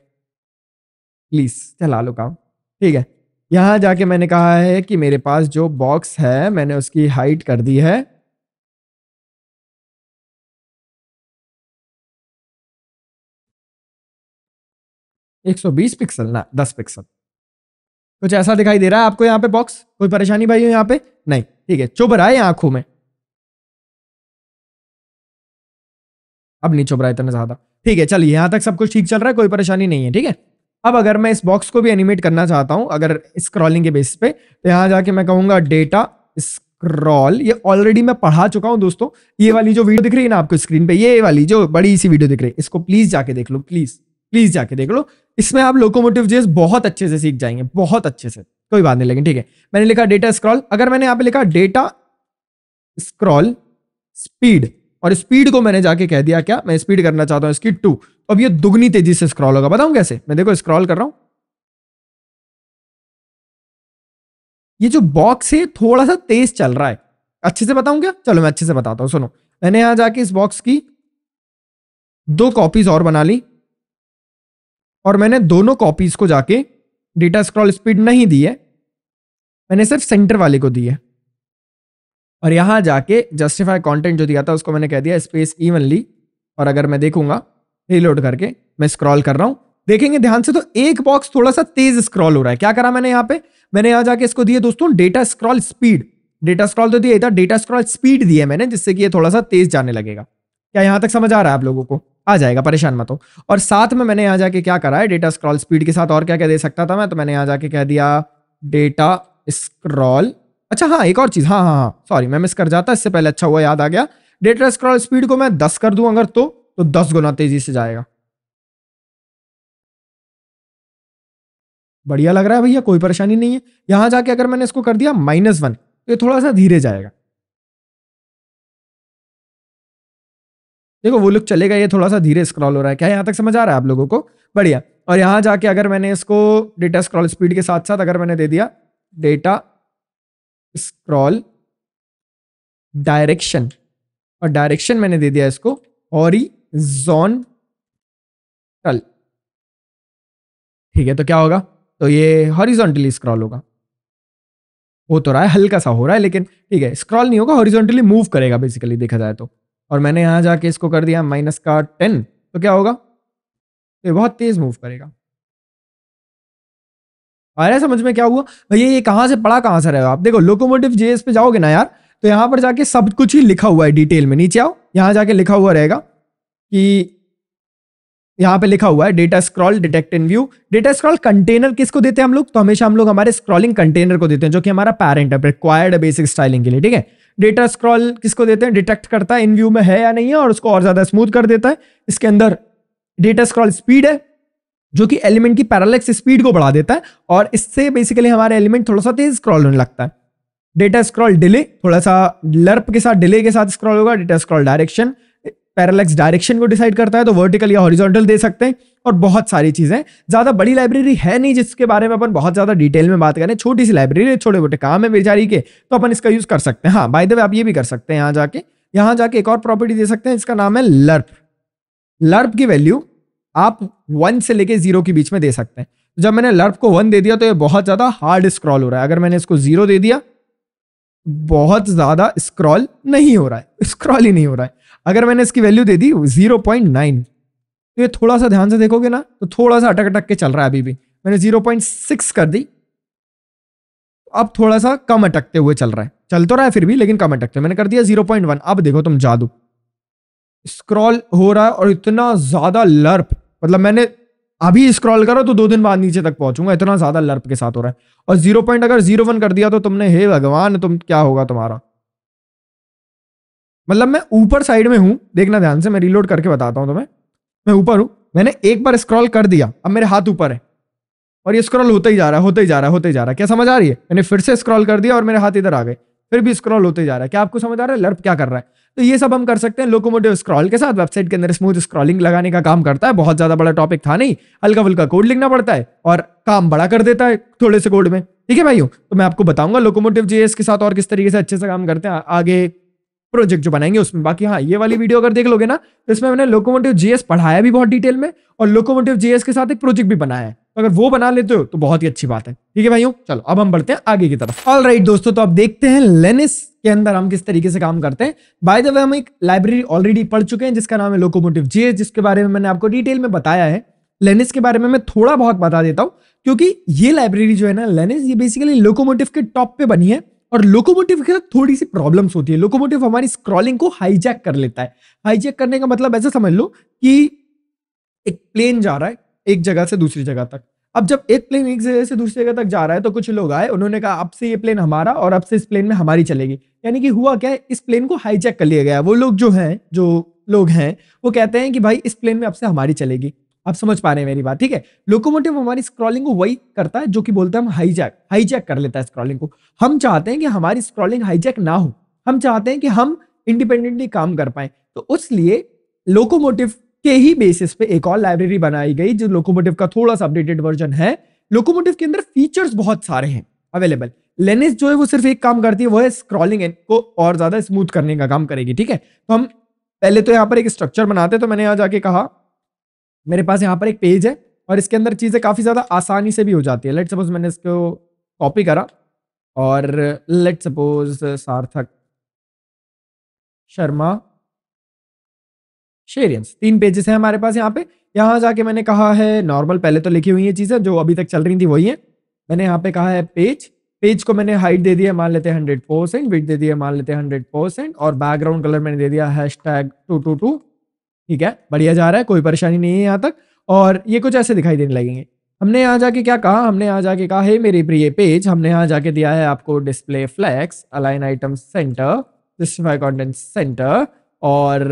Speaker 1: प्लीज चला लो
Speaker 2: काम ठीक है यहाँ जाके मैंने कहा है कि मेरे पास जो बॉक्स है मैंने उसकी हाइट कर दी है 120 पिक्सल ना 10 पिक्सल कुछ ऐसा दिखाई दे रहा है आपको यहाँ पे बॉक्स कोई परेशानी भाई हो यहाँ पे नहीं ठीक है चुभ रहा है आंखों में अब नहीं चुभ रहा है इतना ज्यादा ठीक है चलिए यहाँ तक सब कुछ ठीक चल रहा है कोई परेशानी नहीं है ठीक है अब अगर मैं इस बॉक्स को भी एनिमेट
Speaker 1: करना चाहता हूँ अगर स्क्रॉलिंग के बेस पे तो यहाँ जाके मैं कहूंगा डेटा स्क्रॉल ये ऑलरेडी मैं पढ़ा चुका हूँ दोस्तों ये वाली जो वीडियो दिख रही है ना आपको स्क्रीन पे ये वाली जो बड़ी सी वीडियो दिख रही है इसको प्लीज जाके देख लो प्लीज़ प्लीज जाके देख लो इसमें आप लोकोमोटिव जेस बहुत अच्छे से सीख जाएंगे बहुत अच्छे से कोई बात नहीं लेकिन ठीक है मैंने लिखा डेटा स्क्रॉल अगर मैंने यहाँ पे लिखा डेटा स्क्रॉल स्पीड और स्पीड को मैंने जाके कह दिया क्या मैं स्पीड करना
Speaker 2: चाहता हूँ इसकी टू तो अब ये दुगनी तेजी से स्क्रॉल होगा बताऊँ कैसे मैं देखो स्क्रॉल कर रहा हूँ ये जो बॉक्स है थोड़ा सा तेज चल रहा है अच्छे से बताऊं क्या चलो मैं अच्छे से बताता हूं सुनो मैंने यहां जाके इस बॉक्स की
Speaker 1: दो कॉपीज और बना ली और मैंने दोनों कॉपीज को जाके डेटा स्क्रॉल स्पीड नहीं दी है मैंने सिर्फ सेंटर वाले को दी है और यहां जाके जस्टिफाई कंटेंट जो दिया था उसको मैंने कह दिया स्पेस इवनली और अगर मैं देखूंगा रीलोड करके मैं स्क्रॉल कर रहा हूं देखेंगे ध्यान से तो एक बॉक्स थोड़ा सा तेज स्क्रॉल हो रहा है क्या करा मैंने यहां पे मैंने यहां जाके इसको दिए दोस्तों data scroll speed data scroll तो दिया था डेटा स्क्रॉल स्पीड दिया मैंने जिससे कि ये थोड़ा सा तेज जाने लगेगा क्या यहां तक समझ आ रहा है आप लोगों को आ जाएगा परेशान मत हो और साथ में मैंने यहाँ जाके क्या करा है डेटा स्क्रॉल स्पीड के साथ और क्या क्या दे सकता था मैं तो मैंने यहाँ जाके कह दिया डेटा स्क्रॉल अच्छा हाँ एक और चीज़ हाँ हाँ हाँ सॉरी
Speaker 2: मैं मिस कर जाता इससे पहले अच्छा हुआ याद आ गया डेटा स्क्रॉल स्पीड को मैं दस कर दूँ अगर तो, तो दस गुना तेज़ी से जाएगा बढ़िया लग रहा है भैया कोई परेशानी नहीं है यहाँ जाके अगर मैंने इसको कर दिया माइनस वन तो ये थोड़ा सा धीरे जाएगा देखो वो लुक चलेगा ये थोड़ा सा धीरे स्क्रॉल हो रहा है क्या यहाँ तक समझ आ रहा है आप लोगों को बढ़िया और यहाँ जाके अगर मैंने इसको डेटा
Speaker 1: स्क्रॉल स्पीड के साथ साथ अगर मैंने दे दिया डेटा स्क्रॉल
Speaker 2: डायरेक्शन और डायरेक्शन मैंने दे दिया इसको हॉरिजॉन्टल ठीक है तो क्या होगा तो ये हॉरिजॉन्टली स्क्रॉल होगा वो तो रहा है हल्का सा हो रहा है लेकिन ठीक है
Speaker 1: स्क्रॉल नहीं होगा हॉरिजॉन्टली मूव करेगा बेसिकली देखा जाए तो और मैंने यहाँ जाके इसको कर दिया माइनस का टेन तो क्या होगा तो ये बहुत तेज़ मूव करेगा आ रहा समझ में क्या हुआ भैया ये कहाँ से पड़ा कहाँ से रहेगा आप देखो लोकोमोटिव जेएस पे जाओगे ना यार तो यहाँ पर जाके सब कुछ ही लिखा हुआ है डिटेल में नीचे आओ यहाँ जाके लिखा हुआ रहेगा कि यहाँ पे लिखा हुआ है data scroll detect in view data scroll container किसको देते हैं हम लोग तो हमेशा हम लोग हमारे स्क्रॉलिंग कंटेनर को देते हैं जो कि हमारा पैरेंट है रिक्वायर्ड बेसिक स्टाइलिंग के लिए ठीक है डेटा स्क्रॉल किसको देते हैं डिटेक्ट करता है इन व्यू में है या नहीं है और उसको और ज़्यादा स्मूथ कर देता है इसके अंदर डेटा स्क्रॉल स्पीड है जो कि एलिमेंट की पैरालेक्स स्पीड को बढ़ा देता है और इससे बेसिकली हमारा एलिमेंट थोड़ा सा तेज स्क्रॉल होने लगता है डेटा स्क्रॉल डिले थोड़ा सा लर्प के साथ डिले के साथ स्क्रॉल होगा data scroll direction parallax direction को डिसाइड करता है तो वर्टिकल या हॉरिजॉन्टल दे सकते हैं और बहुत सारी चीज़ें ज़्यादा बड़ी लाइब्रेरी है नहीं जिसके बारे में अपन बहुत ज़्यादा डिटेल में बात करें छोटी सी लाइब्रेरी है छोटे मोटे काम है बेचारी के तो अपन इसका यूज़ कर सकते हैं हाँ बाय द वे आप ये भी कर सकते हैं यहाँ जाके यहाँ जाके एक और प्रॉपर्टी दे सकते हैं इसका नाम है लर्प लर्प की वैल्यू आप वन से लेके जीरो के बीच में दे सकते हैं जब मैंने लर्प को वन दे दिया तो ये बहुत ज़्यादा हार्ड स्क्रॉल हो रहा है अगर मैंने इसको जीरो दे दिया बहुत ज़्यादा स्क्रॉल नहीं हो रहा है स्क्रॉल ही नहीं हो रहा है अगर मैंने इसकी वैल्यू दे दी जीरो पॉइंट नाइन तो ये थोड़ा सा ध्यान से देखोगे ना तो थोड़ा सा अटक अटक के चल रहा है अभी भी मैंने जीरो पॉइंट सिक्स कर दी अब थोड़ा सा कम अटकते हुए चल रहा है चल तो रहा है फिर भी लेकिन कम अटकते मैंने कर दिया जीरो पॉइंट वन अब देखो तुम जादू स्क्रॉल हो रहा है और इतना ज़्यादा लर्प मतलब मैंने अभी स्क्रॉल करो तो दो दिन बाद नीचे तक पहुंचूंगा इतना ज़्यादा लर्प के साथ हो रहा है और जीरो पॉइंट अगर जीरो वन कर दिया तो तुमने हे भगवान तुम क्या होगा तुम्हारा मतलब मैं ऊपर साइड में हूं देखना ध्यान से मैं रिलोड करके बताता हूँ तुम्हें मैं ऊपर हूँ मैंने एक बार स्क्रॉल कर दिया अब मेरे हाथ ऊपर है और ये स्क्रॉल होता ही जा रहा है होता ही जा रहा है होता ही जा रहा है क्या समझ आ रही है मैंने फिर से स्क्रॉल कर दिया और मेरे हाथ इधर आ गए फिर भी स्क्रॉल होते जा रहा है क्या आपको समझ आ रहा है लर्प क्या कर रहा है तो ये सब हम कर सकते हैं लोकोमोटिव स्क्रॉल के साथ वेबसाइट के अंदर स्मूथ स्क्रॉलिंग लगाने का काम करता है बहुत ज्यादा बड़ा टॉपिक था नहीं हल्का फुल्का कोड लिखना पड़ता है और काम बड़ा कर देता है थोड़े से कोड में ठीक है भाइयों तो मैं आपको बताऊंगा लोकोमोटिव जीएस के साथ और किस तरीके से अच्छे से काम करते हैं आगे प्रोजेक्ट जो बनाएंगे उसमें बाकी हाँ ये वाली वीडियो अगर देख लोगे ना तो इसमें मैंने लोकोमोटिव जीएस पढ़ाया भी बहुत डिटेल में और लोकोमोटिव जीएस के साथ एक प्रोजेक्ट भी बनाया है तो अगर वो बना लेते हो तो बहुत ही अच्छी बात है ठीक है भाइयों चलो अब हम बढ़ते हैं आगे की तरफ ऑल राइट दोस्तों तो अब देखते हैं लेनिस के अंदर हम किस तरीके से काम करते हैं बाय द वे हम एक लाइब्रेरी ऑलरेडी पढ़ चुके हैं जिसका नाम है लोकोमोटिव जीएस जिसके बारे में मैंने आपको डिटेल में बताया है लेनिस के बारे में मैं थोड़ा बहुत बता देता हूँ क्योंकि ये लाइब्रेरी जो है ना लेनिस ये बेसिकली लोकोमोटिव के टॉप पे बनी है और लोकोमोटिव के साथ थोड़ी सी प्रॉब्लम्स होती है लोकोमोटिव हमारी स्क्रॉलिंग को हाईजैक कर लेता है हाईजैक करने का मतलब ऐसा समझ लो कि एक प्लेन जा रहा है एक जगह से दूसरी जगह तक अब जब एक प्लेन एक जगह से दूसरी जगह तक जा रहा है तो कुछ लोग आए उन्होंने कहा अब से ये प्लेन हमारा और अब से इस प्लेन में हमारी चलेगी यानी कि हुआ क्या है इस प्लेन को हाईजैक कर लिया गया वो लोग जो हैं जो लोग हैं वो कहते हैं कि भाई इस प्लेन में अब से हमारी चलेगी आप समझ पा रहे हैं मेरी बात ठीक है लोकोमोटिव हमारी स्क्रॉलिंग को वही करता है जो कि बोलते हैं हम हाईजैक हाईजैक कर लेता है स्क्रॉलिंग को हम चाहते हैं कि हमारी स्क्रॉलिंग हाईजैक ना हो हम चाहते हैं कि हम इंडिपेंडेंटली काम कर पाए तो उसलिए लोकोमोटिव के ही बेसिस पे एक और लाइब्रेरी बनाई गई जो लोकोमोटिव का थोड़ा सा अपडेटेड वर्जन है लोकोमोटिव के अंदर फीचर्स बहुत सारे हैं अवेलेबल लेनिस जो है वो सिर्फ एक काम करती है वो है स्क्रॉलिंग को और ज्यादा स्मूथ करने का काम करेगी ठीक है तो हम पहले तो यहाँ पर एक स्ट्रक्चर बनाते तो मैंने यहाँ जाके कहा मेरे पास यहाँ पर एक पेज है और इसके अंदर चीज़ें काफ़ी ज़्यादा आसानी से भी हो जाती है लेट
Speaker 2: सपोज मैंने इसको कॉपी करा और लेट सपोज सार्थक शर्मा शेरियंस तीन पेजेस हैं
Speaker 1: हमारे पास यहाँ पे यहाँ जाके मैंने कहा है नॉर्मल पहले तो लिखी हुई है चीज़ें जो अभी तक चल रही थी वही है मैंने यहाँ पे कहा है पेज पेज को मैंने हाइट दे दी है मान लेते हैं हंड्रेड परसेंट विथ दे दी है मान लेते हैं हंड्रेड परसेंट और बैकग्राउंड कलर मैंने दे दिया hash tag two two two ठीक है बढ़िया जा रहा है कोई परेशानी नहीं है यहाँ तक और ये कुछ ऐसे दिखाई देने लगेंगे हमने यहाँ जाके क्या कहा हमने यहाँ जाके कहा है मेरे प्रिय पेज हमने यहाँ जाके दिया है आपको display flex align item centre justify content centre और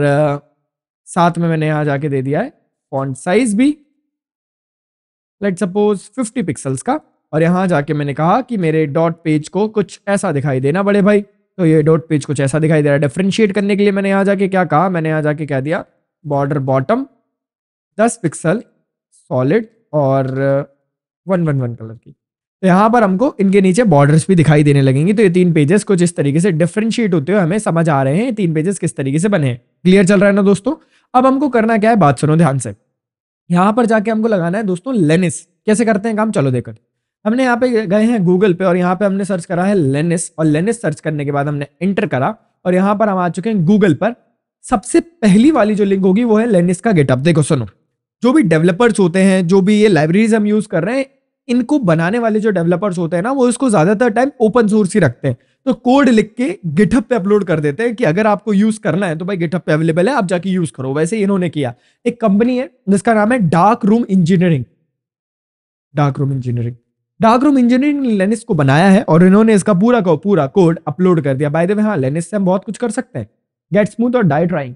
Speaker 1: साथ में मैंने यहाँ जाके दे दिया है फॉन्ट साइज भी लेट सपोज 50 पिक्सल्स का और यहाँ जाके मैंने कहा कि मेरे डॉट पेज को कुछ ऐसा दिखाई देना बड़े भाई तो ये डॉट पेज कुछ ऐसा दिखाई दे रहा है डिफ्रेंशिएट करने के लिए मैंने यहाँ जाके क्या कहा मैंने यहाँ जाके क्या दिया बॉर्डर बॉटम दस पिक्सल सॉलिड और वन वन वन कलर की तो यहाँ पर हमको इनके नीचे बॉर्डर्स भी दिखाई देने लगेंगे तो ये तीन पेजेस को जिस तरीके से डिफ्रेंशिएट होते हुए हमें समझ आ रहे हैं तीन पेजेस किस तरीके से बने हैं क्लियर चल रहा है ना दोस्तों अब हमको करना क्या है बात सुनो ध्यान से यहाँ पर जाके हमको लगाना है दोस्तों लेनिस कैसे करते हैं काम चलो देखकर हमने यहाँ पे गए हैं गूगल पे और यहाँ पे हमने सर्च करा है लेनिस और लेनिस सर्च करने के बाद हमने एंटर करा और यहाँ पर हम आ चुके हैं गूगल पर सबसे पहली वाली जो लिंक होगी वो है लेनिस का गेटअप देखो सुनो जो भी डेवलपर्स होते हैं जो भी ये लाइब्रेरीज हम यूज कर रहे हैं इनको बनाने वाले जो डेवलपर्स होते हैं ना वो इसको ज्यादातर टाइम ओपन सोर्स ही रखते हैं तो कोड लिख के गिटअप पे अपलोड कर देते हैं कि अगर आपको यूज करना है तो भाई गिटअप पे अवेलेबल है आप जाके यूज करो वैसे इन्होंने किया एक कंपनी है जिसका नाम है dark room engineering dark room engineering dark room engineering Lenis को बनाया है और इन्होंने इसका पूरा को पूरा कोड अपलोड कर दिया बाय द वे हाँ लेनिस से हम बहुत कुछ कर सकते हैं गेट स्मूथ और डाई ड्राइंग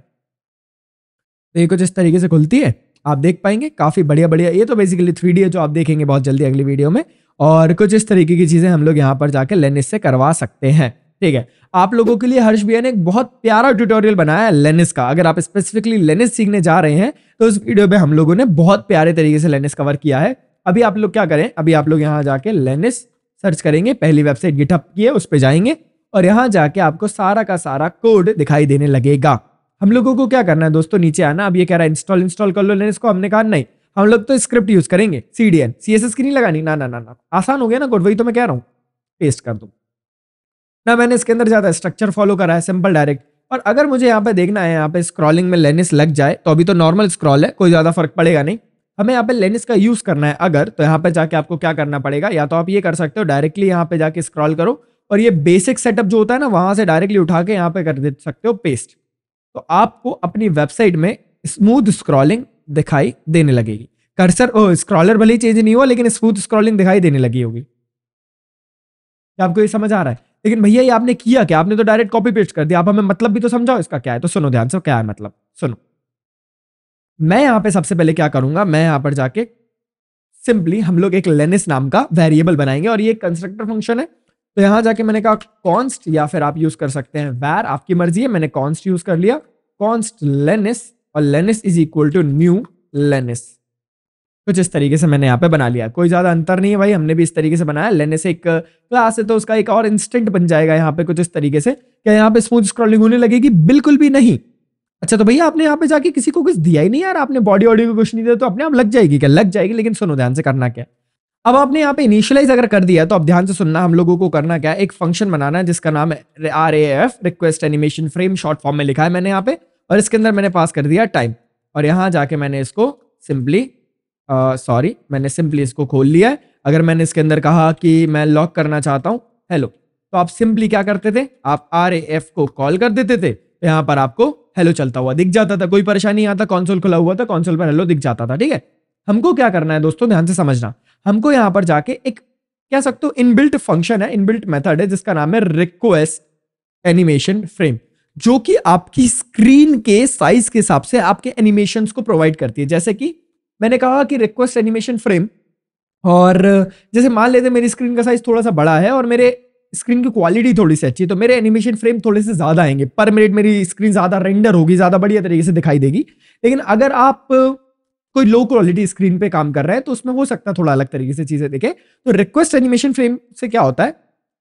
Speaker 1: तो ये कुछ इस तरीके से खुलती है आप देख पाएंगे काफ़ी बढ़िया बढ़िया ये तो बेसिकली थ्री है जो आप देखेंगे बहुत जल्दी अगली वीडियो में और कुछ इस तरीके की चीज़ें हम लोग यहाँ पर जाकर लेनिस से करवा सकते हैं ठीक है आप लोगों के लिए हर्ष भैया ने एक बहुत प्यारा ट्यूटोरियल बनाया है लेनिस का अगर आप स्पेसिफिकली लेनिस सीखने जा रहे हैं तो उस वीडियो में हम लोगों ने बहुत प्यारे तरीके से लेनिस कवर किया है अभी आप लोग क्या करें अभी आप लोग यहाँ जाके लेनिस सर्च करेंगे पहली वेबसाइट गिटअप की है उस पर जाएंगे और यहाँ जाके आपको सारा का सारा कोड दिखाई देने लगेगा हम लोगों को क्या करना है दोस्तों नीचे आना अब ये कह रहा है इंस्टॉल इंस्टॉल कर लो लेकिन इसको हमने कहा नहीं हम लोग तो स्क्रिप्ट यूज करेंगे C D N C S S की नहीं लगानी ना ना ना ना आसान हो गया ना कोड वही तो मैं कह रहा हूँ पेस्ट कर दो ना मैंने इसके अंदर ज्यादा स्ट्रक्चर फॉलो करा है सिंपल डायरेक्ट और अगर मुझे यहाँ पे देखना है यहाँ पे स्क्रॉलिंग में लेनिस लग जाए तो अभी तो नॉर्मल स्क्रॉल है कोई ज्यादा फर्क पड़ेगा नहीं हमें यहाँ पे लेनिस का यूज करना है अगर तो यहाँ पे जाके आपको क्या करना पड़ेगा या तो आप ये कर सकते हो डायरेक्टली यहाँ पे जाके स्क्रॉल करो और ये बेसिक सेटअप जो होता है ना वहां से डायरेक्टली उठा के यहाँ पे कर दे सकते हो पेस्ट तो आपको अपनी वेबसाइट में स्मूथ स्क्रॉलिंग दिखाई देने लगेगी कर्सर ओ स्क्रॉलर भले ही चेंज नहीं हुआ लेकिन स्मूथ स्क्रॉलिंग दिखाई देने लगी होगी आपको ये समझ आ रहा है लेकिन भैया ये आपने किया क्या आपने तो डायरेक्ट कॉपी पेस्ट कर दिया आप हमें मतलब भी तो समझाओ इसका क्या है तो सुनो ध्यान से क्या है मतलब सुनो मैं यहाँ पे सबसे पहले क्या करूंगा मैं यहाँ पर जाके सिंपली हम लोग एक लेनिस नाम का वेरिएबल बनाएंगे और ये कंस्ट्रक्टर फंक्शन है तो यहां जाके मैंने कहा कॉन्स्ट या फिर आप यूज कर सकते हैं वैर आपकी मर्जी है मैंने कॉन्स्ट यूज कर लिया कॉन्स्ट लेनिस और Lenis is equal to new Lenis कुछ इस तरीके से मैंने यहाँ पे बना लिया कोई ज्यादा अंतर नहीं है भाई हमने भी इस तरीके से बनाया से एक क्लास है तो उसका एक और इंस्टेंट बन जाएगा यहाँ पे कुछ इस तरीके से क्या यहाँ पे स्मूथ स्क्रॉलिंग होने लगेगी बिल्कुल भी नहीं अच्छा तो भैया आपने यहाँ पे जाके किसी को कुछ दिया ही नहीं यार आपने बॉडी ऑडी को कुछ नहीं दिया तो अपने आप लग जाएगी क्या लग जाएगी लेकिन सुनो ध्यान से करना क्या अब आपने यहाँ पे इनिशियलाइज अगर कर दिया तो अब ध्यान से सुनना हम लोगों को करना क्या है एक फंक्शन बनाना है जिसका नाम है R A F request animation frame short form में लिखा है मैंने यहाँ पे और इसके अंदर मैंने पास कर दिया टाइम और यहाँ जाके मैंने इसको सिंपली सॉरी मैंने सिंपली इसको खोल लिया है अगर मैंने इसके अंदर कहा कि मैं लॉक करना चाहता हूँ हेलो तो आप सिंपली क्या करते थे आप आर ए एफ को कॉल कर देते थे तो यहाँ पर आपको हेलो चलता हुआ दिख जाता था कोई परेशानी आता कॉन्सोल खुला हुआ था कॉन्सोल पर हेलो दिख जाता था ठीक है हमको क्या करना है दोस्तों ध्यान से समझना हमको यहाँ पर जाके एक कह सकते हो इनबिल्ट फंक्शन है इनबिल्ट मेथड है जिसका नाम है रिक्वेस्ट एनिमेशन फ्रेम जो कि आपकी स्क्रीन के साइज के हिसाब से आपके एनिमेशन को प्रोवाइड करती है जैसे कि मैंने कहा कि रिक्वेस्ट एनिमेशन फ्रेम और जैसे मान लेते मेरी स्क्रीन का साइज थोड़ा सा बड़ा है और मेरे स्क्रीन की क्वालिटी थोड़ी सी अच्छी है तो मेरे एनिमेशन फ्रेम थोड़े से ज्यादा आएंगे पर मिनट मेरी स्क्रीन ज्यादा रेंडर होगी ज्यादा बढ़िया तरीके से दिखाई देगी लेकिन अगर आप कोई लो क्वालिटी स्क्रीन पे काम कर रहा है तो उसमें हो सकता है थोड़ा अलग तरीके से चीजें देखे तो रिक्वेस्ट एनिमेशन फ्रेम से क्या होता है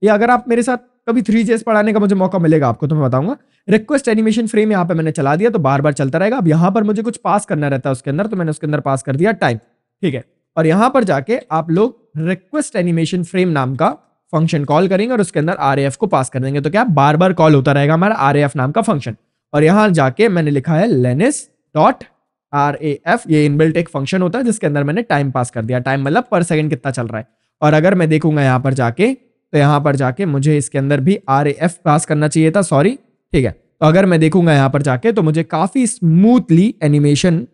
Speaker 1: या अगर आप मेरे साथ कभी थ्री जेस पढ़ाने का मुझे मौका मिलेगा आपको तो मैं बताऊंगा रिक्वेस्ट एनिमेशन फ्रेम यहाँ पे मैंने चला दिया तो बार बार चलता रहेगा अब यहाँ पर मुझे कुछ पास करना रहता है उसके अंदर तो मैंने उसके अंदर पास कर दिया टाइम ठीक है और यहाँ पर जाके आप लोग रिक्वेस्ट एनिमेशन फ्रेम नाम का फंक्शन कॉल करेंगे और उसके अंदर आर को पास कर देंगे तो क्या बार बार कॉल होता रहेगा हमारा आर नाम का फंक्शन और यहाँ जाके मैंने लिखा है Lenis dot R A F ये इनबिल्ट एक फंक्शन होता है जिसके अंदर मैंने टाइम पास कर दिया टाइम मतलब पर सेकेंड कितना चल रहा है और अगर मैं देखूंगा यहाँ पर जाके तो यहाँ पर जाके मुझे इसके अंदर भी आर ए एफ पास करना चाहिए था सॉरी ठीक है तो अगर मैं देखूंगा यहाँ पर जाके तो मुझे काफ़ी स्मूथली एनिमेशन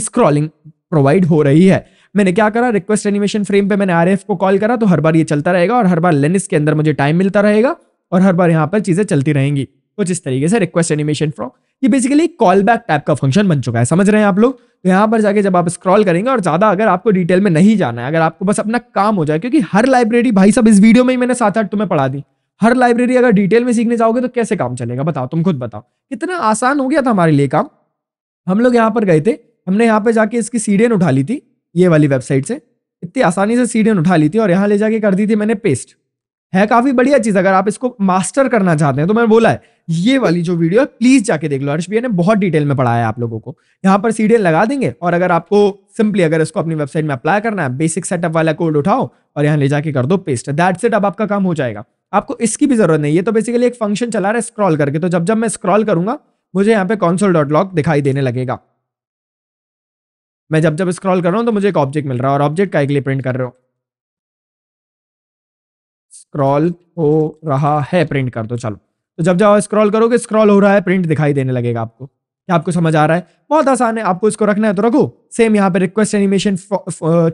Speaker 1: स्क्रॉलिंग प्रोवाइड हो रही है मैंने क्या करा रिक्वेस्ट एनिमेशन फ्रेम पे मैंने आर एफ को कॉल करा तो हर बार ये चलता रहेगा और हर बार लेनिस के अंदर मुझे टाइम मिलता रहेगा और हर बार यहाँ पर चीज़ें चलती रहेंगी कुछ इस तरीके से रिक्वेस्ट एनिमेशन फ्रॉम ये बेसिकली कॉल बैक टाइप का फंक्शन बन चुका है समझ रहे हैं आप लोग तो यहाँ पर जाके जब आप स्क्रॉल करेंगे और ज़्यादा अगर आपको डिटेल में नहीं जाना है अगर आपको बस अपना काम हो जाए क्योंकि हर लाइब्रेरी भाई सब इस वीडियो में ही मैंने सात आठ तुम्हें पढ़ा दी हर लाइब्रेरी अगर डिटेल में सीखने जाओगे तो कैसे काम चलेगा बताओ तुम खुद बताओ कितना आसान हो गया था हमारे लिए काम हम लोग यहाँ पर गए थे हमने यहाँ पर जाके इसकी सीडियन उठा ली थी ये वाली वेबसाइट से इतनी आसानी से सीडियन उठा ली थी और यहाँ ले जाके कर दी थी मैंने पेस्ट है काफी बढ़िया चीज अगर आप इसको मास्टर करना चाहते हैं तो मैंने बोला है ये वाली जो वीडियो है प्लीज जाके देख लो हर्ष भैया ने बहुत डिटेल में पढ़ाया है आप लोगों को यहाँ पर सीडीएल लगा देंगे और अगर आपको सिंपली अगर इसको अपनी वेबसाइट में अप्लाई करना है बेसिक सेटअप वाला कोड उठाओ और यहाँ ले जाके कर दो पेस्ट दैट सेट अब आपका काम हो जाएगा आपको इसकी भी जरूरत नहीं है तो बेसिकली एक फंक्शन चला रहा है स्क्रॉल करके तो जब जब मैं स्क्रॉल करूंगा मुझे यहाँ पे कॉन्सोल डॉट लॉग दिखाई देने लगेगा मैं जब जब स्क्रॉल कर रहा हूँ तो मुझे एक ऑब्जेक्ट मिल रहा है और ऑब्जेक्ट का एक प्रिंट कर रहा हूँ स्क्रॉल हो रहा है प्रिंट कर दो चलो तो जब जाओ स्क्रॉल करोगे स्क्रॉल हो रहा है प्रिंट दिखाई देने लगेगा आपको क्या आपको समझ आ रहा है बहुत आसान है आपको इसको रखना है तो रखो सेम यहाँ पे रिक्वेस्ट एनिमेशन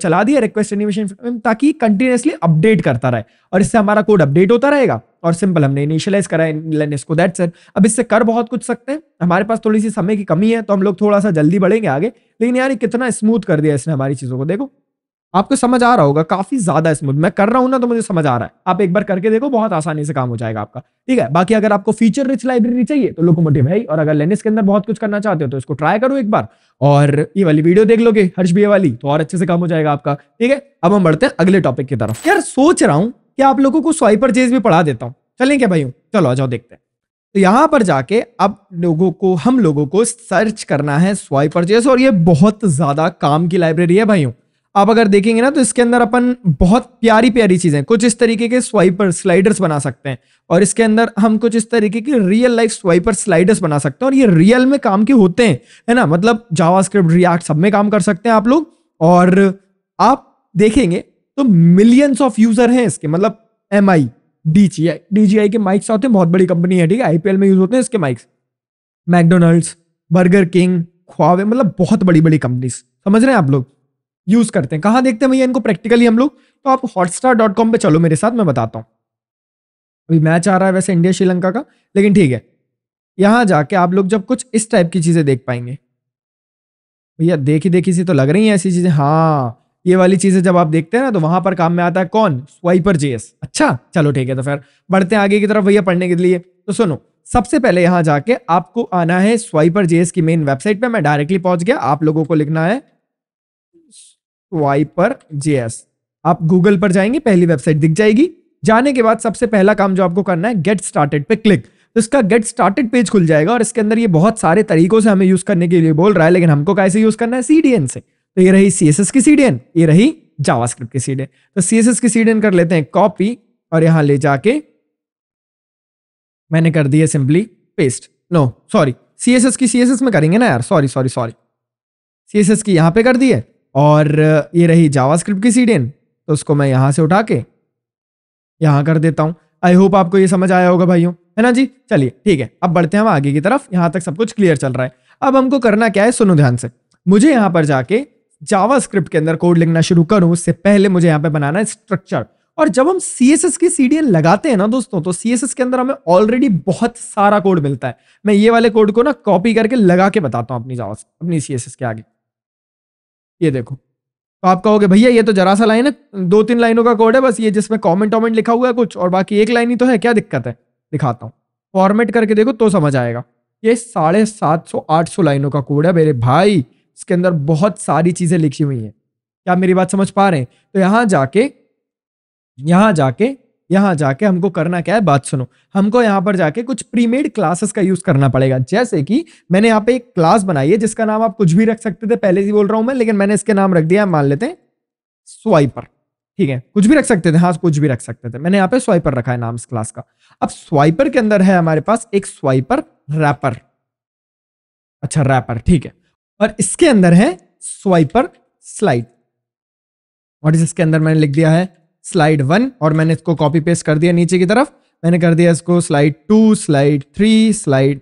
Speaker 1: चला दिया रिक्वेस्ट एनिमेशन ताकि कंटिन्यूसली अपडेट करता रहे और इससे हमारा कोड अपडेट होता रहेगा और सिंपल हमने इनिशियलाइज करा है इसको दैट सर अब इससे कर बहुत कुछ सकते हैं हमारे पास थोड़ी सी समय की कमी है तो हम लोग थोड़ा सा जल्दी बढ़ेंगे आगे लेकिन यार कितना स्मूथ कर दिया इसने हमारी चीज़ों को देखो आपको समझ आ रहा होगा काफी ज्यादा स्मूथ मैं कर रहा हूं ना तो मुझे समझ आ रहा है आप एक बार करके देखो बहुत आसानी से काम हो जाएगा आपका ठीक है बाकी अगर आपको फीचर रिच लाइब्रेरी चाहिए तो लोकोमोटिव है और अगर लेनिस के अंदर बहुत कुछ करना चाहते हो तो इसको ट्राई करो एक बार और ये वाली वीडियो देख लोगे हर्ष भी वाली तो और अच्छे से काम हो जाएगा आपका ठीक है अब हम बढ़ते हैं अगले टॉपिक की तरफ यार सोच रहा हूँ कि आप लोगों को स्वाइपर चेज भी पढ़ा देता हूँ चलें क्या भाई चलो आ जाओ देखते हैं तो यहाँ पर जाके अब लोगों को हम लोगों को सर्च करना है स्वाइपर चेस और ये बहुत ज्यादा काम की लाइब्रेरी है भाइयों आप अगर देखेंगे ना तो इसके अंदर अपन बहुत प्यारी प्यारी चीज़ें कुछ इस तरीके के स्वाइपर स्लाइडर्स बना सकते हैं और इसके अंदर हम कुछ इस तरीके के रियल लाइफ स्वाइपर स्लाइडर्स बना सकते हैं और ये रियल में काम के होते हैं है ना मतलब जावास्क्रिप्ट रिएक्ट सब में काम कर सकते हैं आप लोग और आप देखेंगे तो मिलियंस ऑफ यूजर हैं इसके मतलब M I D G I D G I के माइक्स होते हैं बहुत बड़ी कंपनी है ठीक है आईपीएल में यूज होते हैं इसके माइक्स मैकडोनल्ड्स बर्गर किंग ख्वावे मतलब बहुत बड़ी बड़ी कंपनीज समझ रहे हैं आप लोग यूज करते हैं कहां देखते हैं भैया इनको प्रैक्टिकली हम लोग तो आप हॉटस्टार डॉट कॉम पर चलो मेरे साथ मैं बताता हूँ अभी मैच आ रहा है वैसे इंडिया श्रीलंका का लेकिन ठीक है यहां जाके आप लोग जब कुछ इस टाइप की चीज़ें देख पाएंगे भैया देखी देखी सी तो लग रही है ऐसी चीज़ें हाँ ये वाली चीज़ें जब आप देखते हैं ना तो वहां पर काम में आता है कौन स्वाइपर जेएस अच्छा चलो ठीक है तो फिर बढ़ते हैं आगे की तरफ भैया पढ़ने के लिए तो सुनो सबसे पहले यहां जाके आपको आना है स्वाइपर जेएस की मेन वेबसाइट पे मैं डायरेक्टली पहुंच गया आप लोगों को लिखना है वाई पर जे आप गूगल पर जाएंगे पहली वेबसाइट दिख जाएगी जाने के बाद सबसे पहला काम जो आपको करना है गेट स्टार्टेड पे क्लिक तो इसका गेट स्टार्टेड पेज खुल जाएगा और इसके अंदर ये बहुत सारे तरीकों से हमें यूज करने के लिए बोल रहा है लेकिन हमको कैसे यूज करना है सीडीएन से तो ये रही सीएसएस की सीडीएन ये रही जावास्क्रिप्ट की सीडीएन तो सीएसएस की सीडीएन कर लेते हैं कॉपी और यहां ले जाके मैंने कर दिया simply paste no sorry CSS की सीएसएस में करेंगे ना यार सॉरी सॉरी सॉरी सीएसएस की यहां पे कर दी है और ये रही जावास्क्रिप्ट की सीडियन तो उसको मैं यहाँ से उठा के यहाँ कर देता हूँ आई होप आपको ये समझ आया होगा भाइयों है ना जी चलिए ठीक है अब बढ़ते हैं हम आगे की तरफ यहाँ तक सब कुछ क्लियर चल रहा है अब हमको करना क्या है सुनो ध्यान से मुझे यहाँ पर जाके जावा के अंदर कोड लिखना शुरू करूँ उससे पहले मुझे यहाँ पे बनाना है स्ट्रक्चर और जब हम सी एस एस की सी लगाते हैं ना दोस्तों तो सी एस एस के अंदर हमें ऑलरेडी बहुत सारा कोड मिलता है मैं ये वाले कोड को ना कॉपी करके लगा के बताता हूँ अपनी जावा अपनी सी एस एस के आगे ये देखो तो आप कहोगे भैया ये तो जरा सा लाइन है दो तीन लाइनों का कोड है बस ये जिसमें कॉमेंट वॉमेंट लिखा हुआ है कुछ और बाकी एक लाइन ही तो है क्या दिक्कत है दिखाता हूँ फॉर्मेट करके देखो तो समझ आएगा ये साढ़े सात सौ आठ सौ लाइनों का कोड है मेरे भाई इसके अंदर बहुत सारी चीज़ें लिखी हुई हैं क्या मेरी बात समझ पा रहे हैं तो यहाँ जाके यहाँ जाके यहाँ जाके हमको करना क्या है बात सुनो हमको यहाँ पर जाके कुछ प्रीमेड क्लासेस का यूज करना पड़ेगा जैसे कि मैंने यहाँ पे एक क्लास बनाई है जिसका नाम आप कुछ भी रख सकते थे पहले ही बोल रहा हूँ मैं लेकिन मैंने इसके नाम रख दिया मान लेते हैं स्वाइपर ठीक है कुछ भी रख सकते थे हाँ कुछ भी रख सकते थे मैंने यहाँ पे स्वाइपर रखा है नाम इस क्लास का अब स्वाइपर के अंदर है हमारे पास एक स्वाइपर रैपर अच्छा रैपर ठीक है और इसके अंदर है स्वाइपर स्लाइड और इसके अंदर मैंने लिख दिया है स्लाइड वन और मैंने इसको कॉपी पेस्ट कर दिया नीचे की तरफ मैंने कर दिया इसको slide two slide three slide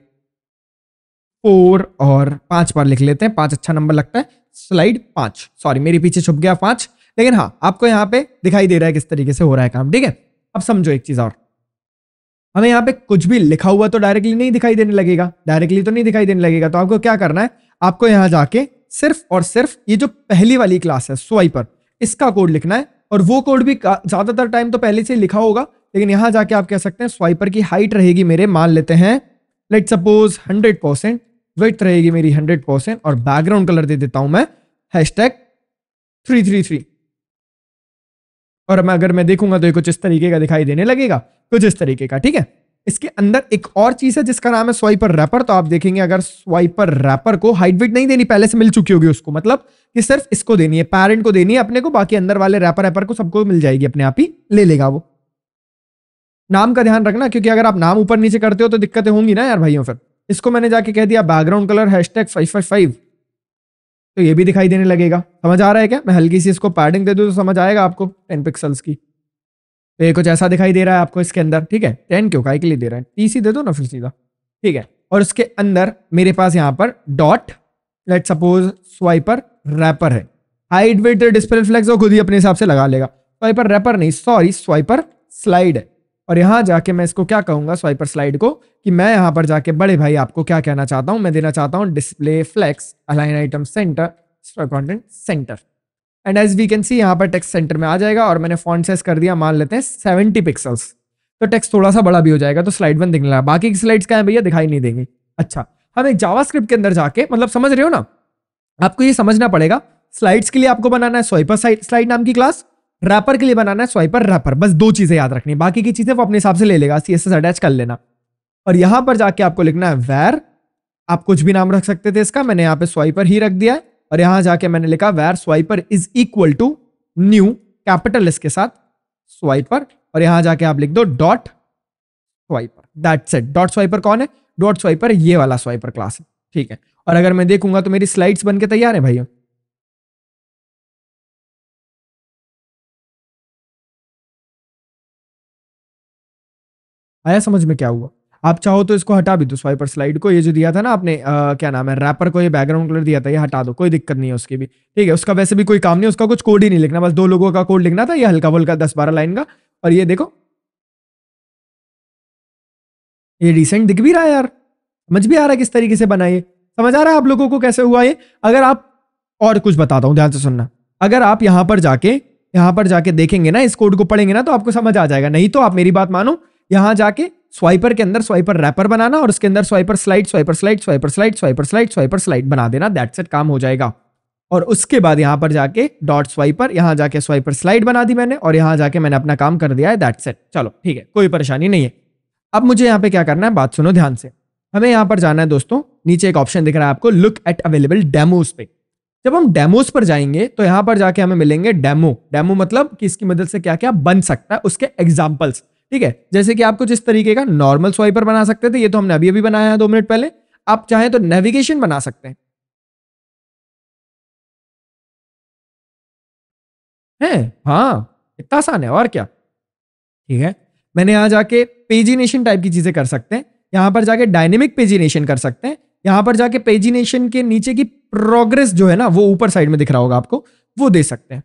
Speaker 1: four और पांच बार लिख लेते हैं पांच अच्छा नंबर लगता है स्लाइड पांच सॉरी मेरे पीछे छुप गया पांच लेकिन हाँ आपको यहाँ पे दिखाई दे रहा है किस तरीके से हो रहा है काम ठीक है अब समझो एक चीज और हमें यहाँ पे कुछ भी लिखा हुआ तो डायरेक्टली नहीं दिखाई देने लगेगा डायरेक्टली तो नहीं दिखाई देने लगेगा तो आपको क्या करना है आपको यहाँ जाके सिर्फ और सिर्फ ये जो पहली वाली क्लास है स्वाइपर इसका कोड लिखना है और वो कोड भी ज़्यादातर टाइम तो पहले से लिखा होगा लेकिन यहां जाके आप कह सकते हैं स्वाइपर की हाइट रहेगी मेरे मान लेते हैं let suppose hundred percent width रहेगी मेरी हंड्रेड परसेंट और बैकग्राउंड कलर दे देता हूं मैं hash tag three three three और मैं अगर मैं देखूंगा तो ये कुछ इस तरीके का दिखाई देने लगेगा कुछ इस तरीके का ठीक है इसके अंदर एक और चीज है जिसका नाम है स्वाइपर रैपर तो आप देखेंगे अगर स्वाइपर रैपर को हाइट वेट नहीं देनी पहले से मिल चुकी होगी उसको मतलब कि सिर्फ इसको देनी है पेरेंट को देनी है अपने को बाकी अंदर वाले रैपर रैपर को सबको मिल जाएगी अपने आप ही ले लेगा वो नाम का ध्यान रखना क्योंकि अगर आप नाम ऊपर नीचे करते हो तो दिक्कतें होंगी ना यार भाइयों फिर इसको मैंने जाके कह दिया background colour hash tag five five five तो ये भी दिखाई देने लगेगा समझ आ रहा है क्या मैं हल्की सी इसको पैडिंग दे दूँ तो समझ आएगा आपको टेन पिक्सल्स की तो ये कुछ ऐसा दिखाई दे रहा है आपको इसके अंदर ठीक है टेन क्यों काय के लिए दे रहा है टी ही दे दो ना फिर सीधा ठीक है और उसके अंदर मेरे पास यहाँ पर dot let suppose Swiper wrapper है हाइट वेट डिस्प्ले फ्लेक्स खुद ही अपने हिसाब से लगा लेगा स्वाइपर रैपर नहीं सॉरी स्वाइपर स्लाइड है और यहां जाके मैं इसको क्या कहूंगा स्वाइपर स्लाइड को कि मैं यहां पर जाके बड़े भाई आपको क्या कहना चाहता हूं मैं देना चाहता हूं display flex align item centre content centre and as we can see यहां पर टेक्स्ट सेंटर में आ जाएगा और मैंने फॉन्ट साइज कर दिया मान लेते हैं सेवेंटी पिक्सल्स तो टेक्स्ट थोड़ा सा बड़ा भी हो जाएगा तो स्लाइड वन दिखने लगा बाकी स्लाइड्स क्या है भैया दिखाई नहीं देंगे अच्छा हम एक जावास्क्रिप्ट के अंदर जाके मतलब समझ रहे हो ना आपको ये समझना पड़ेगा स्लाइड्स के लिए आपको बनाना है स्वाइपर स्लाइड नाम की क्लास रैपर के लिए बनाना है स्वाइपर रैपर बस दो चीजें याद रखनी बाकी की चीजें वो अपने हिसाब से ले लेगा सी अटैच कर लेना और यहां पर जाके आपको लिखना है वैर आप कुछ भी नाम रख सकते थे इसका मैंने यहाँ पे स्वाइपर ही रख दिया है और यहां जाके मैंने लिखा var Swiper is equal to new capital इसके साथ स्वाइपर और यहां जाके आप लिख दो dot Swiper that's it dot Swiper कौन है डॉट
Speaker 2: स्वाइपर ये वाला स्वाइपर क्लास है ठीक है और अगर मैं देखूंगा तो मेरी स्लाइड्स बन के तैयार है भाई आया समझ में क्या हुआ आप चाहो तो इसको हटा भी दो
Speaker 1: स्वाइपर स्लाइड को ये जो दिया था ना आपने आ, क्या नाम है रैपर को ये बैकग्राउंड कलर दिया था ये हटा दो कोई दिक्कत नहीं है उसकी भी ठीक है उसका वैसे भी कोई काम नहीं उसका कुछ कोड ही नहीं लिखना बस दो लोगों का कोड लिखना था ये हल्का फुल्का दस बारह लाइन का
Speaker 2: और ये देखो ये रिसेंट दिख भी रहा है यार समझ भी आ रहा है किस तरीके से बनाइए समझ आ रहा है आप लोगों को कैसे हुआ ये अगर आप और
Speaker 1: कुछ बताता हूँ ध्यान से सुनना अगर आप यहाँ पर जाके यहाँ पर जाके देखेंगे ना इस कोड को पढ़ेंगे ना तो आपको समझ आ जाएगा नहीं तो आप मेरी बात मानो यहाँ जाके स्वाइपर के अंदर स्वाइपर रैपर बनाना और उसके अंदर Swiper slide Swiper slide Swiper slide Swiper slide Swiper slide बना देना दैट सेट काम हो जाएगा और उसके बाद यहाँ पर जाके डॉट स्वाइपर यहाँ जाके स्वाइपर स्लाइड बना दी मैंने और यहाँ जाके मैंने अपना काम कर दिया है दैट सेट चलो ठीक है कोई परेशानी नहीं है अब मुझे यहाँ पे क्या करना है बात सुनो ध्यान से हमें यहाँ पर जाना है दोस्तों नीचे एक ऑप्शन दिख रहा है आपको लुक एट अवेलेबल डेमोज पे जब हम डेमोज पर जाएंगे तो यहां पर जाके हमें मिलेंगे डेमो डेमो मतलब कि इसकी मदद से क्या क्या बन सकता है उसके एग्जाम्पल्स ठीक है जैसे कि आप कुछ इस तरीके का नॉर्मल स्वाइपर बना सकते थे ये तो हमने अभी अभी बनाया
Speaker 2: है दो मिनट पहले आप चाहें तो नेविगेशन बना सकते हैं है हाँ इतना आसान है और क्या ठीक है मैंने यहां जाके पेजिनेशन टाइप की चीजें कर सकते हैं यहां पर जाके डायनेमिक
Speaker 1: पेजिनेशन कर सकते हैं यहां पर जाके पेजिनेशन के नीचे की प्रोग्रेस जो है ना वो ऊपर साइड में दिख रहा होगा आपको वो दे सकते हैं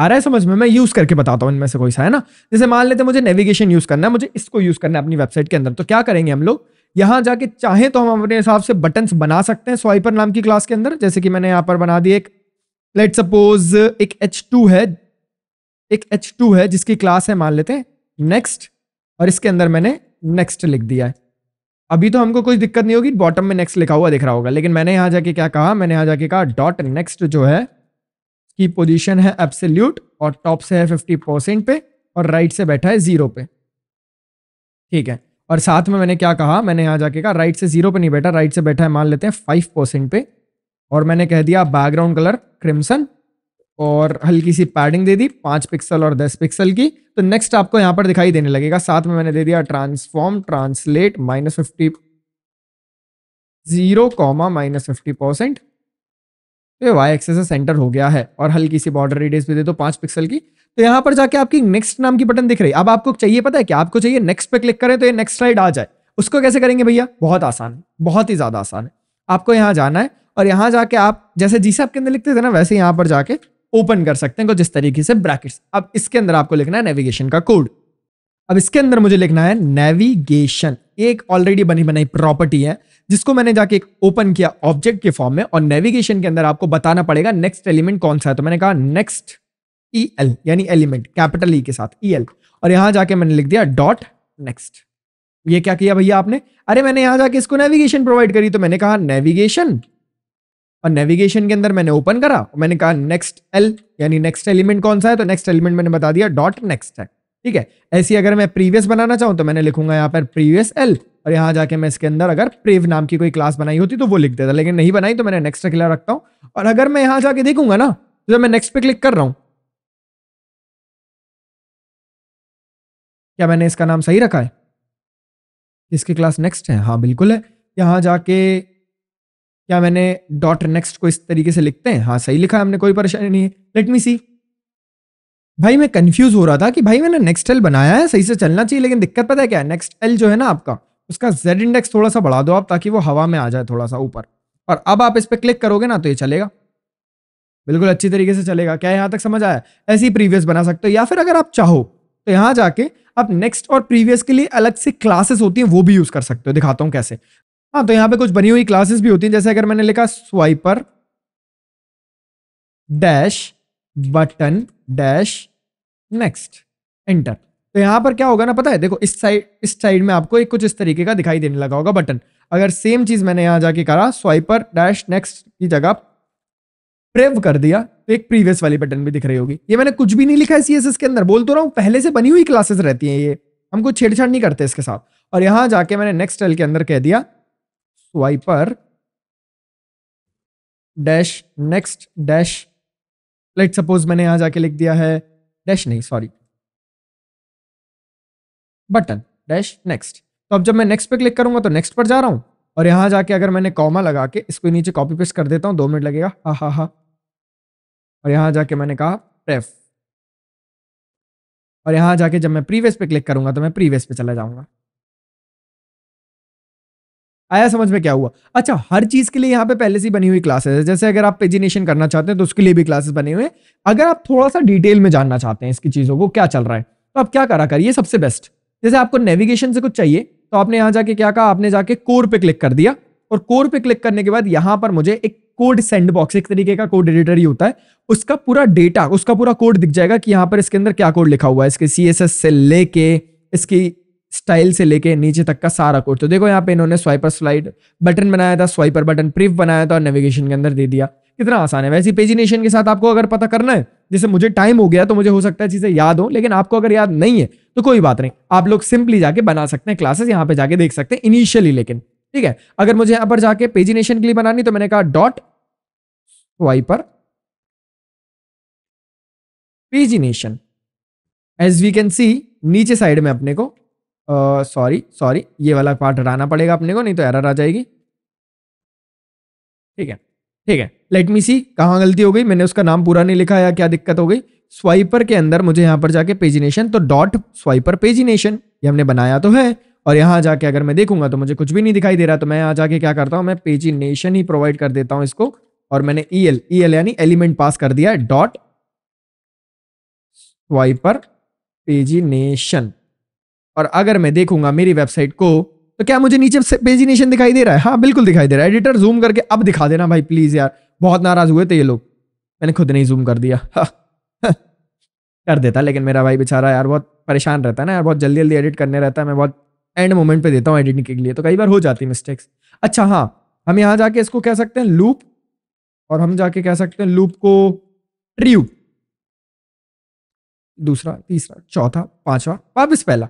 Speaker 1: आ रहा है समझ में मैं यूज करके बताता हूं इनमें से कोई सा है ना जैसे मान लेते हैं मुझे नेविगेशन यूज करना है मुझे इसको यूज करना है अपनी वेबसाइट के अंदर तो क्या करेंगे हम लोग यहां जाके चाहे तो हम अपने हिसाब से बटन बना सकते हैं स्वाइपर नाम की क्लास के अंदर जैसे कि मैंने यहां पर बना दी एक लेट सपोज एक एच टू है एक एच टू है जिसकी क्लास है मान लेते हैं नेक्स्ट और इसके अंदर मैंने नेक्स्ट लिख दिया है अभी तो हमको कोई दिक्कत नहीं होगी बॉटम में नेक्स्ट लिखा हुआ दिख रहा होगा लेकिन मैंने यहाँ जाके क्या कहा मैंने यहाँ जाके कहा डॉट नेक्स्ट जो है की पोजिशन है एब्सोल्यूट और टॉप से है फिफ्टी परसेंट पे और राइट से बैठा है जीरो पे ठीक है और साथ में मैंने क्या कहा मैंने यहाँ जाके कहा राइट से जीरो पे नहीं बैठा राइट से बैठा है मान लेते हैं फाइव परसेंट पे और मैंने कह दिया बैकग्राउंड कलर क्रिमसन और हल्की सी पैडिंग दे दी पाँच पिक्सल और दस पिक्सल की तो नेक्स्ट आपको यहाँ पर दिखाई देने लगेगा साथ में मैंने दे दिया transform translate minus fifty zero comma minus fifty percent तो वाई एक्सेस सेंटर हो गया है और हल्की सी बॉर्डर रेडियस भी दे दो पाँच पिक्सल की तो यहाँ पर जाके आपकी नेक्स्ट नाम की बटन दिख रही है अब आपको चाहिए पता है कि आपको चाहिए नेक्स्ट पे क्लिक करें तो ये नेक्स्ट स्लाइड आ जाए उसको कैसे करेंगे भैया बहुत आसान है बहुत ही ज़्यादा आसान है आपको यहाँ जाना है और यहाँ जाके आप जैसे जी आपके अंदर लिखते थे ना वैसे यहाँ पर जाके ओपन कर सकते हैं को जिस तरीके से ब्रैकेट्स अब इसके अंदर आपको लिखना है नेविगेशन का कोड अब इसके अंदर मुझे लिखना है नेविगेशन एक ऑलरेडी बनी बनाई प्रॉपर्टी है जिसको मैंने जाके एक ओपन किया ऑब्जेक्ट के फॉर्म में और नेविगेशन के अंदर आपको बताना पड़ेगा नेक्स्ट एलिमेंट कौन सा है तो मैंने कहा नेक्स्ट ई एल यानी एलिमेंट कैपिटल ई के साथ ई एल और यहां जाके मैंने लिख दिया डॉट नेक्स्ट ये क्या किया भैया आपने अरे मैंने यहां जाके इसको नेविगेशन प्रोवाइड करी तो मैंने कहा नेविगेशन और नेविगेशन के अंदर मैंने ओपन करा और मैंने कहा नेक्स्ट एल यानी नेक्स्ट एलिमेंट कौन सा है तो नेक्स्ट एलिमेंट मैंने बता दिया डॉट नेक्स्ट है ठीक है ऐसी अगर मैं प्रीवियस बनाना चाहूँ तो मैंने लिखूंगा यहाँ पर प्रीवियस एल और यहाँ जाके मैं इसके अंदर अगर प्रेव नाम की कोई क्लास बनाई होती तो वो लिख देता लेकिन नहीं बनाई तो मैंने नेक्स्ट अकेला रखता हूँ और
Speaker 2: अगर मैं यहाँ जाके देखूंगा ना तो जब मैं नेक्स्ट पे क्लिक कर रहा हूँ क्या मैंने इसका नाम सही रखा है इसकी क्लास नेक्स्ट है हाँ बिल्कुल है यहाँ जाके क्या मैंने डॉट नेक्स्ट को इस तरीके से
Speaker 1: लिखते हैं हाँ सही लिखा है हमने कोई परेशानी नहीं है लेट मी सी भाई मैं कंफ्यूज हो रहा था कि भाई मैंने नेक्स्ट एल बनाया है सही से चलना चाहिए लेकिन दिक्कत पता है क्या नेक्स्ट एल जो है ना आपका उसका जेड इंडेक्स थोड़ा सा बढ़ा दो आप ताकि वो हवा में आ जाए थोड़ा सा ऊपर और अब आप इस पर क्लिक करोगे ना तो ये चलेगा बिल्कुल अच्छी तरीके से चलेगा क्या यहाँ तक समझ आया ऐसी प्रीवियस बना सकते हो या फिर अगर आप चाहो तो यहाँ जाके आप नेक्स्ट और प्रीवियस के लिए अलग से क्लासेस होती हैं वो भी यूज कर सकते हो दिखाता हूँ कैसे हाँ तो यहाँ पे कुछ बनी हुई क्लासेस भी होती हैं जैसे अगर मैंने लिखा Swiper dash button dash next enter तो यहाँ पर क्या होगा ना पता है देखो इस साइड इस साइड में आपको एक कुछ इस तरीके का दिखाई देने लगा होगा बटन अगर सेम चीज मैंने यहाँ जाके करा स्वाइपर डैश नेक्स्ट की जगह प्रेव कर दिया तो एक प्रीवियस वाली बटन भी दिख रही होगी ये मैंने कुछ भी नहीं लिखा है सीएसएस के अंदर बोल तो रहा हूँ पहले से बनी हुई क्लासेस रहती हैं ये हम कुछ छेड़छाड़ नहीं करते इसके साथ और यहाँ जाके मैंने नेक्स्ट एल के अंदर कह दिया swiper dash
Speaker 2: next dash let suppose मैंने यहां जाके लिख दिया है डैश नहीं सॉरी बटन डैश नेक्स्ट तो अब जब मैं नेक्स्ट पे क्लिक करूंगा तो
Speaker 1: नेक्स्ट पर जा रहा हूं और यहां जाके अगर मैंने कॉमा लगा के इसको नीचे कॉपी पेस्ट कर देता हूं दो मिनट लगेगा हा हा
Speaker 2: हा और यहां जाके मैंने कहा प्रेफ और यहां जाके जब मैं प्रीवियस पे क्लिक करूंगा तो मैं प्रीवियस पे चला जाऊंगा
Speaker 1: आया समझ में क्या हुआ अच्छा हर चीज के लिए यहाँ पे पहले से बनी हुई क्लासेस है जैसे अगर आप पेजिनेशन करना चाहते हैं तो उसके लिए भी क्लासेस बने हुए हैं अगर आप थोड़ा सा डिटेल में जानना चाहते हैं इसकी चीजों को क्या चल रहा है तो आप क्या करा करिए सबसे बेस्ट जैसे आपको नेविगेशन से कुछ चाहिए तो आपने यहाँ जाके क्या कहा आपने जाके कोर पे क्लिक कर दिया और कोर पे क्लिक करने के बाद यहाँ पर मुझे एक कोड सेंड बॉक्स एक तरीके का कोड एडिटर ही होता है उसका पूरा डेटा उसका पूरा कोड दिख जाएगा कि यहाँ पर इसके अंदर क्या कोड लिखा हुआ है इसके सी से लेके इसकी स्टाइल से लेके नीचे तक का सारा कोड तो देखो यहाँ पे इन्होंने स्वाइपर स्लाइड बटन बनाया था स्वाइपर बटन प्रिफ बनाया था और नेविगेशन के अंदर दे दिया कितना आसान है वैसे पेजिनेशन के साथ आपको अगर पता करना है जैसे मुझे टाइम हो गया तो मुझे हो सकता है चीज़ें याद हो लेकिन आपको अगर याद नहीं है तो कोई बात नहीं आप लोग सिंपली जाके बना सकते हैं क्लासेस यहाँ पे जाके देख सकते हैं इनिशियली
Speaker 2: लेकिन ठीक है अगर मुझे यहाँ पर जाके पेजिनेशन के लिए बनानी तो मैंने कहा dot Swiper pagination
Speaker 1: as we can see नीचे साइड में अपने को सॉरी सॉरी ये वाला पार्ट हटाना पड़ेगा अपने को नहीं तो एरर आ जाएगी ठीक है ठीक है लेट मी सी कहाँ गलती हो गई मैंने उसका नाम पूरा नहीं लिखा या क्या दिक्कत हो गई स्वाइपर के अंदर मुझे यहाँ पर जाके पेजिनेशन तो डॉट स्वाइपर पेजिनेशन ये हमने बनाया तो है और यहाँ जाके अगर मैं देखूंगा तो मुझे कुछ भी नहीं दिखाई दे रहा तो मैं यहाँ जाके क्या करता हूँ मैं पेजिनेशन ही प्रोवाइड कर देता हूँ इसको और मैंने ई एल ई एल यानी एलिमेंट पास कर दिया डॉट स्वाइपर पेजिनेशन और अगर मैं देखूंगा मेरी वेबसाइट को तो क्या मुझे नीचे पेजिनेशन दिखाई दे रहा है हाँ बिल्कुल दिखाई दे रहा है एडिटर जूम करके अब दिखा देना भाई प्लीज़ यार बहुत नाराज़ हुए थे ये लोग मैंने खुद नहीं जूम कर दिया हाँ। कर देता लेकिन मेरा भाई बेचारा यार बहुत परेशान रहता है ना यार बहुत जल्दी जल्दी एडिट करने रहता है मैं बहुत एंड मोमेंट पे देता हूँ एडिटिंग के लिए तो कई बार हो जाती है मिस्टेक्स अच्छा हाँ हम यहाँ जाके इसको कह सकते हैं लूप और हम जाके कह सकते हैं लूप को ट्रियो दूसरा तीसरा चौथा पांचवा वापस पहला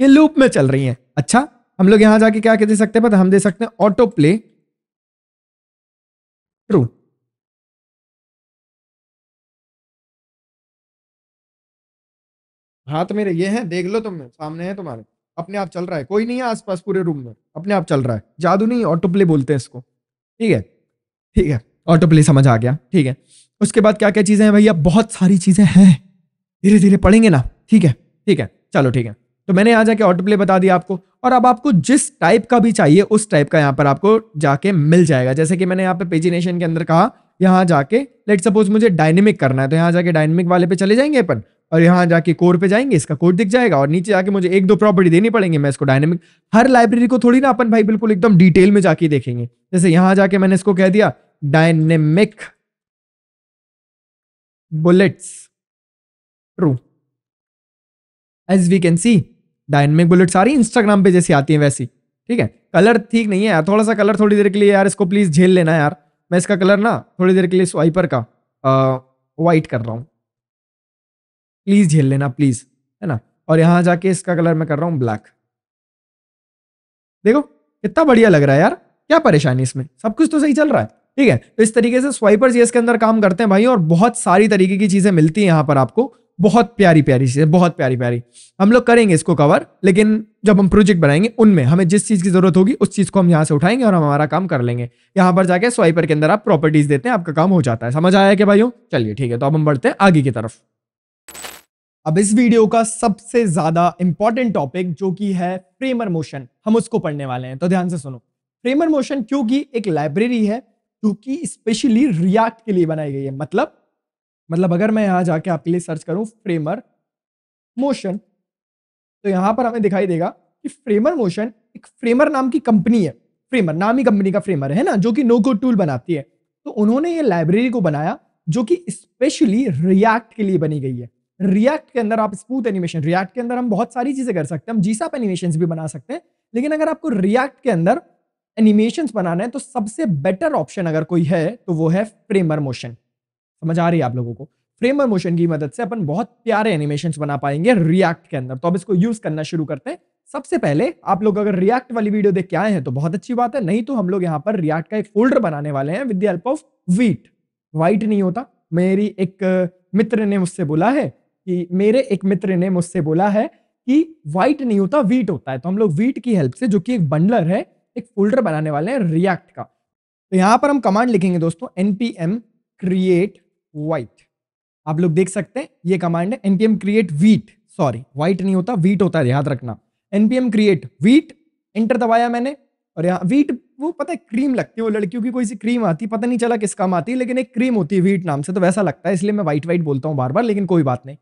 Speaker 1: ये लूप में चल रही हैं अच्छा हम लोग यहां जाके क्या दे
Speaker 2: सकते हैं पता हम दे सकते हैं ऑटो प्ले ट्रू हाथ मेरे ये है देख लो तुम सामने है तुम्हारे अपने आप चल रहा है कोई नहीं है आसपास पूरे रूम में अपने
Speaker 1: आप चल रहा है जादू नहीं ऑटो प्ले बोलते हैं इसको ठीक है ठीक है ऑटो प्ले समझ आ गया ठीक है उसके बाद क्या क्या चीज़ें हैं भैया बहुत सारी चीज़ें हैं धीरे धीरे पढ़ेंगे ना ठीक है ठीक है चलो ठीक है तो मैंने यहाँ जाके ऑटो प्ले बता दिया आपको और अब आपको जिस टाइप का भी चाहिए उस टाइप का यहाँ पर आपको जाके मिल जाएगा जैसे कि मैंने यहाँ पे पेजिनेशन के अंदर कहा यहाँ जाके लेट सपोज मुझे डायनेमिक करना है तो यहाँ जाके डायनेमिक वाले पे चले जाएंगे अपन और यहाँ जाके कोर पे जाएंगे इसका कोड दिख जाएगा और नीचे जाके मुझे एक दो प्रॉपर्टी देनी पड़ेंगे मैं इसको डायनेमिक हर लाइब्रेरी को थोड़ी ना अपन
Speaker 2: भाई बिल्कुल एकदम डिटेल में जाके देखेंगे जैसे यहाँ जाके मैंने इसको कह दिया dynamic bullets true as we can see dynamic bullet सारी इंस्टाग्राम पे जैसी आती है वैसी ठीक है
Speaker 1: कलर ठीक नहीं है यार थोड़ा सा कलर थोड़ी देर के लिए यार इसको प्लीज़ झेल लेना यार मैं इसका कलर ना थोड़ी देर के लिए
Speaker 2: स्वाइपर का वाइट कर रहा हूँ प्लीज़ झेल लेना प्लीज़ है ना और यहाँ जाके इसका कलर मैं कर रहा हूँ ब्लैक देखो
Speaker 1: कितना बढ़िया लग रहा है यार क्या परेशानी इसमें सब कुछ तो सही चल रहा है ठीक है तो इस तरीके से स्वाइपर जीएस के अंदर काम करते हैं भाई और बहुत सारी तरीके की चीज़ें मिलती हैं यहाँ पर आपको बहुत प्यारी प्यारी चीज़ें बहुत प्यारी प्यारी हम लोग करेंगे इसको कवर लेकिन जब हम प्रोजेक्ट बनाएंगे उनमें हमें जिस चीज़ की ज़रूरत होगी उस चीज़ को हम यहाँ से उठाएंगे और हम हमारा काम कर लेंगे यहाँ पर जाके स्वाइपर के अंदर आप प्रॉपर्टीज़ देते हैं आपका काम हो जाता है समझ आया कि भाइयों चलिए ठीक है तो अब हम बढ़ते हैं आगे की तरफ अब इस वीडियो का सबसे ज़्यादा इंपॉर्टेंट टॉपिक जो कि है फ्रेमर मोशन हम उसको पढ़ने वाले हैं तो ध्यान से सुनो फ्रेमर मोशन क्योंकि एक लाइब्रेरी है जो कि स्पेशली रिएक्ट के लिए बनाई गई है मतलब मतलब अगर मैं यहाँ जाके आपके लिए सर्च करूँ फ्रेमर मोशन तो यहाँ पर हमें दिखाई देगा कि फ्रेमर मोशन एक फ्रेमर नाम की कंपनी है फ्रेमर नाम ही कंपनी का फ्रेमर है ना जो कि नो गो टूल बनाती है तो उन्होंने ये लाइब्रेरी को बनाया जो कि स्पेशली रिएक्ट के लिए बनी गई है रिएक्ट के अंदर आप स्मूथ एनिमेशन रिएक्ट के अंदर हम बहुत सारी चीजें कर सकते हैं हम जीसाप एनिमेशन भी बना सकते हैं लेकिन अगर आपको रिएक्ट के अंदर एनिमेशन बनाना है तो सबसे बेटर ऑप्शन अगर कोई है तो वो है फ्रेमर मोशन समझ आ रही है आप लोगों को फ्रेम और मोशन की मदद से अपन बहुत प्यारे एनिमेशन बना पाएंगे रिएक्ट के अंदर तो अब इसको यूज करना शुरू करते हैं सबसे पहले आप लोग अगर रिएक्ट वाली वीडियो देख के आए हैं तो बहुत अच्छी बात है नहीं तो हम लोग यहाँ पर रिएक्ट का एक फोल्डर बनाने वाले हैं with help of Vite white नहीं होता मेरी एक मित्र ने मुझसे बोला है कि मेरे एक मित्र ने मुझसे बोला है कि वाइट नहीं होता वीट होता है तो हम लोग वीट की हेल्प से जो कि एक बंडलर है एक फोल्डर बनाने वाले हैं रिएक्ट का तो यहाँ पर हम कमांड लिखेंगे दोस्तों एनपीएम क्रिएट वाइट आप लोग देख सकते हैं ये कमांड है npm create wheat sorry white नहीं होता वीट होता है याद रखना npm create wheat एंटर दबाया मैंने और यहाँ वीट वो पता है क्रीम लगती है वो लड़कियों की कोई सी क्रीम आती है पता नहीं चला किस काम आती है लेकिन एक क्रीम होती है वीट नाम से तो वैसा लगता है इसलिए मैं वाइट वाइट बोलता हूँ बार बार लेकिन कोई बात नहीं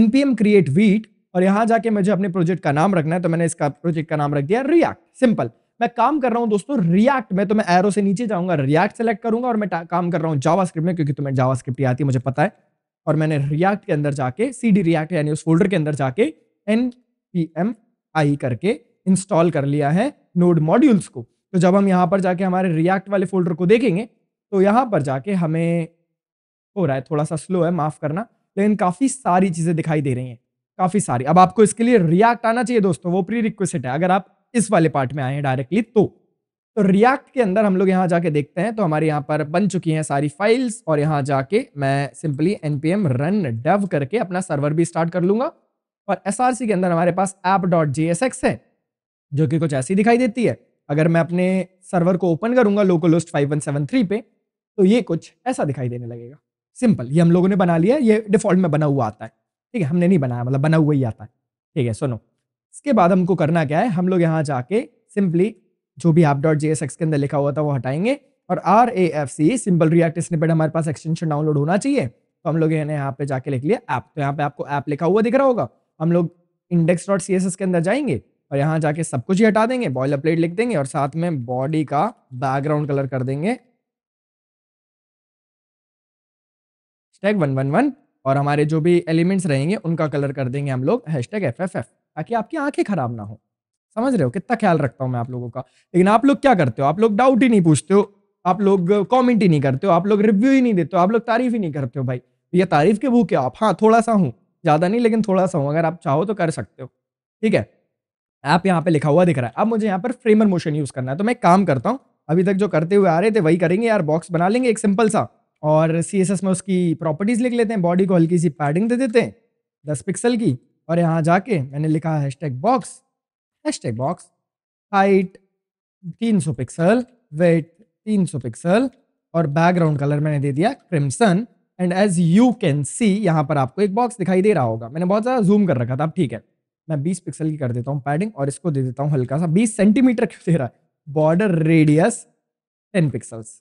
Speaker 1: एनपीएम क्रिएट वीट और यहाँ जाके मुझे अपने प्रोजेक्ट का नाम रखना है तो मैंने इसका प्रोजेक्ट का नाम रख दिया रियाक्ट सिंपल मैं काम कर रहा हूँ दोस्तों रिएक्ट में तो मैं एरो से नीचे जाऊंगा रिएक्ट सेलेक्ट करूंगा और मैं काम कर रहा हूँ जावा में क्योंकि तुम्हें जावा स्क्रिप्ट आती है मुझे पता है और मैंने रिएक्ट के अंदर जाके सी डी रिएक्ट यानी उस फोल्डर के अंदर जाके एन पी एम आई करके इंस्टॉल कर लिया है नोड मॉड्यूल्स को तो जब हम यहाँ पर जाके हमारे रिएक्ट वाले फोल्डर को देखेंगे तो यहाँ पर जाके हमें हो रहा है थोड़ा सा स्लो है माफ़ करना लेकिन काफ़ी सारी चीज़ें दिखाई दे रही हैं काफ़ी सारी अब आपको इसके लिए रिएक्ट आना चाहिए दोस्तों वो प्री रिक्वेस्ट है अगर आप इस वाले पार्ट में आए हैं डायरेक्टली तो तो रिएक्ट के अंदर हम लोग यहाँ जाके देखते हैं तो हमारे यहाँ पर बन चुकी हैं सारी फाइल्स और यहाँ जाके मैं सिंपली npm रन डेव करके अपना सर्वर भी स्टार्ट कर लूंगा और एस के अंदर हमारे पास ऐप डॉट है जो कि कुछ ऐसी दिखाई देती है अगर मैं अपने सर्वर को ओपन करूंगा लोकल होस्ट फाइव पे तो ये कुछ ऐसा दिखाई देने लगेगा सिंपल ये हम लोगों ने बना लिया ये डिफॉल्ट में बना हुआ आता है ठीक है हमने नहीं बनाया मतलब बना हुआ ही आता है ठीक है सुनो इसके बाद हमको करना क्या है हम लोग यहाँ जाके सिंपली जो भी आप डॉट जी के अंदर लिखा हुआ था वो हटाएंगे और R A F C simple React snippet हमारे पास एक्सटेंशन डाउनलोड होना चाहिए तो हम लोग यहाँ पे जाके लिख लिया ऐप तो यहाँ पे आपको ऐप लिखा हुआ दिख रहा होगा हम लोग इंडेक्स डॉट सी के अंदर जाएंगे और यहाँ जाके सब कुछ ही हटा देंगे बॉयलर प्लेट लिख देंगे और
Speaker 2: साथ में बॉडी का बैकग्राउंड कलर कर देंगे वन वन वन और हमारे जो भी एलिमेंट्स रहेंगे उनका कलर कर देंगे हम
Speaker 1: लोग टैग एफ एफ एफ ताकि आपकी आंखें खराब ना हो समझ रहे हो कितना ख्याल रखता हूँ मैं आप लोगों का लेकिन आप लोग क्या करते हो आप लोग डाउट ही नहीं पूछते हो आप लोग कॉमेंट ही नहीं करते हो आप लोग रिव्यू ही नहीं देते हो आप लोग तारीफ ही नहीं करते हो भाई तो ये तारीफ के भूखे आप हाँ थोड़ा सा हूँ ज़्यादा नहीं लेकिन थोड़ा सा हूँ अगर आप चाहो तो कर सकते हो ठीक है ऐप यहाँ पे लिखा हुआ दिख रहा है अब मुझे यहाँ पर फ्रेमर मोशन यूज़ करना है तो मैं काम करता हूँ अभी तक जो करते हुए आ रहे थे वही करेंगे यार बॉक्स बना लेंगे एक सिंपल सा और सी में उसकी प्रॉपर्टीज़ लिख लेते हैं बॉडी को हल्की सी पैडिंग दे देते हैं दस पिक्सल की और यहाँ जाके मैंने लिखा hash tag box hash tag box height 300 pixel width 300 pixel और बैकग्राउंड कलर मैंने दे दिया crimson and as you can see यहाँ पर आपको एक बॉक्स दिखाई दे रहा होगा मैंने बहुत ज़्यादा जूम कर रखा था अब ठीक है मैं 20 पिक्सल की कर देता हूँ पैडिंग और इसको दे देता हूँ हल्का सा 20 सेंटीमीटर क्यों दे रहा है बॉर्डर रेडियस 10 पिक्सल्स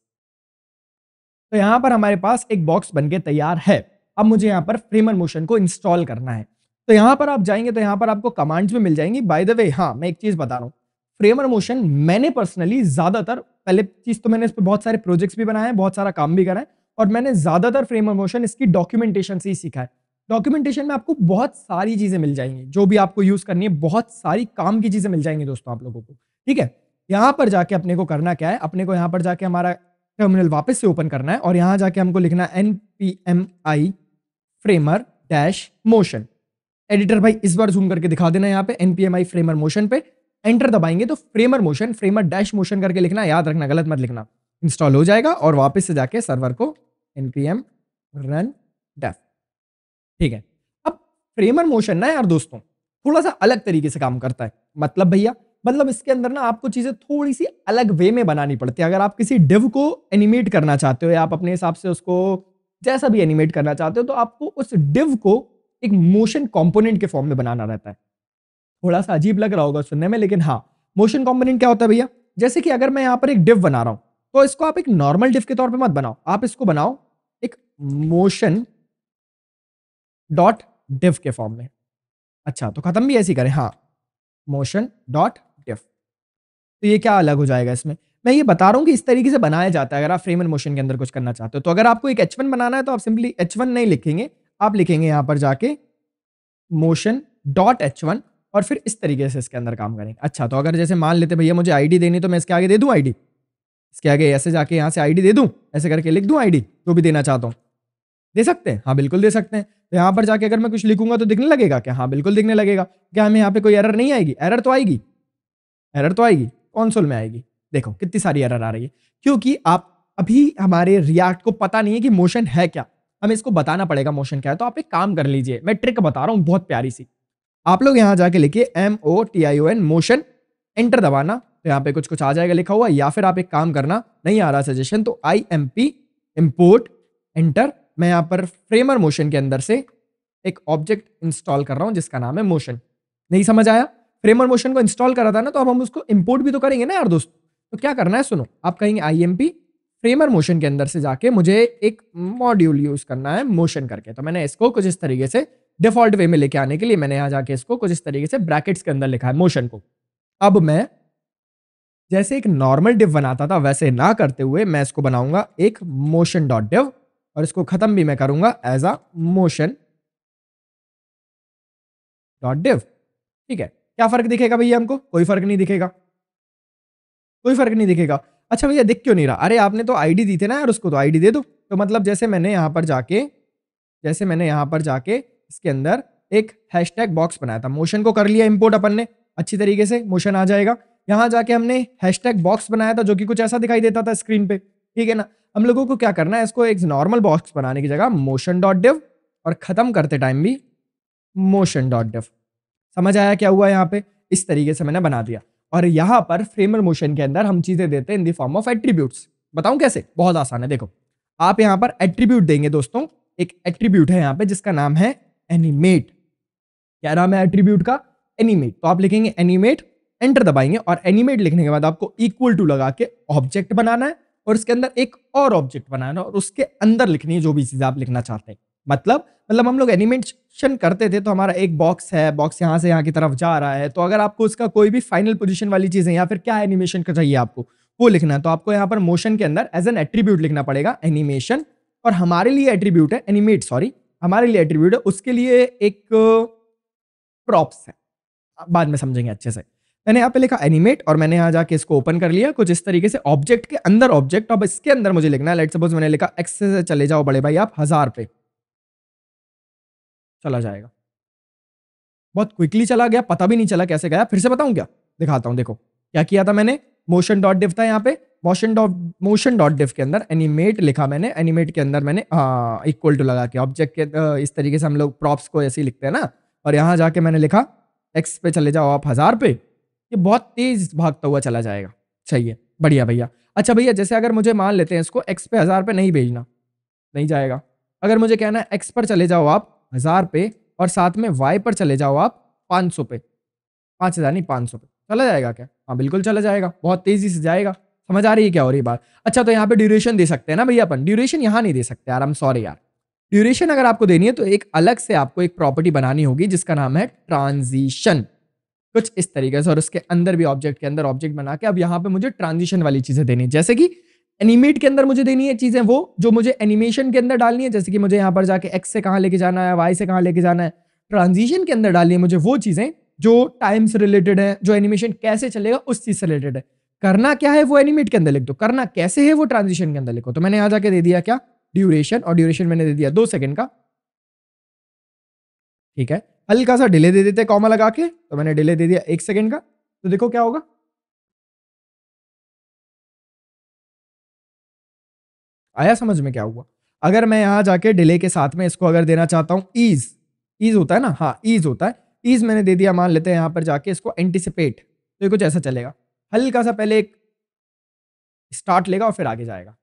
Speaker 1: तो यहाँ पर हमारे पास एक बॉक्स बनके तैयार है अब मुझे यहाँ पर फ्रेमर मोशन को इंस्टॉल करना है तो यहाँ पर आप जाएंगे तो यहाँ पर आपको कमांड्स भी मिल जाएंगी बाय द वे हाँ मैं एक चीज़ बता रहा हूँ फ्रेमर मोशन मैंने पर्सनली ज़्यादातर पहले चीज़ तो मैंने इस पर बहुत सारे प्रोजेक्ट्स भी बनाए हैं बहुत सारा काम भी करा है और मैंने ज़्यादातर फ्रेमर मोशन इसकी डॉक्यूमेंटेशन से ही सीखा है डॉक्यूमेंटेशन में आपको बहुत सारी चीज़ें मिल जाएंगी जो भी आपको यूज़ करनी है बहुत सारी काम की चीज़ें मिल जाएंगी दोस्तों आप लोगों को ठीक है यहाँ पर जाके अपने को करना क्या है अपने को यहाँ पर जाके हमारा टर्मिनल वापस से ओपन करना है और यहाँ जाके हमको लिखना N P M I Framer dash motion editor भाई इस बार जूम करके दिखा देना यहाँ पे एनपीएमआई फ्रेमर मोशन पे एंटर दबाएंगे तो Framer Motion Framer dash motion करके लिखना याद रखना गलत मत लिखना इंस्टॉल हो जाएगा और वापस से जाके सर्वर को एनपीएम रन डेफ ठीक है अब फ्रेमर मोशन ना यार दोस्तों थोड़ा सा अलग तरीके से काम करता है मतलब भैया मतलब इसके अंदर ना आपको चीज़ें थोड़ी सी अलग वे में बनानी पड़ती है अगर आप किसी डिव को एनिमेट करना चाहते हो या आप अपने हिसाब से उसको जैसा भी एनिमेट करना चाहते हो तो आपको उस डिव को एक मोशन कॉम्पोनेंट के फॉर्म में बनाना रहता है थोड़ा सा अजीब लग रहा होगा सुनने में लेकिन हाँ मोशन कॉम्पोनेंट क्या होता है भैया जैसे कि अगर मैं यहाँ पर एक डिव बना रहा हूँ तो इसको आप एक नॉर्मल डिव के तौर पर मत बनाओ आप इसको बनाओ एक मोशन डॉट डिव के फॉर्म में अच्छा तो खत्म भी ऐसी करें हाँ मोशन डॉट डिव तो ये क्या अलग हो जाएगा इसमें मैं ये बता रहा हूँ कि इस तरीके से बनाया जाता है अगर आप फ्रेम एंड मोशन के अंदर कुछ करना चाहते हो तो अगर आपको एक एच बनाना है तो आप सिंपली एच नहीं लिखेंगे आप लिखेंगे यहाँ पर जाके मोशन डॉट एच वन और फिर इस तरीके से इसके अंदर काम करेंगे अच्छा तो अगर जैसे मान लेते भैया मुझे आईडी देनी तो मैं इसके आगे दे दूँ आईडी इसके आगे ऐसे जाके यहाँ से आईडी दे दूँ ऐसे करके लिख दूँ आईडी जो भी देना चाहता हूँ दे सकते हैं हाँ बिल्कुल दे सकते हैं तो यहाँ पर जाके अगर मैं कुछ लिखूंगा तो दिखने लगेगा क्या हाँ बिल्कुल दिखने लगेगा क्या हमें यहाँ पे कोई एरर नहीं आएगी एरर तो आएगी एरर तो आएगी कौनसोल में आएगी देखो कितनी सारी एरर आ रही है क्योंकि आप अभी हमारे रिएक्ट को पता नहीं है कि मोशन है क्या हमें इसको बताना पड़ेगा मोशन क्या है तो आप एक काम कर लीजिए मैं ट्रिक बता रहा हूँ बहुत प्यारी सी आप लोग यहाँ जाके लिखिए M O T I O N motion enter दबाना तो यहाँ पे कुछ कुछ आ जाएगा लिखा हुआ या फिर आप एक काम करना नहीं आ रहा सजेशन तो I M P import enter मैं यहाँ पर फ्रेमर मोशन के अंदर से एक ऑब्जेक्ट इंस्टॉल कर रहा हूँ जिसका नाम है मोशन नहीं समझ आया फ्रेमर मोशन को इंस्टॉल करा था ना तो अब हम उसको इम्पोर्ट भी तो करेंगे ना यार दोस्तों तो क्या करना है सुनो आप कहेंगे I M P Framer Motion के अंदर से जाके मुझे एक मॉड्यूल यूज करना है मोशन करके तो मैंने इसको कुछ इस तरीके से डिफॉल्ट वे में लेके आने के लिए मैंने यहाँ जाके इसको कुछ इस तरीके से ब्रैकेट्स के अंदर लिखा है मोशन को अब मैं जैसे एक नॉर्मल डिव बनाता था वैसे ना करते हुए मैं इसको बनाऊंगा एक मोशन डॉट डिव
Speaker 2: और इसको खत्म भी मैं करूंगा as a motion dot div ठीक है क्या फर्क दिखेगा भैया हमको कोई फर्क नहीं दिखेगा
Speaker 1: कोई फर्क नहीं दिखेगा अच्छा भैया दिख क्यों नहीं रहा अरे आपने तो आईडी दी थी ना यार उसको तो आईडी दे दो तो मतलब जैसे मैंने यहाँ पर जाके जैसे मैंने यहाँ पर जाके इसके अंदर एक हैशटैग बॉक्स बनाया था मोशन को कर लिया इम्पोर्ट अपन ने अच्छी तरीके से मोशन आ जाएगा यहाँ जाके हमने हैशटैग बॉक्स बनाया था जो कि कुछ ऐसा दिखाई देता था स्क्रीन पे ठीक है ना हम लोगों को क्या करना है इसको एक नॉर्मल बॉक्स बनाने की जगह मोशन डॉट डिव और ख़त्म करते टाइम भी मोशन डॉट डिव समझ आया क्या हुआ यहाँ पे इस तरीके से मैंने बना दिया और यहाँ पर फ्रेमर मोशन के अंदर हम चीज़ें देते हैं in the form of attribute बताऊँ कैसे बहुत आसान है देखो आप यहाँ पर एट्रीब्यूट देंगे दोस्तों एक एट्रीब्यूट है यहाँ पे जिसका नाम है एनिमेट क्या नाम है एट्रीब्यूट का एनिमेट तो आप लिखेंगे एनिमेट एंटर दबाएंगे और एनिमेट लिखने के बाद आपको इक्वल टू लगा के ऑब्जेक्ट बनाना है और इसके अंदर एक और ऑब्जेक्ट बनाना है और उसके अंदर लिखनी है जो भी चीज़ आप लिखना चाहते हैं मतलब मतलब हम लोग एनिमेशन करते थे तो हमारा एक बॉक्स है बॉक्स यहाँ से यहाँ की तरफ जा रहा है तो अगर आपको उसका कोई भी फाइनल पोजिशन वाली है या फिर क्या एनिमेशन का चाहिए आपको वो लिखना है तो आपको यहाँ पर मोशन के अंदर एज एन एट्रीब्यूट लिखना पड़ेगा एनिमेशन और हमारे लिए एट्रीब्यूट है एनिमेट सॉरी हमारे लिए एट्रीब्यूट है उसके लिए एक प्रॉप्स है बाद में समझेंगे अच्छे से मैंने यहाँ पे लिखा एनिमेट और मैंने यहाँ जाके इसको ओपन कर लिया कुछ इस तरीके से ऑब्जेक्ट के अंदर ऑब्जेक्ट अब इसके अंदर मुझे लिखना है लेट सपोज मैंने लिखा एक्स से चले जाओ बड़े
Speaker 2: भाई आप हज़ार पे चला जाएगा बहुत क्विकली चला गया पता भी नहीं चला कैसे गया फिर से बताऊं क्या दिखाता हूं देखो क्या किया था मैंने मोशन
Speaker 1: डॉट डिव था यहाँ पे motion dot motion dot div के अंदर एनिमेट लिखा मैंने एनिमेट के अंदर मैंने इक्वल हाँ, टू लगा के ऑब्जेक्ट के इस तरीके से हम लोग प्रॉप्स को ऐसे ही लिखते हैं ना और यहाँ जाके मैंने लिखा एक्स पे चले जाओ आप हज़ार पे ये बहुत तेज भागता हुआ चला जाएगा चाहिए बढ़िया भैया अच्छा भैया जैसे अगर मुझे मान लेते हैं इसको एक्स पे हज़ार पे नहीं भेजना नहीं जाएगा अगर मुझे कहना है एक्स पर चले जाओ आप हज़ार पे और साथ में वाई पर चले जाओ आप पाँच सौ पे पाँच हज़ार नहीं पाँच सौ पे चला जाएगा क्या हाँ बिल्कुल चला जाएगा बहुत तेज़ी से जाएगा समझ आ रही है क्या हो रही बात अच्छा तो यहाँ पे ड्यूरेशन दे सकते हैं ना भैया अपन ड्यूरेशन यहाँ नहीं दे सकते यार हम सॉरी यार ड्यूरेशन अगर आपको देनी है तो एक अलग से आपको एक प्रॉपर्टी बनानी होगी जिसका नाम है ट्रांजिशन कुछ इस तरीके से और उसके अंदर भी ऑब्जेक्ट के अंदर ऑब्जेक्ट बना के अब यहाँ पे मुझे ट्रांजिशन वाली चीज़ें देनी जैसे कि एनिमेट के अंदर मुझे देनी है चीज़ें वो जो मुझे एनिमेशन के अंदर डालनी है जैसे कि मुझे यहाँ पर जाके एक्स से कहाँ लेके जाना है वाई से कहाँ लेके जाना है ट्रांजिशन के अंदर डालनी है मुझे वो चीज़ें जो टाइम से रिलेटेड है जो एनिमेशन कैसे चलेगा उस चीज़ से रिलेटेड है करना क्या है वो एनिमेट के अंदर लिख दो करना कैसे है वो ट्रांजिशन के अंदर लिखो तो मैंने यहाँ जाके दे दिया क्या ड्यूरेशन और
Speaker 2: ड्यूरेशन मैंने दे दिया दो सेकेंड का ठीक है हल्का सा डिले दे देते कॉमा लगा के तो मैंने डिले दे दिया एक सेकेंड का तो देखो क्या होगा आया समझ में क्या हुआ अगर मैं यहाँ जाके डिले के साथ में इसको अगर देना चाहता हूँ ईज ईज होता है ना हाँ ईज होता है
Speaker 1: ईज मैंने दे दिया मान लेते हैं यहाँ पर जाके इसको एंटिसिपेट तो ये कुछ ऐसा चलेगा हल्का सा पहले एक स्टार्ट लेगा और फिर आगे जाएगा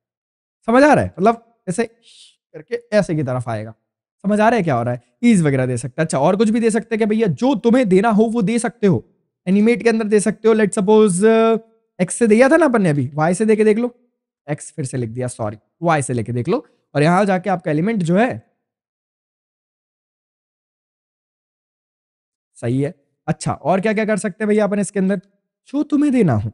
Speaker 1: समझ आ रहा है मतलब ऐसे करके ऐसे की तरफ आएगा समझ आ रहा है क्या हो रहा है ईज वगैरह दे सकते हैं अच्छा और कुछ भी दे सकते हैं कि भैया जो तुम्हें देना हो वो दे सकते हो एनिमेट के अंदर दे सकते हो लेट सपोज एक्स से दिया था
Speaker 2: ना अपन ने अभी वाई से दे देख लो एक्स फिर से लिख दिया सॉरी वाई से लेके देख लो और यहां जाके आपका एलिमेंट जो है सही है अच्छा और क्या क्या कर सकते हैं भैया अपन इसके अंदर जो तुम्हें देना हो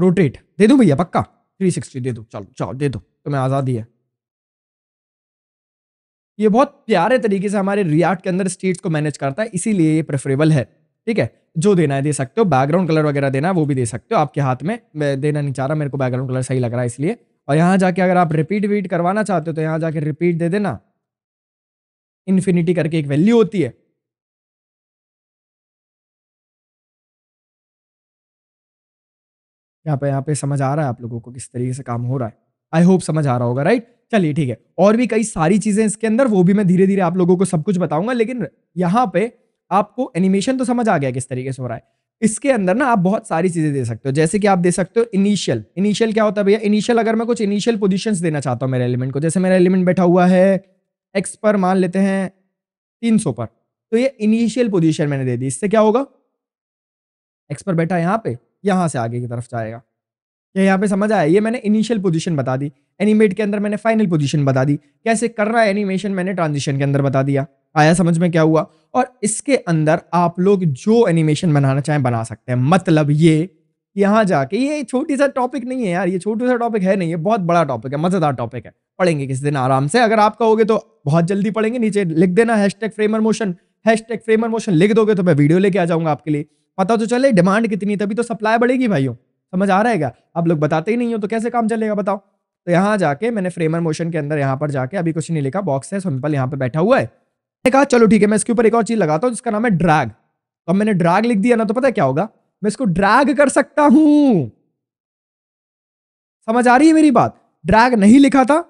Speaker 2: रोटेट दे दो भैया पक्का 360 दे दो चलो चलो दे दो तुम्हें आज़ादी है ये बहुत प्यारे तरीके से
Speaker 1: हमारे रियाट के अंदर स्टेट्स को मैनेज करता है इसीलिए ये प्रेफरेबल है ठीक है जो देना है दे सकते हो बैकग्राउंड कलर वगैरह देना है वो भी दे सकते हो आपके हाथ में मैं देना नहीं चाह रहा मेरे को बैकग्राउंड कलर सही लग रहा है इसलिए और यहाँ
Speaker 2: जाके अगर आप रिपीट वीट करवाना चाहते हो तो यहाँ जाके रिपीट दे देना इन्फिनिटी करके एक वैल्यू होती है यहाँ पे यहाँ पे समझ आ रहा है आप लोगों को किस तरीके से काम हो रहा है
Speaker 1: आई होप समझ आ रहा होगा राइट चलिए ठीक है और भी कई सारी चीजें इसके अंदर वो भी मैं धीरे धीरे आप लोगों को सब कुछ बताऊंगा लेकिन यहाँ पे आपको एनिमेशन तो समझ आ गया किस तरीके से हो रहा है इसके अंदर ना आप बहुत सारी चीजें दे सकते हो जैसे कि आप दे सकते हो इनिशियल इनिशियल क्या होता है भैया इनिशियल अगर मैं कुछ इनिशियल पोजिशन देना चाहता हूँ मेरे एलिमेंट को जैसे मेरा एलिमेंट बैठा हुआ है एक्स पर मान लेते हैं तीन सौ पर तो ये इनिशियल पोजिशन मैंने दे दी इससे क्या होगा एक्स पर बैठा यहाँ पे यहाँ से आगे की तरफ जाएगा ये यहाँ पे समझ आया ये मैंने इनिशियल पोजिशन बता दी एनिमेट के अंदर मैंने फाइनल पोजिशन बता दी कैसे कर रहा है एनिमेशन मैंने ट्रांजिशन के अंदर बता दिया आया समझ में क्या हुआ और इसके अंदर आप लोग जो एनिमेशन बनाना चाहें बना सकते हैं मतलब ये यहाँ जाके ये छोटी सा टॉपिक नहीं है यार ये छोटी सा टॉपिक है नहीं ये बहुत बड़ा टॉपिक है मज़ेदार टॉपिक है पढ़ेंगे किसी दिन आराम से अगर आप कहोगे तो बहुत जल्दी पढ़ेंगे नीचे लिख देना hash tag Framer Motion hash tag Framer Motion लिख दोगे तो मैं वीडियो लेके आ जाऊंगा आपके लिए पता तो चले डिमांड कितनी तभी तो सप्लाई बढ़ेगी भाइयों समझ आ रहेगा आप लोग बताते ही नहीं हो तो कैसे काम चलेगा बताओ तो यहाँ जाके मैंने फ्रेमर मोशन के अंदर यहाँ पर जाके अभी कुछ नहीं लिखा बॉक्स है सिंपल यहाँ पर बैठा हुआ है मैंने कहा चलो ठीक है मैं इसके ऊपर एक और चीज लगाता हूँ जिसका नाम है ड्रैग तो अब मैंने ड्रैग लिख दिया ना तो पता है क्या होगा मैं इसको ड्रैग कर सकता हूं समझ आ रही है मेरी बात ड्रैग नहीं लिखा था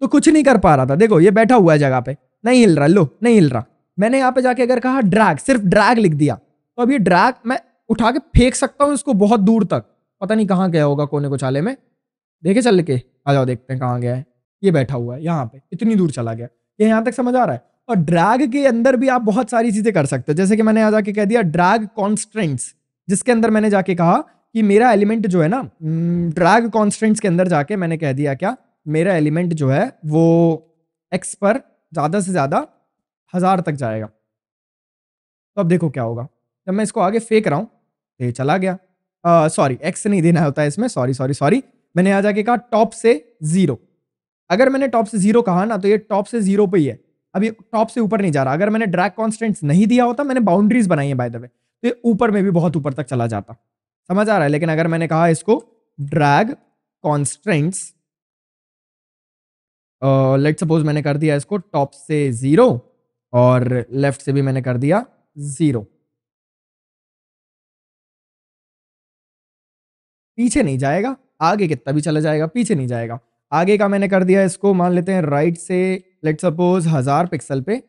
Speaker 1: तो कुछ नहीं कर पा रहा था देखो ये बैठा हुआ है जगह पे नहीं हिल रहा लो नहीं हिल रहा मैंने यहाँ पे जाके अगर कहा ड्रैग सिर्फ ड्रैग लिख दिया तो अब ये ड्रैग मैं उठा के फेंक सकता हूँ इसको बहुत दूर तक पता नहीं कहाँ गया होगा कोने को चाले में देखे चल के आ जाओ देखते हैं कहाँ गया है ये बैठा हुआ है यहाँ पे इतनी दूर चला गया ये यहाँ तक समझ आ रहा है और ड्रैग के अंदर भी आप बहुत सारी चीज़ें कर सकते हो जैसे कि मैंने यहाँ जाके कह दिया ड्रैग कॉन्स्टेंट्स जिसके अंदर मैंने जाके कहा कि मेरा एलिमेंट जो है ना ड्रैग हम्म, कॉन्स्टेंट्स के अंदर जाके मैंने कह दिया क्या मेरा एलिमेंट जो है वो एक्स पर ज़्यादा से ज़्यादा हज़ार तक जाएगा तो अब देखो क्या होगा जब मैं इसको आगे फेंक रहा हूँ तो ये चला गया सॉरी एक्स नहीं देना होता है इसमें सॉरी सॉरी सॉरी मैंने यहाँ जाके कहा टॉप से ज़ीरो अगर मैंने टॉप से ज़ीरो कहा ना तो ये टॉप से ज़ीरो पे ही है अब ये टॉप से ऊपर नहीं जा रहा अगर मैंने ड्रैग कॉन्स्टेंट्स नहीं दिया होता मैंने बाउंड्रीज बनाई है बाय द वे तो ये ऊपर में भी बहुत ऊपर तक चला जाता समझ आ रहा है लेकिन अगर मैंने कहा इसको ड्रैग कॉन्स्टेंट्स
Speaker 2: लेट सपोज मैंने कर दिया इसको टॉप से जीरो और लेफ्ट से भी मैंने कर दिया जीरो पीछे नहीं जाएगा आगे कितना भी चला जाएगा पीछे नहीं जाएगा
Speaker 1: आगे का मैंने कर दिया इसको मान लेते हैं राइट से लेट सपोज हज़ार पिक्सल पे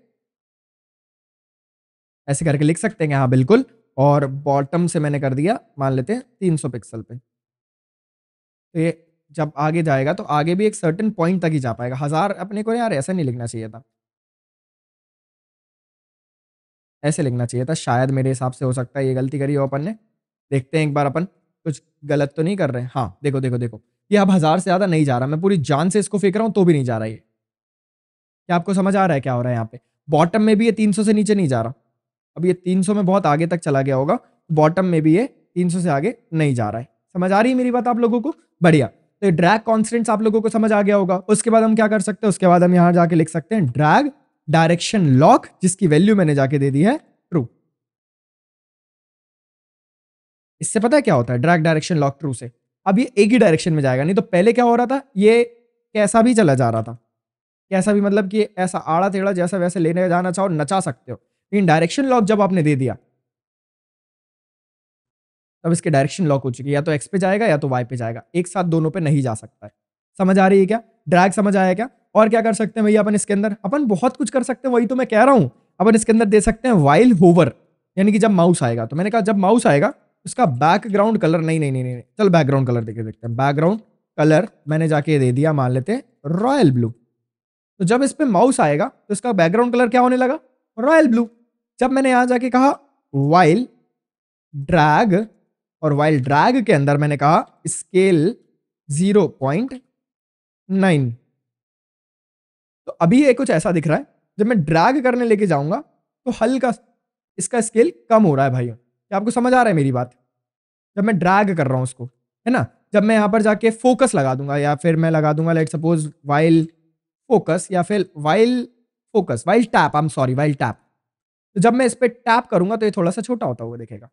Speaker 1: ऐसे करके लिख सकते हैं हाँ बिल्कुल और बॉटम से मैंने कर दिया मान लेते हैं तीन सौ पिक्सल पे तो ये जब आगे जाएगा तो आगे भी एक सर्टन पॉइंट तक ही जा पाएगा हज़ार अपने को यार ऐसा नहीं लिखना चाहिए था ऐसे लिखना चाहिए था शायद मेरे हिसाब से हो सकता है ये गलती करी हो अपन ने देखते हैं एक बार अपन कुछ गलत तो नहीं कर रहे हैं हाँ देखो देखो देखो ये अब हज़ार से ज़्यादा नहीं जा रहा मैं पूरी जान से इसको फेंक रहा हूँ तो भी नहीं जा रहा ये क्या आपको समझ आ रहा है क्या हो रहा है यहाँ पे बॉटम में भी ये 300 से नीचे नहीं जा रहा अब ये 300 में बहुत आगे तक चला गया होगा बॉटम में भी ये 300 से आगे नहीं जा रहा है समझ आ रही है मेरी बात आप लोगों को बढ़िया तो ये ड्रैग कॉन्स्टेंट्स आप लोगों को समझ आ गया होगा उसके बाद हम क्या कर सकते हैं उसके बाद हम यहाँ जाके लिख सकते हैं ड्रैग डायरेक्शन लॉक जिसकी वैल्यू मैंने जाके दे दी है ट्रू इससे पता है क्या होता है ड्रैग डायरेक्शन लॉक ट्रू से अब ये एक ही डायरेक्शन में जाएगा नहीं तो पहले क्या हो रहा था ये कैसा भी चला जा रहा था ऐसा भी मतलब कि ऐसा आड़ा तेड़ा जैसा वैसे लेने जाना चाहो नचा सकते हो लेकिन डायरेक्शन लॉक जब आपने दे दिया तब इसके डायरेक्शन लॉक हो चुकी है या तो एक्स पे जाएगा या तो वाई पे जाएगा एक साथ दोनों पे नहीं जा सकता है समझ आ रही है क्या ड्रैग समझ आया क्या और क्या कर सकते हैं भैया अपन इसके अंदर अपन बहुत कुछ कर सकते हैं वही तो मैं कह रहा हूँ अपन इसके अंदर दे सकते हैं वाइल होवर यानी कि जब माउस आएगा तो मैंने कहा जब माउस आएगा उसका बैकग्राउंड कलर नहीं नहीं नहीं नहीं चल बैकग्राउंड कलर देखे देखते हैं बैकग्राउंड कलर मैंने जाके दे दिया मान लेते हैं रॉयल ब्लू तो जब इस पर माउस आएगा तो इसका बैकग्राउंड कलर क्या होने लगा रॉयल ब्लू जब मैंने यहां जाके कहा वाइल ड्रैग और वाइल ड्रैग के अंदर मैंने कहा स्केल जीरो पॉइंट नाइन तो अभी ये कुछ ऐसा दिख रहा है जब मैं ड्रैग करने लेके जाऊंगा तो हल्का इसका स्केल कम हो रहा है भाई क्या आपको समझ आ रहा है मेरी बात जब मैं ड्रैग कर रहा हूं उसको है ना जब मैं यहां पर जाके फोकस लगा दूंगा या फिर मैं लगा दूंगा लाइट सपोज वाइल्ड फोकस या फिर while focus while tap I am sorry while tap तो जब मैं इस पर टैप करूंगा तो ये थोड़ा सा छोटा होता हुआ देखेगा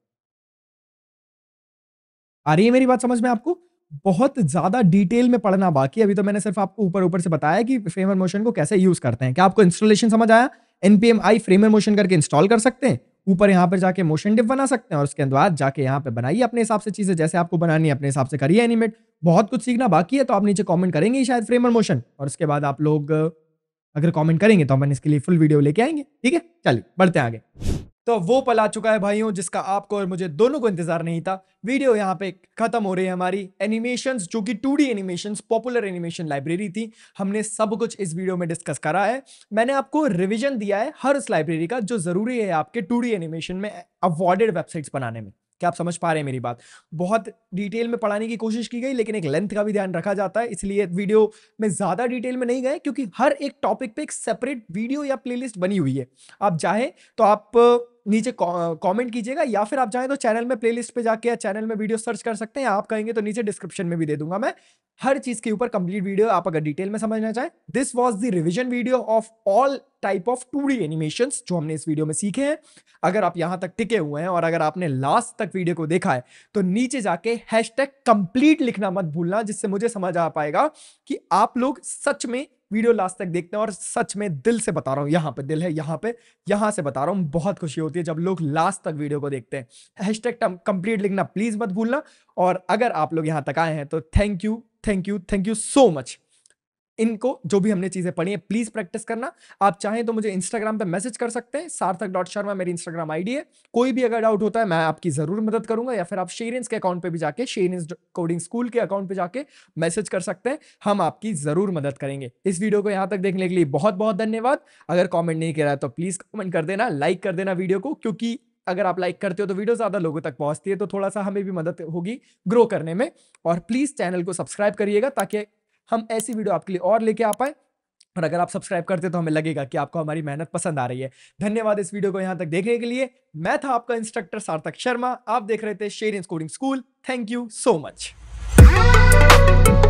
Speaker 1: आ रही है मेरी बात समझ में आपको बहुत ज्यादा डिटेल में पढ़ना बाकी अभी तो मैंने सिर्फ आपको ऊपर ऊपर से बताया कि फ्रेमर मोशन को कैसे यूज करते हैं क्या आपको इंस्टॉलेशन समझ आया एनपीएम आई फ्रेमर मोशन करके इंस्टॉल कर सकते हैं ऊपर यहाँ पर जाके मोशन डिप बना सकते हैं और उसके बाद जाके यहाँ पे बनाइए अपने हिसाब से चीज़ें जैसे आपको बनानी है अपने हिसाब से करिए एनिमेट बहुत कुछ सीखना बाकी है तो आप नीचे कॉमेंट करेंगे शायद फ्रेम और मोशन और उसके बाद आप लोग अगर कॉमेंट करेंगे तो हम इसके लिए फुल वीडियो लेके आएंगे ठीक है चलिए बढ़ते हैं आगे तो वो पल आ चुका है भाइयों जिसका आपको और मुझे दोनों को इंतजार नहीं था वीडियो यहाँ पे खत्म हो रही है हमारी एनिमेशन जो कि two D animation popular animation library थी हमने सब कुछ इस वीडियो में डिस्कस करा है मैंने आपको रिविजन दिया है हर उस लाइब्रेरी का जो जरूरी है आपके टू एनिमेशन में अवॉर्डेड वेबसाइट्स बनाने में क्या आप समझ पा रहे हैं मेरी बात बहुत डिटेल में पढ़ाने की कोशिश की गई लेकिन एक लेंथ का भी ध्यान रखा जाता है इसलिए वीडियो में ज़्यादा डिटेल में नहीं गए क्योंकि हर एक टॉपिक पे एक सेपरेट वीडियो या प्लेलिस्ट बनी हुई है आप चाहे तो आप नीचे कमेंट कीजिएगा या फिर आप जाएं तो चैनल में प्लेलिस्ट पे जाके या चैनल में वीडियो सर्च कर सकते हैं आप कहेंगे तो नीचे डिस्क्रिप्शन में भी दे दूंगा मैं हर चीज के ऊपर कंप्लीट वीडियो आप अगर डिटेल में समझना चाहें this was the revision video of all type of two D animation जो हमने इस वीडियो में सीखे हैं अगर आप यहां तक टिके हुए हैं और अगर आपने लास्ट तक वीडियो को देखा है तो नीचे जाके हैश टैग कंप्लीट लिखना मत भूलना जिससे मुझे समझ आ पाएगा कि आप लोग सच में वीडियो लास्ट तक देखते हैं और सच में दिल से बता रहा हूँ यहाँ पे दिल है यहाँ पे यहाँ से बता रहा हूँ बहुत खुशी होती है जब लोग लास्ट तक वीडियो को देखते हैं हैश टैग कंप्लीट लिखना प्लीज़ मत भूलना और अगर आप लोग यहाँ तक आए हैं तो thank you thank you thank you so much इनको जो भी हमने चीज़ें पढ़ी है प्लीज़ प्रैक्टिस करना आप चाहें तो मुझे इंस्टाग्राम पे मैसेज कर सकते हैं सार्थक डॉट शर्मा मेरी इंस्टाग्राम आईडी है कोई भी अगर डाउट होता है मैं आपकी ज़रूर मदद करूंगा या फिर आप शेरेंस के अकाउंट पे भी जाके शेरेंस कोडिंग स्कूल के अकाउंट पे जाके मैसेज कर सकते हैं हम आपकी ज़रूर मदद करेंगे इस वीडियो को यहां तक देखने के लिए बहुत बहुत धन्यवाद अगर कॉमेंट नहीं किया तो प्लीज़ कॉमेंट कर देना लाइक कर देना वीडियो को क्योंकि अगर आप लाइक करते हो तो वीडियो ज़्यादा लोगों तक पहुंचती है तो थोड़ा सा हमें भी मदद होगी ग्रो करने में और प्लीज़ चैनल को सब्सक्राइब करिएगा ताकि हम ऐसी वीडियो आपके लिए और लेके आ पाए और अगर आप सब्सक्राइब करते तो हमें लगेगा कि आपको हमारी मेहनत पसंद आ रही है धन्यवाद इस वीडियो को यहाँ तक देखने के लिए मैं था आपका इंस्ट्रक्टर सार्थक शर्मा आप देख रहे थे Sheryians coding school thank you so much